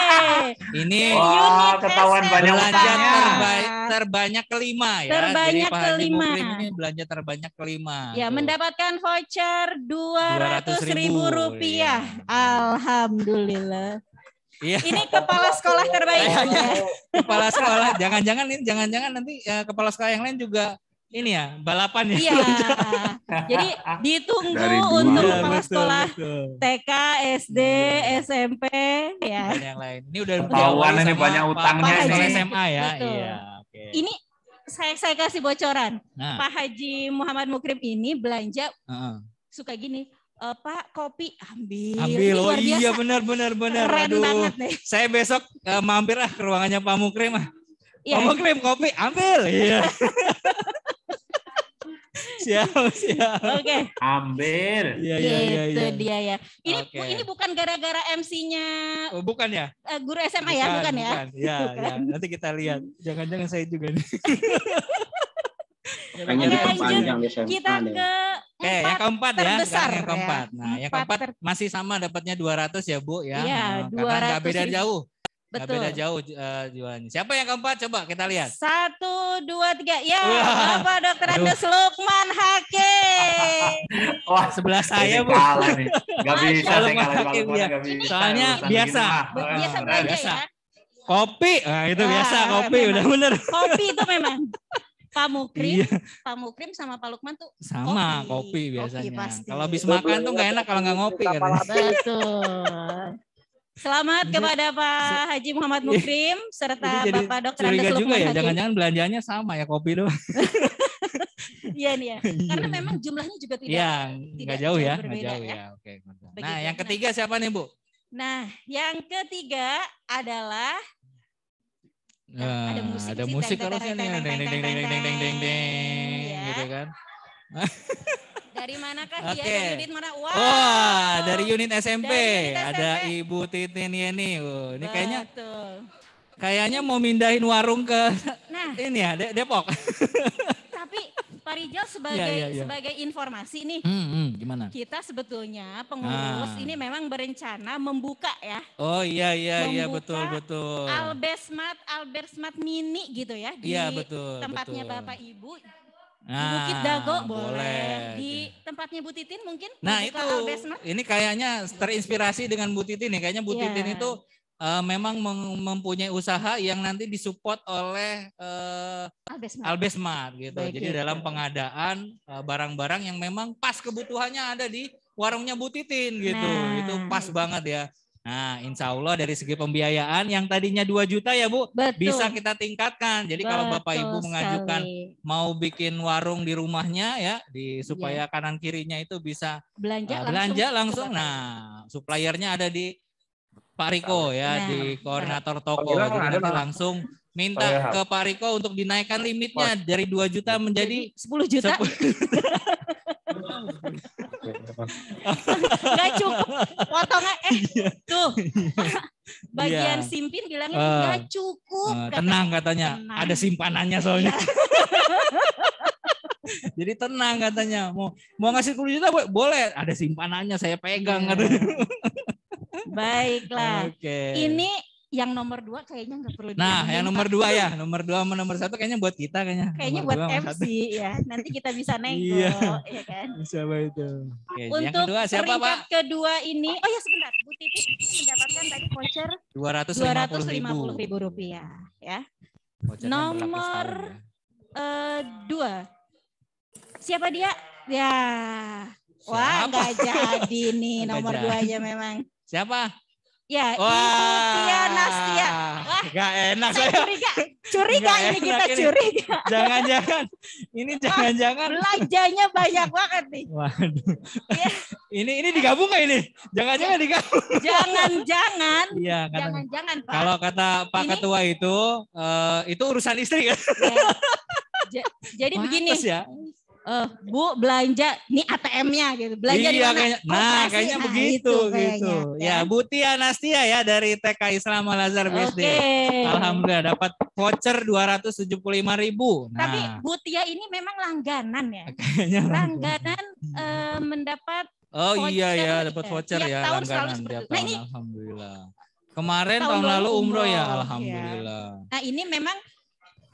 Speaker 12: ini Wah, ketahuan SPD. banyak belanja terbaik
Speaker 13: terbanyak kelima ya. Terbanyak Jadi, kelima. ini belanja terbanyak kelima. Ya, Tuh.
Speaker 12: mendapatkan voucher dua ratus ribu rupiah. Ya. Alhamdulillah. Iya. Ini kepala sekolah terbaik. Kayaknya iya.
Speaker 13: kepala sekolah. Jangan-jangan ini jangan-jangan nanti ya, kepala sekolah yang lain juga ini ya balapan ya. Iya. (laughs) Jadi
Speaker 12: ditunggu untuk iya, kepala betul, sekolah betul. TK, SD, iya. ya. SMP ya. yang
Speaker 13: lain. Ini udah tahuan ini banyak utangnya ini. SMA ya. Betul. Iya.
Speaker 12: Okay. Ini saya saya kasih bocoran. Nah. Pak Haji Muhammad Mukrim ini belanja uh -uh. suka gini Uh, Pak kopi ambil. Ambil. Oh iya
Speaker 13: benar benar benar. Keren Aduh. banget deh. Saya besok uh, mampir ah ke ruangannya Pak Mukrim ah.
Speaker 12: Yeah. Pak Mukrim kopi
Speaker 6: ambil. Iya. Yeah. (laughs) siap siap. Oke. Okay. Ambil. Iya iya iya. Itu ya.
Speaker 12: dia ya. Ini okay. ini bukan gara-gara MC-nya. Oh, bukan ya? Uh, guru SMA bukan, ya, bukan, bukan
Speaker 13: ya? Iya, iya. Nanti kita lihat. Jangan-jangan saya juga nih. (laughs) pengen diperpanjang SMA.
Speaker 6: Kita ke
Speaker 13: Eh, yang keempat terbesar, ya, yang keempat. Ya. Nah, yang keempat ter... masih sama dapatnya 200 ya, Bu ya. Iya, nah, Karena nggak beda jauh. Betul. Gak beda jauh uh, jualannya. Siapa yang keempat? Coba kita lihat.
Speaker 12: Satu, dua, tiga. Ya, Wah. Bapak Dokter Andes Lukman Hakim.
Speaker 7: (laughs) Wah, sebelah
Speaker 13: saya, Bu. Kalah
Speaker 6: Gak bisa, saya biasa. Hakim, ya. biasa, biasa, Soalnya biasa.
Speaker 13: Biasa, biasa. biasa. Kopi, nah, itu biasa ah, kopi udah bener.
Speaker 7: Kopi
Speaker 12: itu memang. Pak Mukrim, iya. Pak Mukrim sama Pak Lukman tuh
Speaker 13: sama kopi, kopi biasanya. Kopi kalau habis makan tuh nggak enak kalau nggak ngopi kan.
Speaker 6: Betul.
Speaker 12: Selamat mhm. kepada Pak Haji Muhammad Mukrim serta jadi Bapak Dokter Andes Lukman juga ya, jangan-jangan
Speaker 13: belanjanya sama ya kopi doang. (laughs)
Speaker 12: Iya nih ya. Iya. Karena memang jumlahnya juga tidak ya, tidak jauh ya, berbeda, jauh ya. ya. Oke. Nah, yang ketiga
Speaker 13: siapa nih,
Speaker 2: Bu?
Speaker 12: Nah, yang ketiga adalah
Speaker 13: Nah, ada musik, ada musik harusnya nih, deng deng deng deng deng deng deng deng, gitu kan? (laughs)
Speaker 4: Dari manakah
Speaker 13: dia? Okay. Dari unit mana? Wow. Wah, dari unit SMP. Dari unit SMP. Ada Ibu Titin ya nih, ini Betul. kayaknya Kayaknya mau mindahin warung ke nah. ini ya, Depok. (laughs)
Speaker 12: Pak Rijal sebagai yeah, yeah, yeah. sebagai informasi nih. Hmm, hmm, gimana? Kita sebetulnya pengurus ah. ini memang berencana membuka ya.
Speaker 13: Oh iya iya, iya membuka iya betul betul.
Speaker 12: Albersmat Albersmat mini gitu ya di yeah, betul, tempatnya betul. Bapak Ibu.
Speaker 13: Nah, Bukit Dago boleh. boleh. Di
Speaker 12: tempatnya Butitin mungkin. Nah itu,
Speaker 13: ini kayaknya terinspirasi dengan Butitin Titin nih. Kayaknya Butitin iya. yeah. itu uh, memang mempunyai usaha yang nanti disupport oleh uh,
Speaker 12: eh, Albesmart.
Speaker 13: gitu. Baik, Jadi gitu. dalam pengadaan eh, barang-barang uh, yang memang pas kebutuhannya ada di warungnya Butitin, gitu. Nah. Itu pas banget ya. Nah, insya Allah dari segi pembiayaan yang tadinya 2 juta ya Bu, Betul. bisa kita tingkatkan. Jadi Betul kalau Bapak Ibu mengajukan sekali. mau bikin warung di rumahnya ya, di iya. supaya yeah. kanan kirinya itu bisa
Speaker 12: belanja uh, belanja langsung.
Speaker 13: Nah, suppliernya ada di Pak Riko ya nah. di koordinator toko. Jadi nanti langsung minta oh, iya. ke Pak Riko untuk dinaikkan limitnya Mas. dari 2 juta menjadi 10 juta. 10 juta.
Speaker 1: (laughs)
Speaker 12: Gak cukup potongan eh iya.
Speaker 9: tuh
Speaker 13: (laughs) bagian
Speaker 12: simpin bilangnya uh, cukup. Eh, tenang katanya, ada
Speaker 13: simpanannya soalnya. (laughs) Jadi tenang katanya, mau mau ngasih 10 juta boleh, ada simpanannya saya pegang Baiklah. Okay. Ini
Speaker 12: yang nomor dua kayaknya nggak perlu. Nah, diambil. yang nomor dua ya,
Speaker 13: nomor dua sama nomor satu kayaknya buat kita kayaknya. Kayaknya buat MC satu. ya.
Speaker 12: Nanti kita bisa (laughs) nego, iya, ya kan?
Speaker 13: Siapa itu? Oke, Untuk yang kedua siapa Pak?
Speaker 12: kedua ini, oh ya sebentar, Bu Titi mendapatkan tadi voucher
Speaker 1: dua ratus lima puluh ribu
Speaker 12: rupiah ya.
Speaker 1: Voucher nomor
Speaker 12: Uh, dua, siapa dia? Ya, wah nggak (laughs) jadi nih nomor dua aja memang. Siapa? Ya, Wah, iya, Tia Nastia.
Speaker 6: Wah, gak enak saya. Curiga,
Speaker 12: curiga gak ini kita curiga.
Speaker 6: Jangan-jangan,
Speaker 12: ini jangan-jangan. Belanjanya banyak banget nih.
Speaker 6: Waduh.
Speaker 13: Ya. Ini ini digabung gak ini? Jangan-jangan digabung.
Speaker 12: Jangan-jangan. Iya, jangan-jangan Pak. Kalau kata
Speaker 13: Pak ini? Ketua itu, uh, itu urusan istri kan? Iya.
Speaker 12: Ya. jadi Mantas begini. Ya uh, Bu belanja nih ATM-nya gitu. Belanja iya, Kayak, nah, kayaknya nah, begitu itu, gitu. Kayaknya.
Speaker 13: Ya, ya. Bu Tia Nastia ya dari TK Islam Al Azhar BSD. Alhamdulillah dapat voucher dua ratus tujuh puluh lima ribu. Nah. Tapi Bu
Speaker 12: Tia ya, ini memang langganan ya. (laughs) Kayaknya langganan uh, mendapat Oh iya ya, dapat voucher ya, ya langganan dia. Nah, tahun. Nah, ini,
Speaker 13: Alhamdulillah. Kemarin tahun, tahun lalu umroh, umroh ya, iya. alhamdulillah.
Speaker 12: Ya. Nah ini memang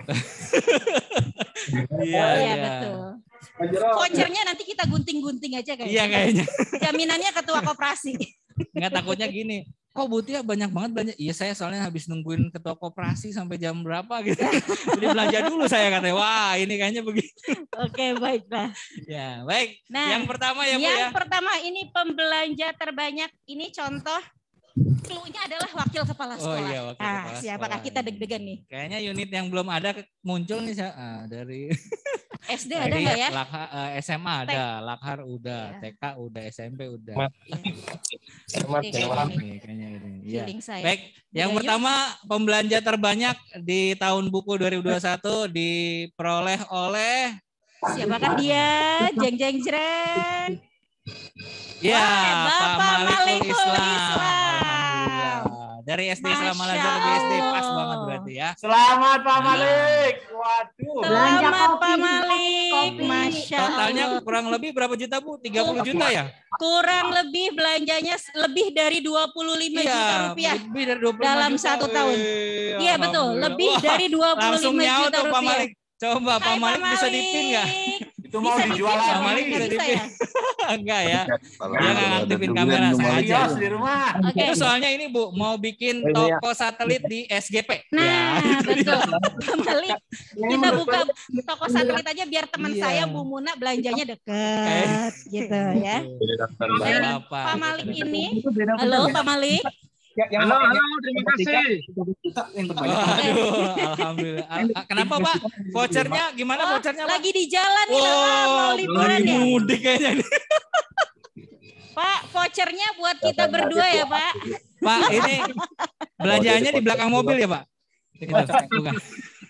Speaker 13: (laughs) Iya, oh, iya, iya betul.
Speaker 12: Vouchernya nanti kita gunting-gunting aja
Speaker 1: kayaknya. Iya kayaknya.
Speaker 12: (laughs) Jaminannya ketua koperasi. Enggak takutnya gini. Kok butuhnya banyak
Speaker 13: banget banyak. Iya saya soalnya habis nungguin ketua koperasi sampai jam berapa gitu. Jadi (laughs) belanja dulu saya katanya. Wah ini kayaknya begitu.
Speaker 12: Oke baik, baiklah.
Speaker 13: Ya baik. Nah, yang pertama
Speaker 12: ya Bu ya. Yang pertama ini pembelanja terbanyak. Ini contoh Keluhnya adalah wakil kepala sekolah. Oh iya, wakil ah, kepala siapakah kita deg-degan nih?
Speaker 13: Kayaknya unit yang belum ada muncul nih ah, dari
Speaker 12: SD (laughs) dari ada nggak ya?
Speaker 13: Lakha, eh, SMA ada, Tek. Lakhar udah, ya. TK udah, SMP udah. Iya. (laughs) Selamat ya. kayaknya ini. Gitu. Ya. Saya. Baik, iya, yang pertama pembelanja terbanyak di tahun buku 2021
Speaker 12: diperoleh oleh Siapakah dia? Jeng jeng jeng. Ya, Bapak, Pak Malikul Islam.
Speaker 13: Dari SD selama Islam Al SD pas banget berarti ya. Selamat
Speaker 12: Pak nah. Malik. Waduh.
Speaker 13: Selamat
Speaker 12: Pak Malik. Masya Allah. Totalnya kurang
Speaker 13: lebih berapa juta Bu? 30 juta ya?
Speaker 12: Kurang lebih belanjanya lebih dari 25 iya, juta rupiah. Lebih dari 25 dalam juta. satu tahun. Eh, iya betul, lebih Wah, dari 25 juta rupiah. Tuh, Pak Malik. Coba Pak
Speaker 9: Malik, Malik bisa dipin nggak? itu mau bisa dijual lagi. Bang Malik Ya?
Speaker 6: Enggak ya. Dia nggak aktifin kamera saya aja. di
Speaker 13: rumah. Okay. Itu soalnya ini Bu mau bikin iya. toko satelit di SGP. Nah, ya, betul. kita
Speaker 12: buka toko satelit aja biar teman iya. saya Bu Muna belanjanya deket gitu ya.
Speaker 6: Jadi, gitu. ya. Pak Malik ini, halo Pak Malik. Ya, yang halo, ya, halo, terima kasih. Aduh, alhamdulillah. Kenapa Pak?
Speaker 12: Vouchernya gimana? Oh, vouchernya lagi di jalan nih, wow, mau
Speaker 13: liburan ya.
Speaker 1: Mudik kayaknya nih.
Speaker 12: Pak, vouchernya buat kita berdua gitu. ya Pak.
Speaker 13: Pak, ini
Speaker 6: belanjaannya di belakang mobil ya Pak. Kita bukan.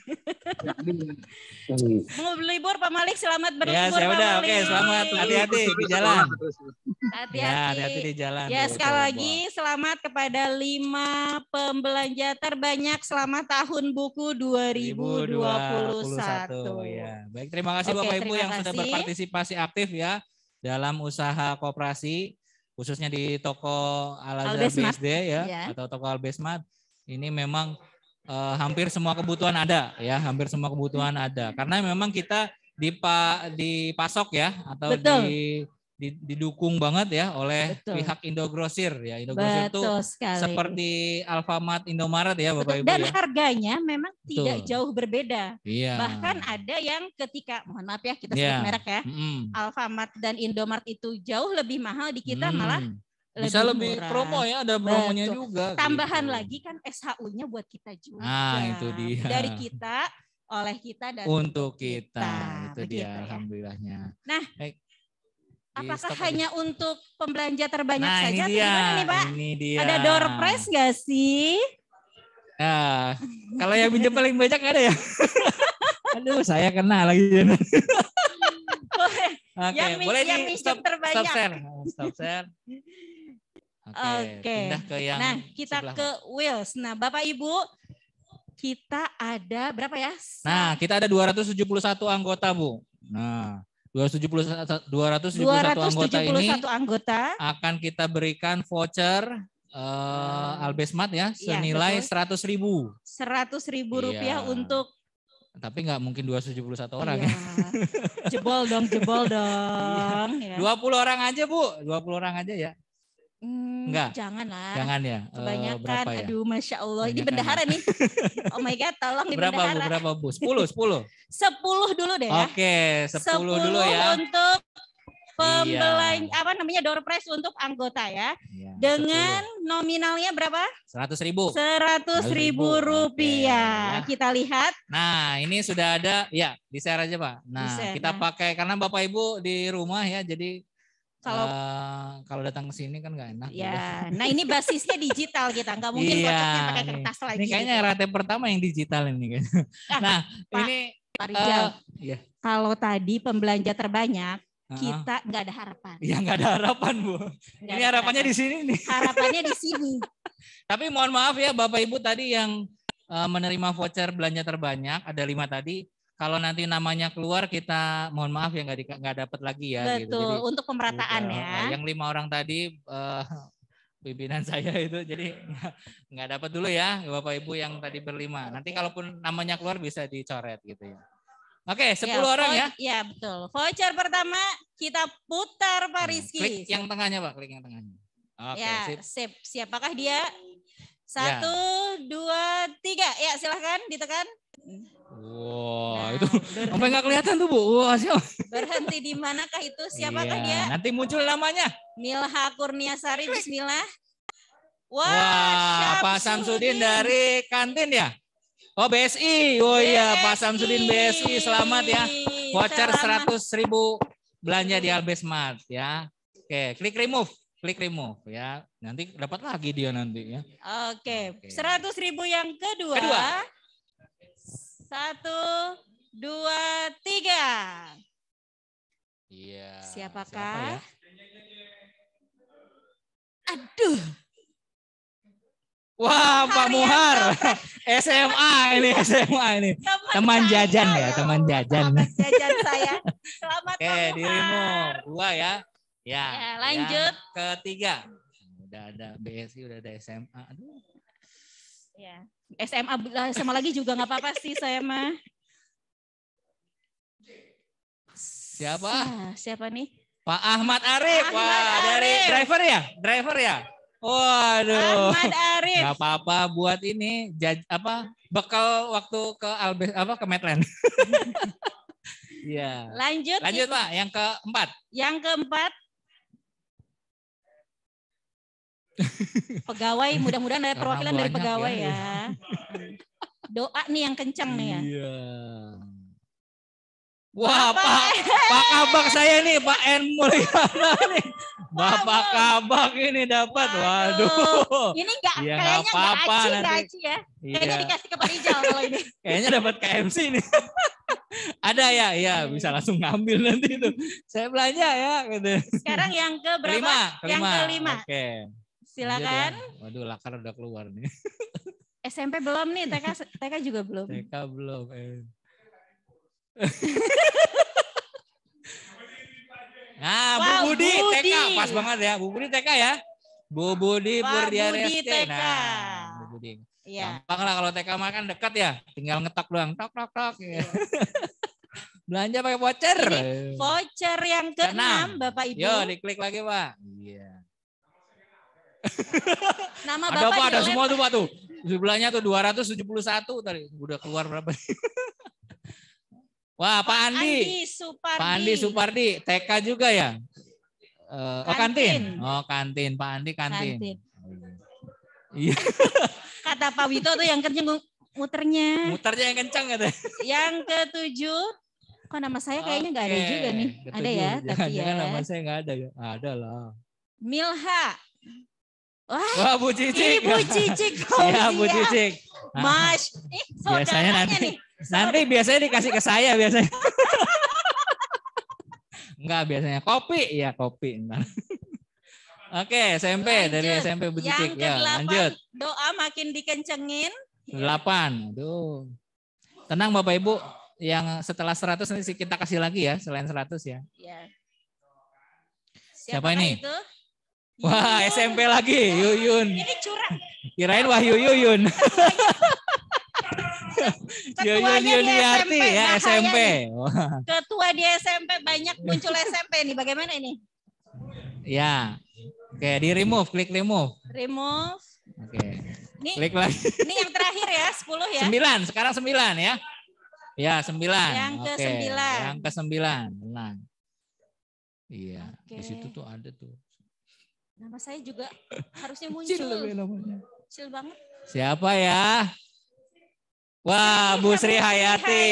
Speaker 6: (laughs)
Speaker 12: Mau libur Pak Malik, selamat ya, berlibur. Ya, saya Pak Malik. Oke,
Speaker 6: selamat. Hati-hati di jalan.
Speaker 12: Hati-hati. Ya, di jalan. Ya, sekali lagi selamat kepada lima pembelanja terbanyak selama tahun buku 2021. 2021
Speaker 13: ya. Baik, terima kasih Bapak Ibu yang kasih. sudah berpartisipasi aktif ya dalam usaha koperasi khususnya di toko Al Azhar BSD ya, ya atau toko Al Besmat. Ini memang eh, hampir semua kebutuhan ada ya, hampir semua kebutuhan ada. Karena memang kita di dipasok ya atau Betul. di didukung banget ya oleh Betul. pihak Indogrosir ya. Indogrosir itu seperti Alfamart, Indomaret ya Bapak Betul. Ibu. Dan ya.
Speaker 12: harganya memang Betul. tidak jauh berbeda.
Speaker 13: Iya. Bahkan
Speaker 12: ada yang ketika mohon maaf ya kita iya. sebut yeah. merek ya. Mm. Alfamart dan Indomaret itu jauh lebih mahal di kita mm. malah lebih bisa lebih murah. promo ya ada
Speaker 13: promonya Betul. juga
Speaker 12: gitu. tambahan gitu. lagi kan SHU-nya buat kita juga nah itu dia dari kita oleh kita dan untuk
Speaker 13: kita, kita. itu Begitu, dia ya. alhamdulillahnya nah
Speaker 12: Baik. Apakah hanya aja. untuk pembelanja terbanyak nah, saja? Ini dia. nih, Pak?
Speaker 13: Ini dia. Ada door prize
Speaker 12: nggak sih?
Speaker 13: Nah, kalau yang pinjam paling banyak ada ya?
Speaker 12: (laughs) Aduh, saya
Speaker 13: kena lagi. Oke,
Speaker 12: okay. boleh yang nih stop, terbanyak. stop share. Stop share. Oke. Okay. Pindah ke yang Nah, kita sebelah. ke Wills. Nah, Bapak Ibu, kita ada berapa ya?
Speaker 13: Nah, kita ada 271 anggota, Bu. Nah, 271 271, anggota ini anggota. akan kita berikan voucher uh, eh, Albesmat
Speaker 12: ya iya, senilai
Speaker 13: seratus ya, ribu.
Speaker 12: Seratus ribu rupiah iya. untuk
Speaker 13: tapi nggak mungkin 271 orang iya. ya.
Speaker 12: Jebol dong, jebol (laughs) iya. dong. Ya. Dua
Speaker 13: puluh orang aja Bu, dua puluh orang aja ya.
Speaker 12: Hmm, Enggak. Jangan lah. Jangan
Speaker 13: ya. Eh, Kebanyakan. Uh, ya? Aduh,
Speaker 12: masya Allah. ini bendahara ya? nih. (laughs) Oh my god, tolong di berapa, bendahara.
Speaker 13: berapa bu? Sepuluh, sepuluh.
Speaker 12: Sepuluh dulu deh. ya Oke,
Speaker 1: sepuluh dulu ya. Untuk pembelan
Speaker 12: iya. apa namanya door prize untuk anggota ya. Iya, dengan 10. nominalnya berapa?
Speaker 1: Seratus
Speaker 13: ribu. Seratus ribu rupiah. Okay,
Speaker 12: ya. Kita lihat.
Speaker 13: Nah ini sudah ada ya di share aja pak. Nah share, kita nah. pakai karena bapak ibu di rumah ya jadi kalau uh, kalau datang ke sini kan nggak enak. Ya, nah
Speaker 12: ini basisnya digital kita, nggak (laughs) mungkin iya, kocoknya pakai kertas ini. lagi. Ini kayaknya gitu. rata-rata
Speaker 13: pertama yang digital ini kan.
Speaker 12: nah, Pak, ini Pak Rijal, uh, eh, iya. kalau tadi pembelanja terbanyak, kita nggak
Speaker 1: ada
Speaker 7: harapan.
Speaker 13: Iya nggak ada harapan bu. Gak Ini harapannya ada. di sini nih. (laughs) Harapannya di sini. Tapi mohon maaf ya bapak ibu tadi yang eh, menerima voucher belanja terbanyak ada lima tadi kalau nanti namanya keluar kita mohon maaf ya nggak nggak dapat lagi ya. Gitu. Betul. Gitu. Jadi, untuk
Speaker 12: pemerataan
Speaker 13: iya, ya. Yang lima orang tadi uh, (laughs) pimpinan saya itu jadi nggak dapat dulu ya bapak ibu yang tadi berlima. Nanti kalaupun namanya keluar bisa dicoret gitu ya. Oke, 10 ya, orang ya.
Speaker 12: Iya, betul. Voucher pertama kita putar hmm, Pak Rizky. Klik yang tengahnya, Pak. Klik yang tengahnya. Oke, ya, sip. sip. Siapakah dia? Ya. Satu, ya. dua, tiga. Ya, silahkan ditekan.
Speaker 10: Wah, wow, nah,
Speaker 13: itu berhenti. sampai nggak kelihatan tuh, Bu. Wah, wow, siapa?
Speaker 12: Berhenti di manakah itu? Siapa iya, dia? Nanti muncul namanya. Milha Kurniasari Bismillah. Wah, Wah Pak Samsudin dari
Speaker 13: kantin ya? Oh, BSI. Oh iya, Pak Samsudin BSI. Selamat ya. Voucher seratus ribu belanja di Albesmart ya. Oke, klik remove klik remove ya. Nanti dapat lagi dia nanti ya.
Speaker 12: Oke, seratus ribu yang kedua. kedua. Satu,
Speaker 9: dua, tiga. Iya. Siapakah? Siapa ya? Aduh. Wah, Pak Muhar. SMA ini, SMA ini. Teman, teman ya. jajan ya,
Speaker 13: teman jajan. Teman jajan saya. Selamat Oke, (laughs) eh, dirimu. Dua ya. ya. Ya.
Speaker 6: ya lanjut.
Speaker 12: ketiga. Udah ada BSI, udah ada SMA. Aduh. Ya. SMA SMA lagi juga nggak apa-apa sih saya mah. Siapa? siapa nih? Pak Ahmad Arif. Ahmad Wah, Arif. dari driver
Speaker 13: ya? Driver ya? Waduh. Ahmad Arif. Gak apa-apa buat ini jaj, apa bekal waktu ke Albes apa ke Metland. (laughs)
Speaker 6: Iya. Lanjut. Lanjut Pak,
Speaker 12: yang keempat. Yang keempat Pegawai mudah-mudahan ada perwakilan dari pegawai ya. ya. Doa nih yang kencang nih ya. Iya. Wah, Pak, Pak Kabak saya nih, Pak N Mulyana nih.
Speaker 13: Bapak Kabak ini dapat. Waduh. Ini enggak ya, kayaknya nggak -apa enggak aci, nanti. aci
Speaker 6: ya. Iya. Kayaknya dikasih ke Pak Rijal kalau ini. (laughs) kayaknya
Speaker 13: dapat KMC ini (laughs) Ada ya, ya bisa langsung ngambil nanti itu. Saya belanja ya gitu.
Speaker 6: Sekarang
Speaker 12: yang ke berapa? Kelima, kelima. Yang kelima. Oke. Okay. Silakan. Iya
Speaker 13: kan? Waduh, lakar udah keluar nih.
Speaker 12: SMP (laughs) belum nih, TK TK juga belum. TK
Speaker 13: belum. Eh. (laughs) nah, wow, Bu Budi, Budi, TK pas banget ya. Bu Budi TK ya. Bu Budi Wah, Budi TK.
Speaker 12: Nah, Bu Budi. Iya.
Speaker 13: Gampang lah kalau TK makan dekat ya, tinggal ngetok doang,
Speaker 12: tok tok tok. Ya. Iya.
Speaker 13: (laughs) Belanja pakai voucher. Ini
Speaker 12: voucher yang keenam Bapak Ibu. Yo, diklik lagi, Pak. Iya.
Speaker 1: Nama Bapak ada apa? Ada semua tuh
Speaker 13: Pak tuh. Jumlahnya tuh 271 tadi. Udah keluar berapa? (laughs) Wah, Pak, Andi. Andi Pak Andi Supardi, TK juga ya? Eh, oh, kantin. oh, kantin. Oh, kantin. Pak Andi kantin.
Speaker 12: Iya. (laughs) Kata Pak Wito tuh yang kenceng muternya. Muternya yang kenceng ada? (laughs) Yang ketujuh. Kok nama saya kayaknya enggak ada juga nih. Ketujuh. Ada ya, jangan, tapi ya. nama
Speaker 13: saya enggak ada ya. Ada lah.
Speaker 12: Milha. Wah, Wah Bu Cicik. Ibu Cicik Iya, Bu Cicik. (laughs) Iya, ya. (laughs) Mas, eh, biasanya nanti nih. nanti biasanya
Speaker 13: dikasih ke saya biasanya. (laughs) Enggak biasanya kopi ya kopi. Entar. Oke, SMP lanjut. dari SMP Bu Cicik ya, lanjut.
Speaker 12: Doa makin dikencengin.
Speaker 13: delapan, aduh Tenang Bapak Ibu, yang setelah seratus nanti kita kasih lagi ya, selain seratus ya.
Speaker 12: Iya. Siapa, Siapa ini? Itu?
Speaker 13: Wah, SMP lagi, Yuyun.
Speaker 12: Ini curang.
Speaker 13: Ya? Kirain Wah Yuyun.
Speaker 12: Iya, iya. (laughs) Yuyun Yuniarti ya nah,
Speaker 13: SMP. Nih.
Speaker 12: Ketua di SMP banyak muncul SMP nih. Bagaimana ini?
Speaker 13: Ya. Oke, di remove, klik remove.
Speaker 12: Remove. Oke. Ini, klik lagi. (laughs) Ini yang terakhir ya, 10 ya. 9, sekarang 9 ya.
Speaker 13: Ya, 9. Yang ke-9. Yang ke-9, tenang. Iya, Oke. di situ tuh ada tuh.
Speaker 12: Nama saya juga harusnya muncul. Kecil banget.
Speaker 13: Siapa ya? Wah, Bu Sri Hayati. Hayati.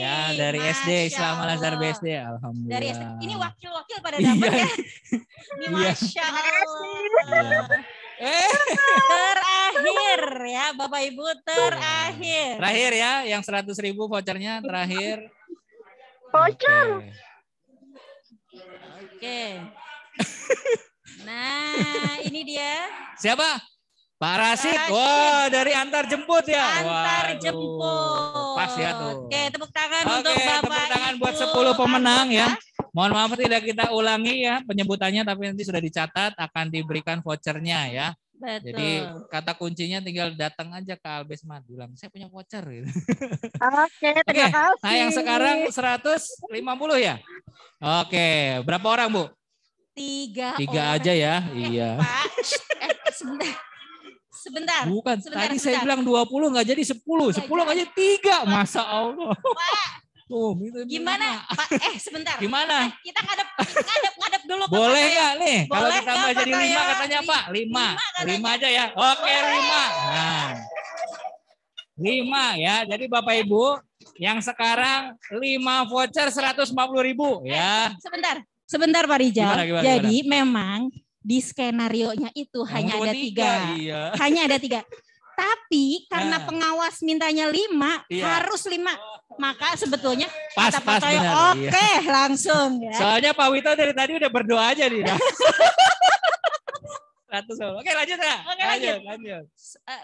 Speaker 13: Ya, dari Masya SD Islam Al Azhar BSD. Alhamdulillah. Dari SD.
Speaker 12: Ini wakil-wakil pada iya. dapat ya. (laughs) Ini iya. Masya Allah. Eh. Terakhir ya, Bapak Ibu, terakhir. Terakhir ya, yang
Speaker 13: 100 ribu vouchernya terakhir.
Speaker 12: Voucher. Oke. Okay. (laughs) Nah, ini dia.
Speaker 13: Siapa? Pak Rasid. Wah, wow, dari antar jemput ya. Antar jemput. Pas ya tuh.
Speaker 12: Oke, tepuk tangan Oke, untuk Bapak. tepuk tangan Ibu. buat 10
Speaker 13: pemenang ya. Mohon maaf tidak kita ulangi ya penyebutannya tapi nanti sudah dicatat akan diberikan vouchernya ya. Betul. Jadi kata kuncinya tinggal datang aja ke Albes Madu bilang saya punya voucher gitu.
Speaker 9: Oke, terima Oke. kasih. Nah, yang
Speaker 13: sekarang 150 ya? Oke, berapa orang, Bu?
Speaker 12: Tiga. Tiga
Speaker 13: orang. aja ya. Eh, iya.
Speaker 12: Eh, eh, sebentar. Sebentar. Bukan. Sebentar, tadi sebentar. saya bilang
Speaker 13: dua puluh nggak jadi sepuluh sepuluh aja tiga Masa Allah. Pak.
Speaker 12: Tuh, minta, gitu, gitu. gimana? Pak, eh sebentar. Gimana? Kita, kita ngadep, ngadep, ngadep dulu. Boleh ya. nggak nih? kalau kalau ditambah jadi lima ya? katanya
Speaker 13: Pak. Lima. Lima aja ya. Oke Boleh. lima. Nah. Lima ya. Jadi Bapak Ibu yang sekarang lima voucher seratus lima puluh ribu ya. Eh,
Speaker 12: sebentar sebentar Pak Rijal. Gimana, gimana, Jadi gimana? memang di skenarionya itu Yang hanya ada tiga, tiga.
Speaker 1: Iya. (laughs) hanya
Speaker 12: ada tiga. Tapi karena nah. pengawas mintanya lima, iya. harus lima. Maka sebetulnya
Speaker 13: pas, kita pas, percaya benar, iya. oke iya.
Speaker 12: langsung. Ya.
Speaker 13: Soalnya Pak Wito dari tadi udah berdoa aja nih. Nah. (laughs) Oke lanjut ya. Oke
Speaker 6: lanjut. lanjut.
Speaker 12: Eh,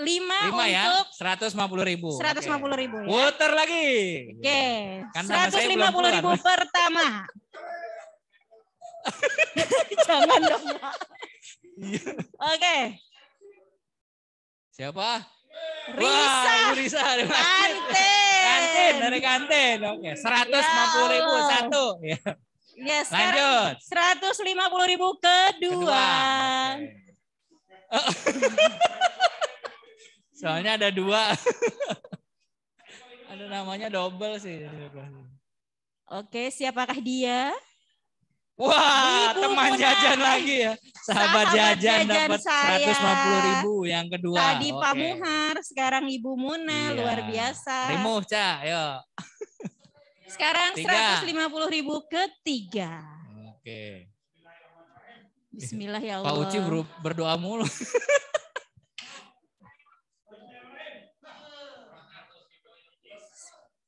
Speaker 12: lima, lima ya? untuk
Speaker 13: seratus lima puluh ribu. Seratus lima puluh ribu. Ya. Puter lagi.
Speaker 12: Oke. Kan seratus lima puluh ribu pertama. (laughs)
Speaker 9: Jangan dong. Iya. Oke. Okay. Siapa? Risa. Wah, Risa.
Speaker 12: Kantin.
Speaker 9: Kantin, dari kantin. Oke, seratus lima puluh ribu satu. Iya. Ya.
Speaker 12: Yes, Lanjut. Seratus lima puluh ribu kedua. kedua. Okay.
Speaker 13: (laughs) Soalnya ada dua.
Speaker 12: ada namanya double sih. Oke, siapakah dia? Wah, Ibu teman punya. jajan lagi ya. Sahabat, Sahabat jajan, jajan dapat 150
Speaker 13: ribu yang kedua. Tadi Pak Muhar,
Speaker 12: sekarang Ibu Muna, iya. luar biasa. Rimuh,
Speaker 13: Cah, yuk.
Speaker 12: sekarang lima 150 ribu ketiga. Oke. Bismillah ya Allah. Pak Uci
Speaker 13: berdoa mulu. (laughs)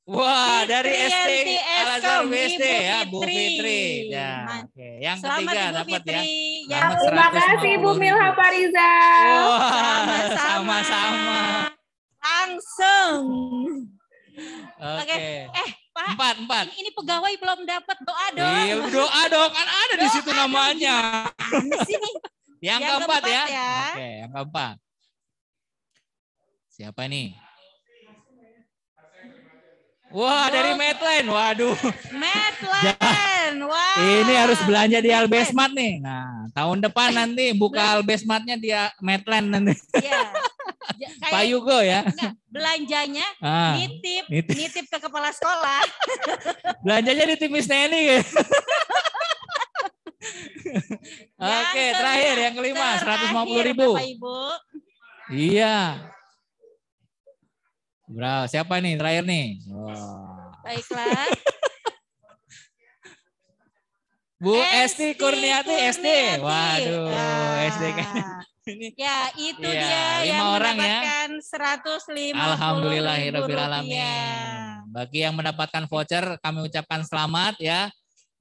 Speaker 13: Wah,
Speaker 9: dari ST Alazar WST ya, Bu Fitri. Ya, oke. Okay. Yang Selamat ketiga
Speaker 13: Ibu dapat ya. Fitri. ya. ya. Terima kasih Bu Milha
Speaker 12: Pariza. Wah,
Speaker 13: sama-sama.
Speaker 12: Langsung.
Speaker 13: Oke. Okay. okay.
Speaker 12: Eh, Pak. Empat, empat. Ini, ini pegawai belum dapat doa dong. Iya, doa dong. Kan ada doa di situ dong. namanya. yang, yang
Speaker 6: keempat, ya. keempat ya. ya.
Speaker 13: Oke, yang keempat. Siapa nih? Wah, dari Medline. Waduh.
Speaker 9: Medline. (laughs) Wah. Ini
Speaker 13: harus belanja di Albesmat nih. Nah, tahun depan nanti buka Albesmatnya di uh, Medline nanti. Iya.
Speaker 12: (laughs) Pak Yugo ya. Enggak, belanjanya ah, nitip, nitip, nitip ke kepala sekolah.
Speaker 13: (laughs) belanjanya di Timis Neni. Oke, terakhir yang kelima puluh ribu. puluh Ibu. Iya. Bro, siapa nih terakhir nih? Oh.
Speaker 1: Baiklah.
Speaker 13: (laughs) Bu Esti Kurniati, Esti. SD. Waduh, ah. SD kan. (laughs)
Speaker 12: Ini. Ya, itu ya, dia yang orang ya. mendapatkan ya. 150 Alhamdulillah, alamin.
Speaker 13: Bagi yang mendapatkan voucher, kami ucapkan selamat ya.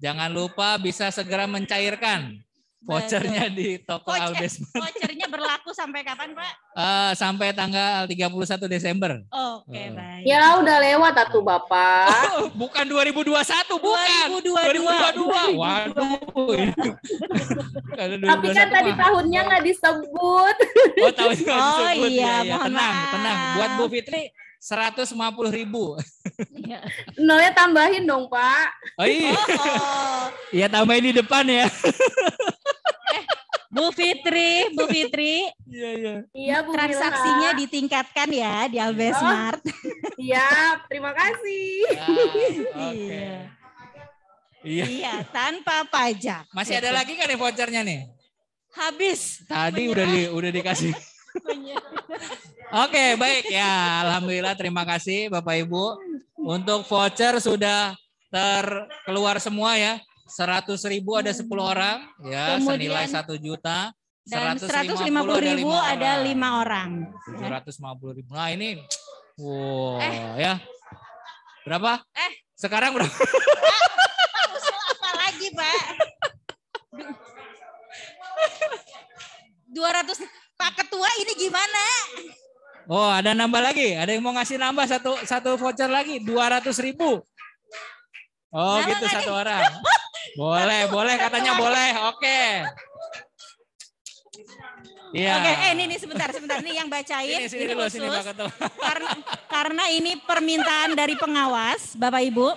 Speaker 13: Jangan lupa bisa segera mencairkan Vouchernya di toko Voucher, Albesmart.
Speaker 12: (laughs) Vouchernya berlaku sampai kapan, Pak?
Speaker 13: Uh, sampai tanggal 31 Desember.
Speaker 12: Oke, okay, uh. Eh. baik. Ya udah lewat atuh, Bapak.
Speaker 13: (laughs) Oh, bukan 2021, bukan. 2022. 2022. 2022.
Speaker 12: Waduh.
Speaker 1: (laughs)
Speaker 13: Tapi kan tadi mah.
Speaker 12: tahunnya nggak disebut. Oh,
Speaker 1: tahunnya nggak oh, disebut. Oh, iya, ya, ya. Tenang,
Speaker 13: maaf. tenang. Buat Bu Fitri, 150 ribu.
Speaker 12: Iya. Nolnya tambahin dong, Pak.
Speaker 13: Oh iya. Oh, oh, oh. tambahin di depan ya.
Speaker 12: eh, Bu Fitri, Bu Fitri. Iya, iya. Iya, Bu Transaksinya Mila. ditingkatkan ya di Albesmart. Iya. Oh, iya,
Speaker 9: terima kasih.
Speaker 12: Ah,
Speaker 13: ya,
Speaker 12: Okay. Iya. Iya. tanpa pajak. Masih ada lagi kan nih vouchernya nih? Habis.
Speaker 13: Tadi Menyerah. udah di, udah dikasih. Iya. Oke, okay, baik ya. Alhamdulillah terima kasih Bapak Ibu. Untuk voucher sudah terkeluar semua ya. 100 ribu ada 10 orang ya, Kemudian, senilai 1 juta. Dan 150 ribu ada 5 orang. Ada orang. 750 ribu. Nah ini, wow eh. ya. Berapa? Eh.
Speaker 12: Sekarang berapa? apa lagi Pak? 200 (laughs) Pak Ketua ini gimana?
Speaker 13: Oh, ada nambah lagi. Ada yang mau ngasih nambah satu satu voucher lagi, dua ratus ribu. Oh, Nama gitu lagi. satu orang. Boleh, satu, boleh katanya boleh. Oke.
Speaker 8: Okay. Iya.
Speaker 12: Oke, okay, eh ini nih sebentar, sebentar nih yang bacain ini, sini ini khusus. Sini, Pak Ketua. (laughs) Karena karena ini permintaan dari pengawas, Bapak Ibu.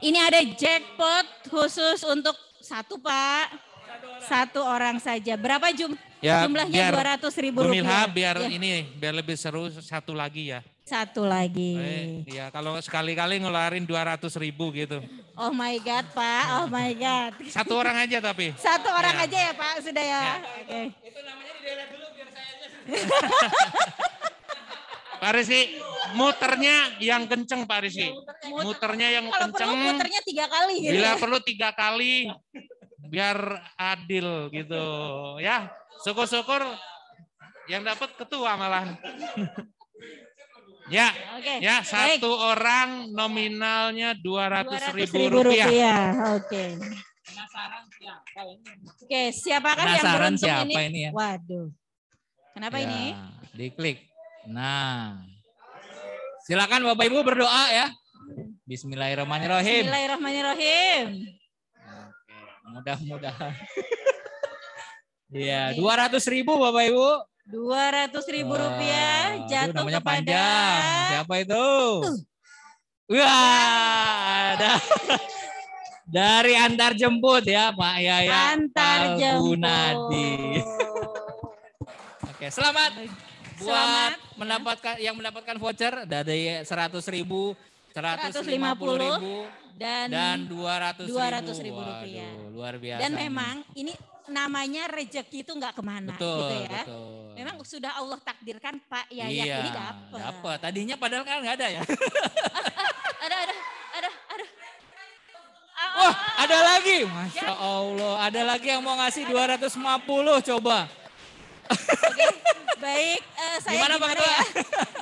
Speaker 12: Ini ada jackpot khusus untuk satu, Pak. Satu orang, satu orang saja. Berapa jumlah Ya, Jumlahnya dua ratus ribu rupiah. Milha, biar ya. ini
Speaker 10: biar lebih seru satu lagi ya.
Speaker 12: Satu lagi. Eh,
Speaker 10: ya kalau sekali-kali ngeluarin dua ratus ribu gitu.
Speaker 12: Oh my god pak, oh my god. Satu orang
Speaker 10: aja tapi. Satu orang ya. aja
Speaker 12: ya pak, sudah ya. ya. Oke. Itu, namanya di dulu biar saya aja.
Speaker 10: (laughs) Pak Rizky, muternya yang kenceng Pak Rizky. Muter, muternya yang kalau kenceng. Kalau perlu
Speaker 12: muternya tiga kali. Gitu. Bila
Speaker 10: perlu tiga kali, biar adil gitu. Ya, Syukur-syukur yang dapat ketua malah. ya, okay. ya satu Baik. orang nominalnya dua ratus ribu, rupiah.
Speaker 6: Oke.
Speaker 12: siapa ini? Oke, beruntung siapa ini? ini
Speaker 10: ya? Waduh.
Speaker 12: Kenapa ya, ini?
Speaker 13: Diklik. Nah, silakan Bapak Ibu berdoa ya. Bismillahirrahmanirrahim.
Speaker 12: Bismillahirrahmanirrahim.
Speaker 13: Mudah-mudahan. (laughs) Iya, iya, dua ratus ribu bapak ibu.
Speaker 12: Dua ratus ribu rupiah jatuh
Speaker 13: namanya kepada panjang. siapa itu? Uh. Wah, ada (laughs) dari antar jemput ya Pak Yaya. Antar Gunadi. Oke, selamat. Buat selamat mendapatkan yang mendapatkan voucher dari seratus ribu, seratus lima puluh ribu
Speaker 12: dan dua ratus ribu, rupiah. Waduh,
Speaker 13: luar biasa. Dan memang
Speaker 12: ini namanya rejeki itu nggak kemana gitu betul, gitu ya. Betul. Memang sudah Allah takdirkan Pak Yaya ya, iya, ini dapat. Dapat.
Speaker 13: Tadinya padahal kan nggak ada ya. (laughs) ada ada
Speaker 12: ada ada. Wah,
Speaker 13: oh, ada lagi. Masya Allah. Ada lagi yang mau ngasih 250 coba. Oke, baik.
Speaker 1: Uh, saya gimana, gimana Pak ya?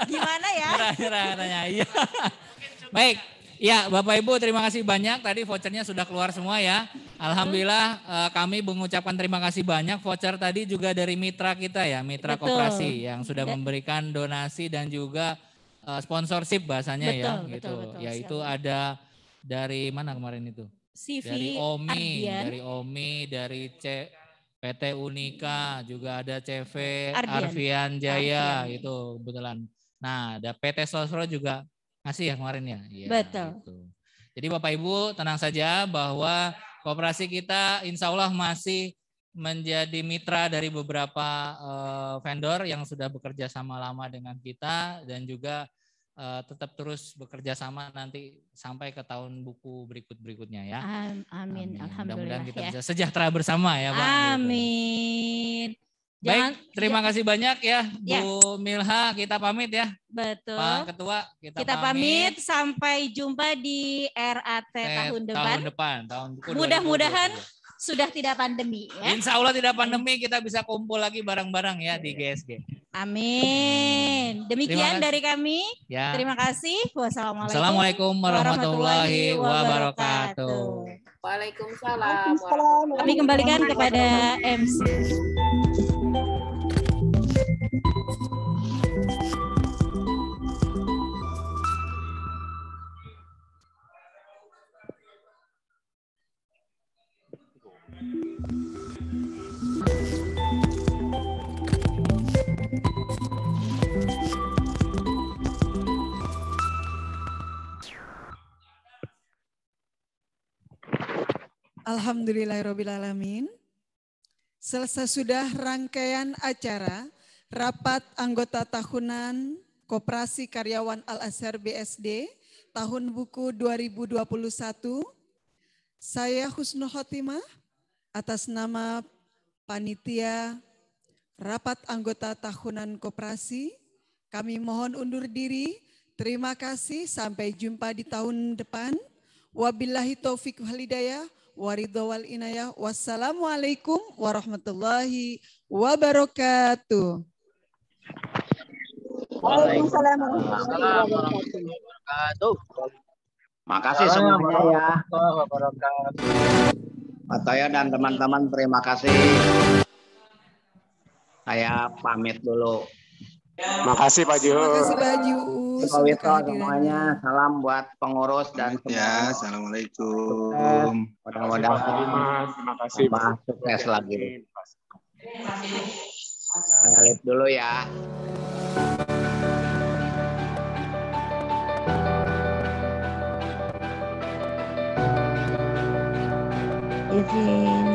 Speaker 13: Gimana ya? Nyerah, nyerah, Iya. Baik, Ya, Bapak Ibu terima kasih banyak. Tadi vouchernya sudah keluar semua ya. Alhamdulillah eh, kami mengucapkan terima kasih banyak. Voucher tadi juga dari mitra kita ya, mitra betul. koperasi yang sudah iya. memberikan donasi dan juga eh, sponsorship bahasanya betul, ya, betul, gitu. Betul, Yaitu siap. ada dari mana kemarin itu? CV dari Omi, Ardian. dari Omi, dari C PT Unika, juga ada CV Ardian. Jaya Ardian. itu kebetulan. Nah, ada PT Sosro juga masih ya kemarin ya? ya Betul. Gitu. Jadi Bapak Ibu tenang saja bahwa kooperasi kita insya Allah masih menjadi mitra dari beberapa uh, vendor yang sudah bekerja sama lama dengan kita dan juga uh, tetap terus bekerja sama nanti sampai ke tahun buku berikut-berikutnya ya.
Speaker 12: Amin. Amin. Alhamdulillah. Mudah-mudahan kita ya. bisa sejahtera
Speaker 13: bersama ya, Pak.
Speaker 12: Gitu. Amin. Gitu.
Speaker 13: Jangan, Baik, terima kasih banyak
Speaker 12: ya, ya Bu Milha. Kita pamit ya. Betul. Pak Ketua, kita, kita pamit. pamit. Sampai jumpa di RAT eh, tahun depan.
Speaker 13: Tahun depan. Mudah-mudahan
Speaker 12: sudah tidak pandemi ya. Insya
Speaker 13: Allah tidak hmm. pandemi,
Speaker 12: kita bisa kumpul lagi bareng-bareng
Speaker 13: ya di GSG. Iya.
Speaker 12: Amin.
Speaker 6: Demikian dari kami. Ya. Terima
Speaker 12: kasih. Wassalamualaikum, Wassalamualaikum warahmatullahi, wabarakatuh.
Speaker 1: Waalaikumsalam. Kami kembalikan kepada MC.
Speaker 4: Alhamdulillahirrabbilalamin. Selesai sudah rangkaian acara Rapat Anggota Tahunan Koperasi Karyawan Al-Azhar BSD tahun buku 2021. Saya Husnul Khotimah atas nama Panitia Rapat Anggota Tahunan Koperasi. Kami mohon undur diri. Terima kasih. Sampai jumpa di tahun depan. Wabillahi taufiq walidayah waridho wal inayah. Wassalamualaikum warahmatullahi wabarakatuh. Waalaikumsalam warahmatullahi
Speaker 2: wabarakatuh.
Speaker 3: Makasih semuanya ya. Pak Toyo dan teman-teman terima kasih. Saya pamit dulu. Makasih Pak Ju. Makasih Pak Ju. semuanya. Salam buat pengurus dan ya. semua. Ya, assalamualaikum. Mudah-mudahan. Terima kasih. Terima kasih.
Speaker 2: Sukses lagi.
Speaker 3: Saya lihat dulu ya.
Speaker 6: Izin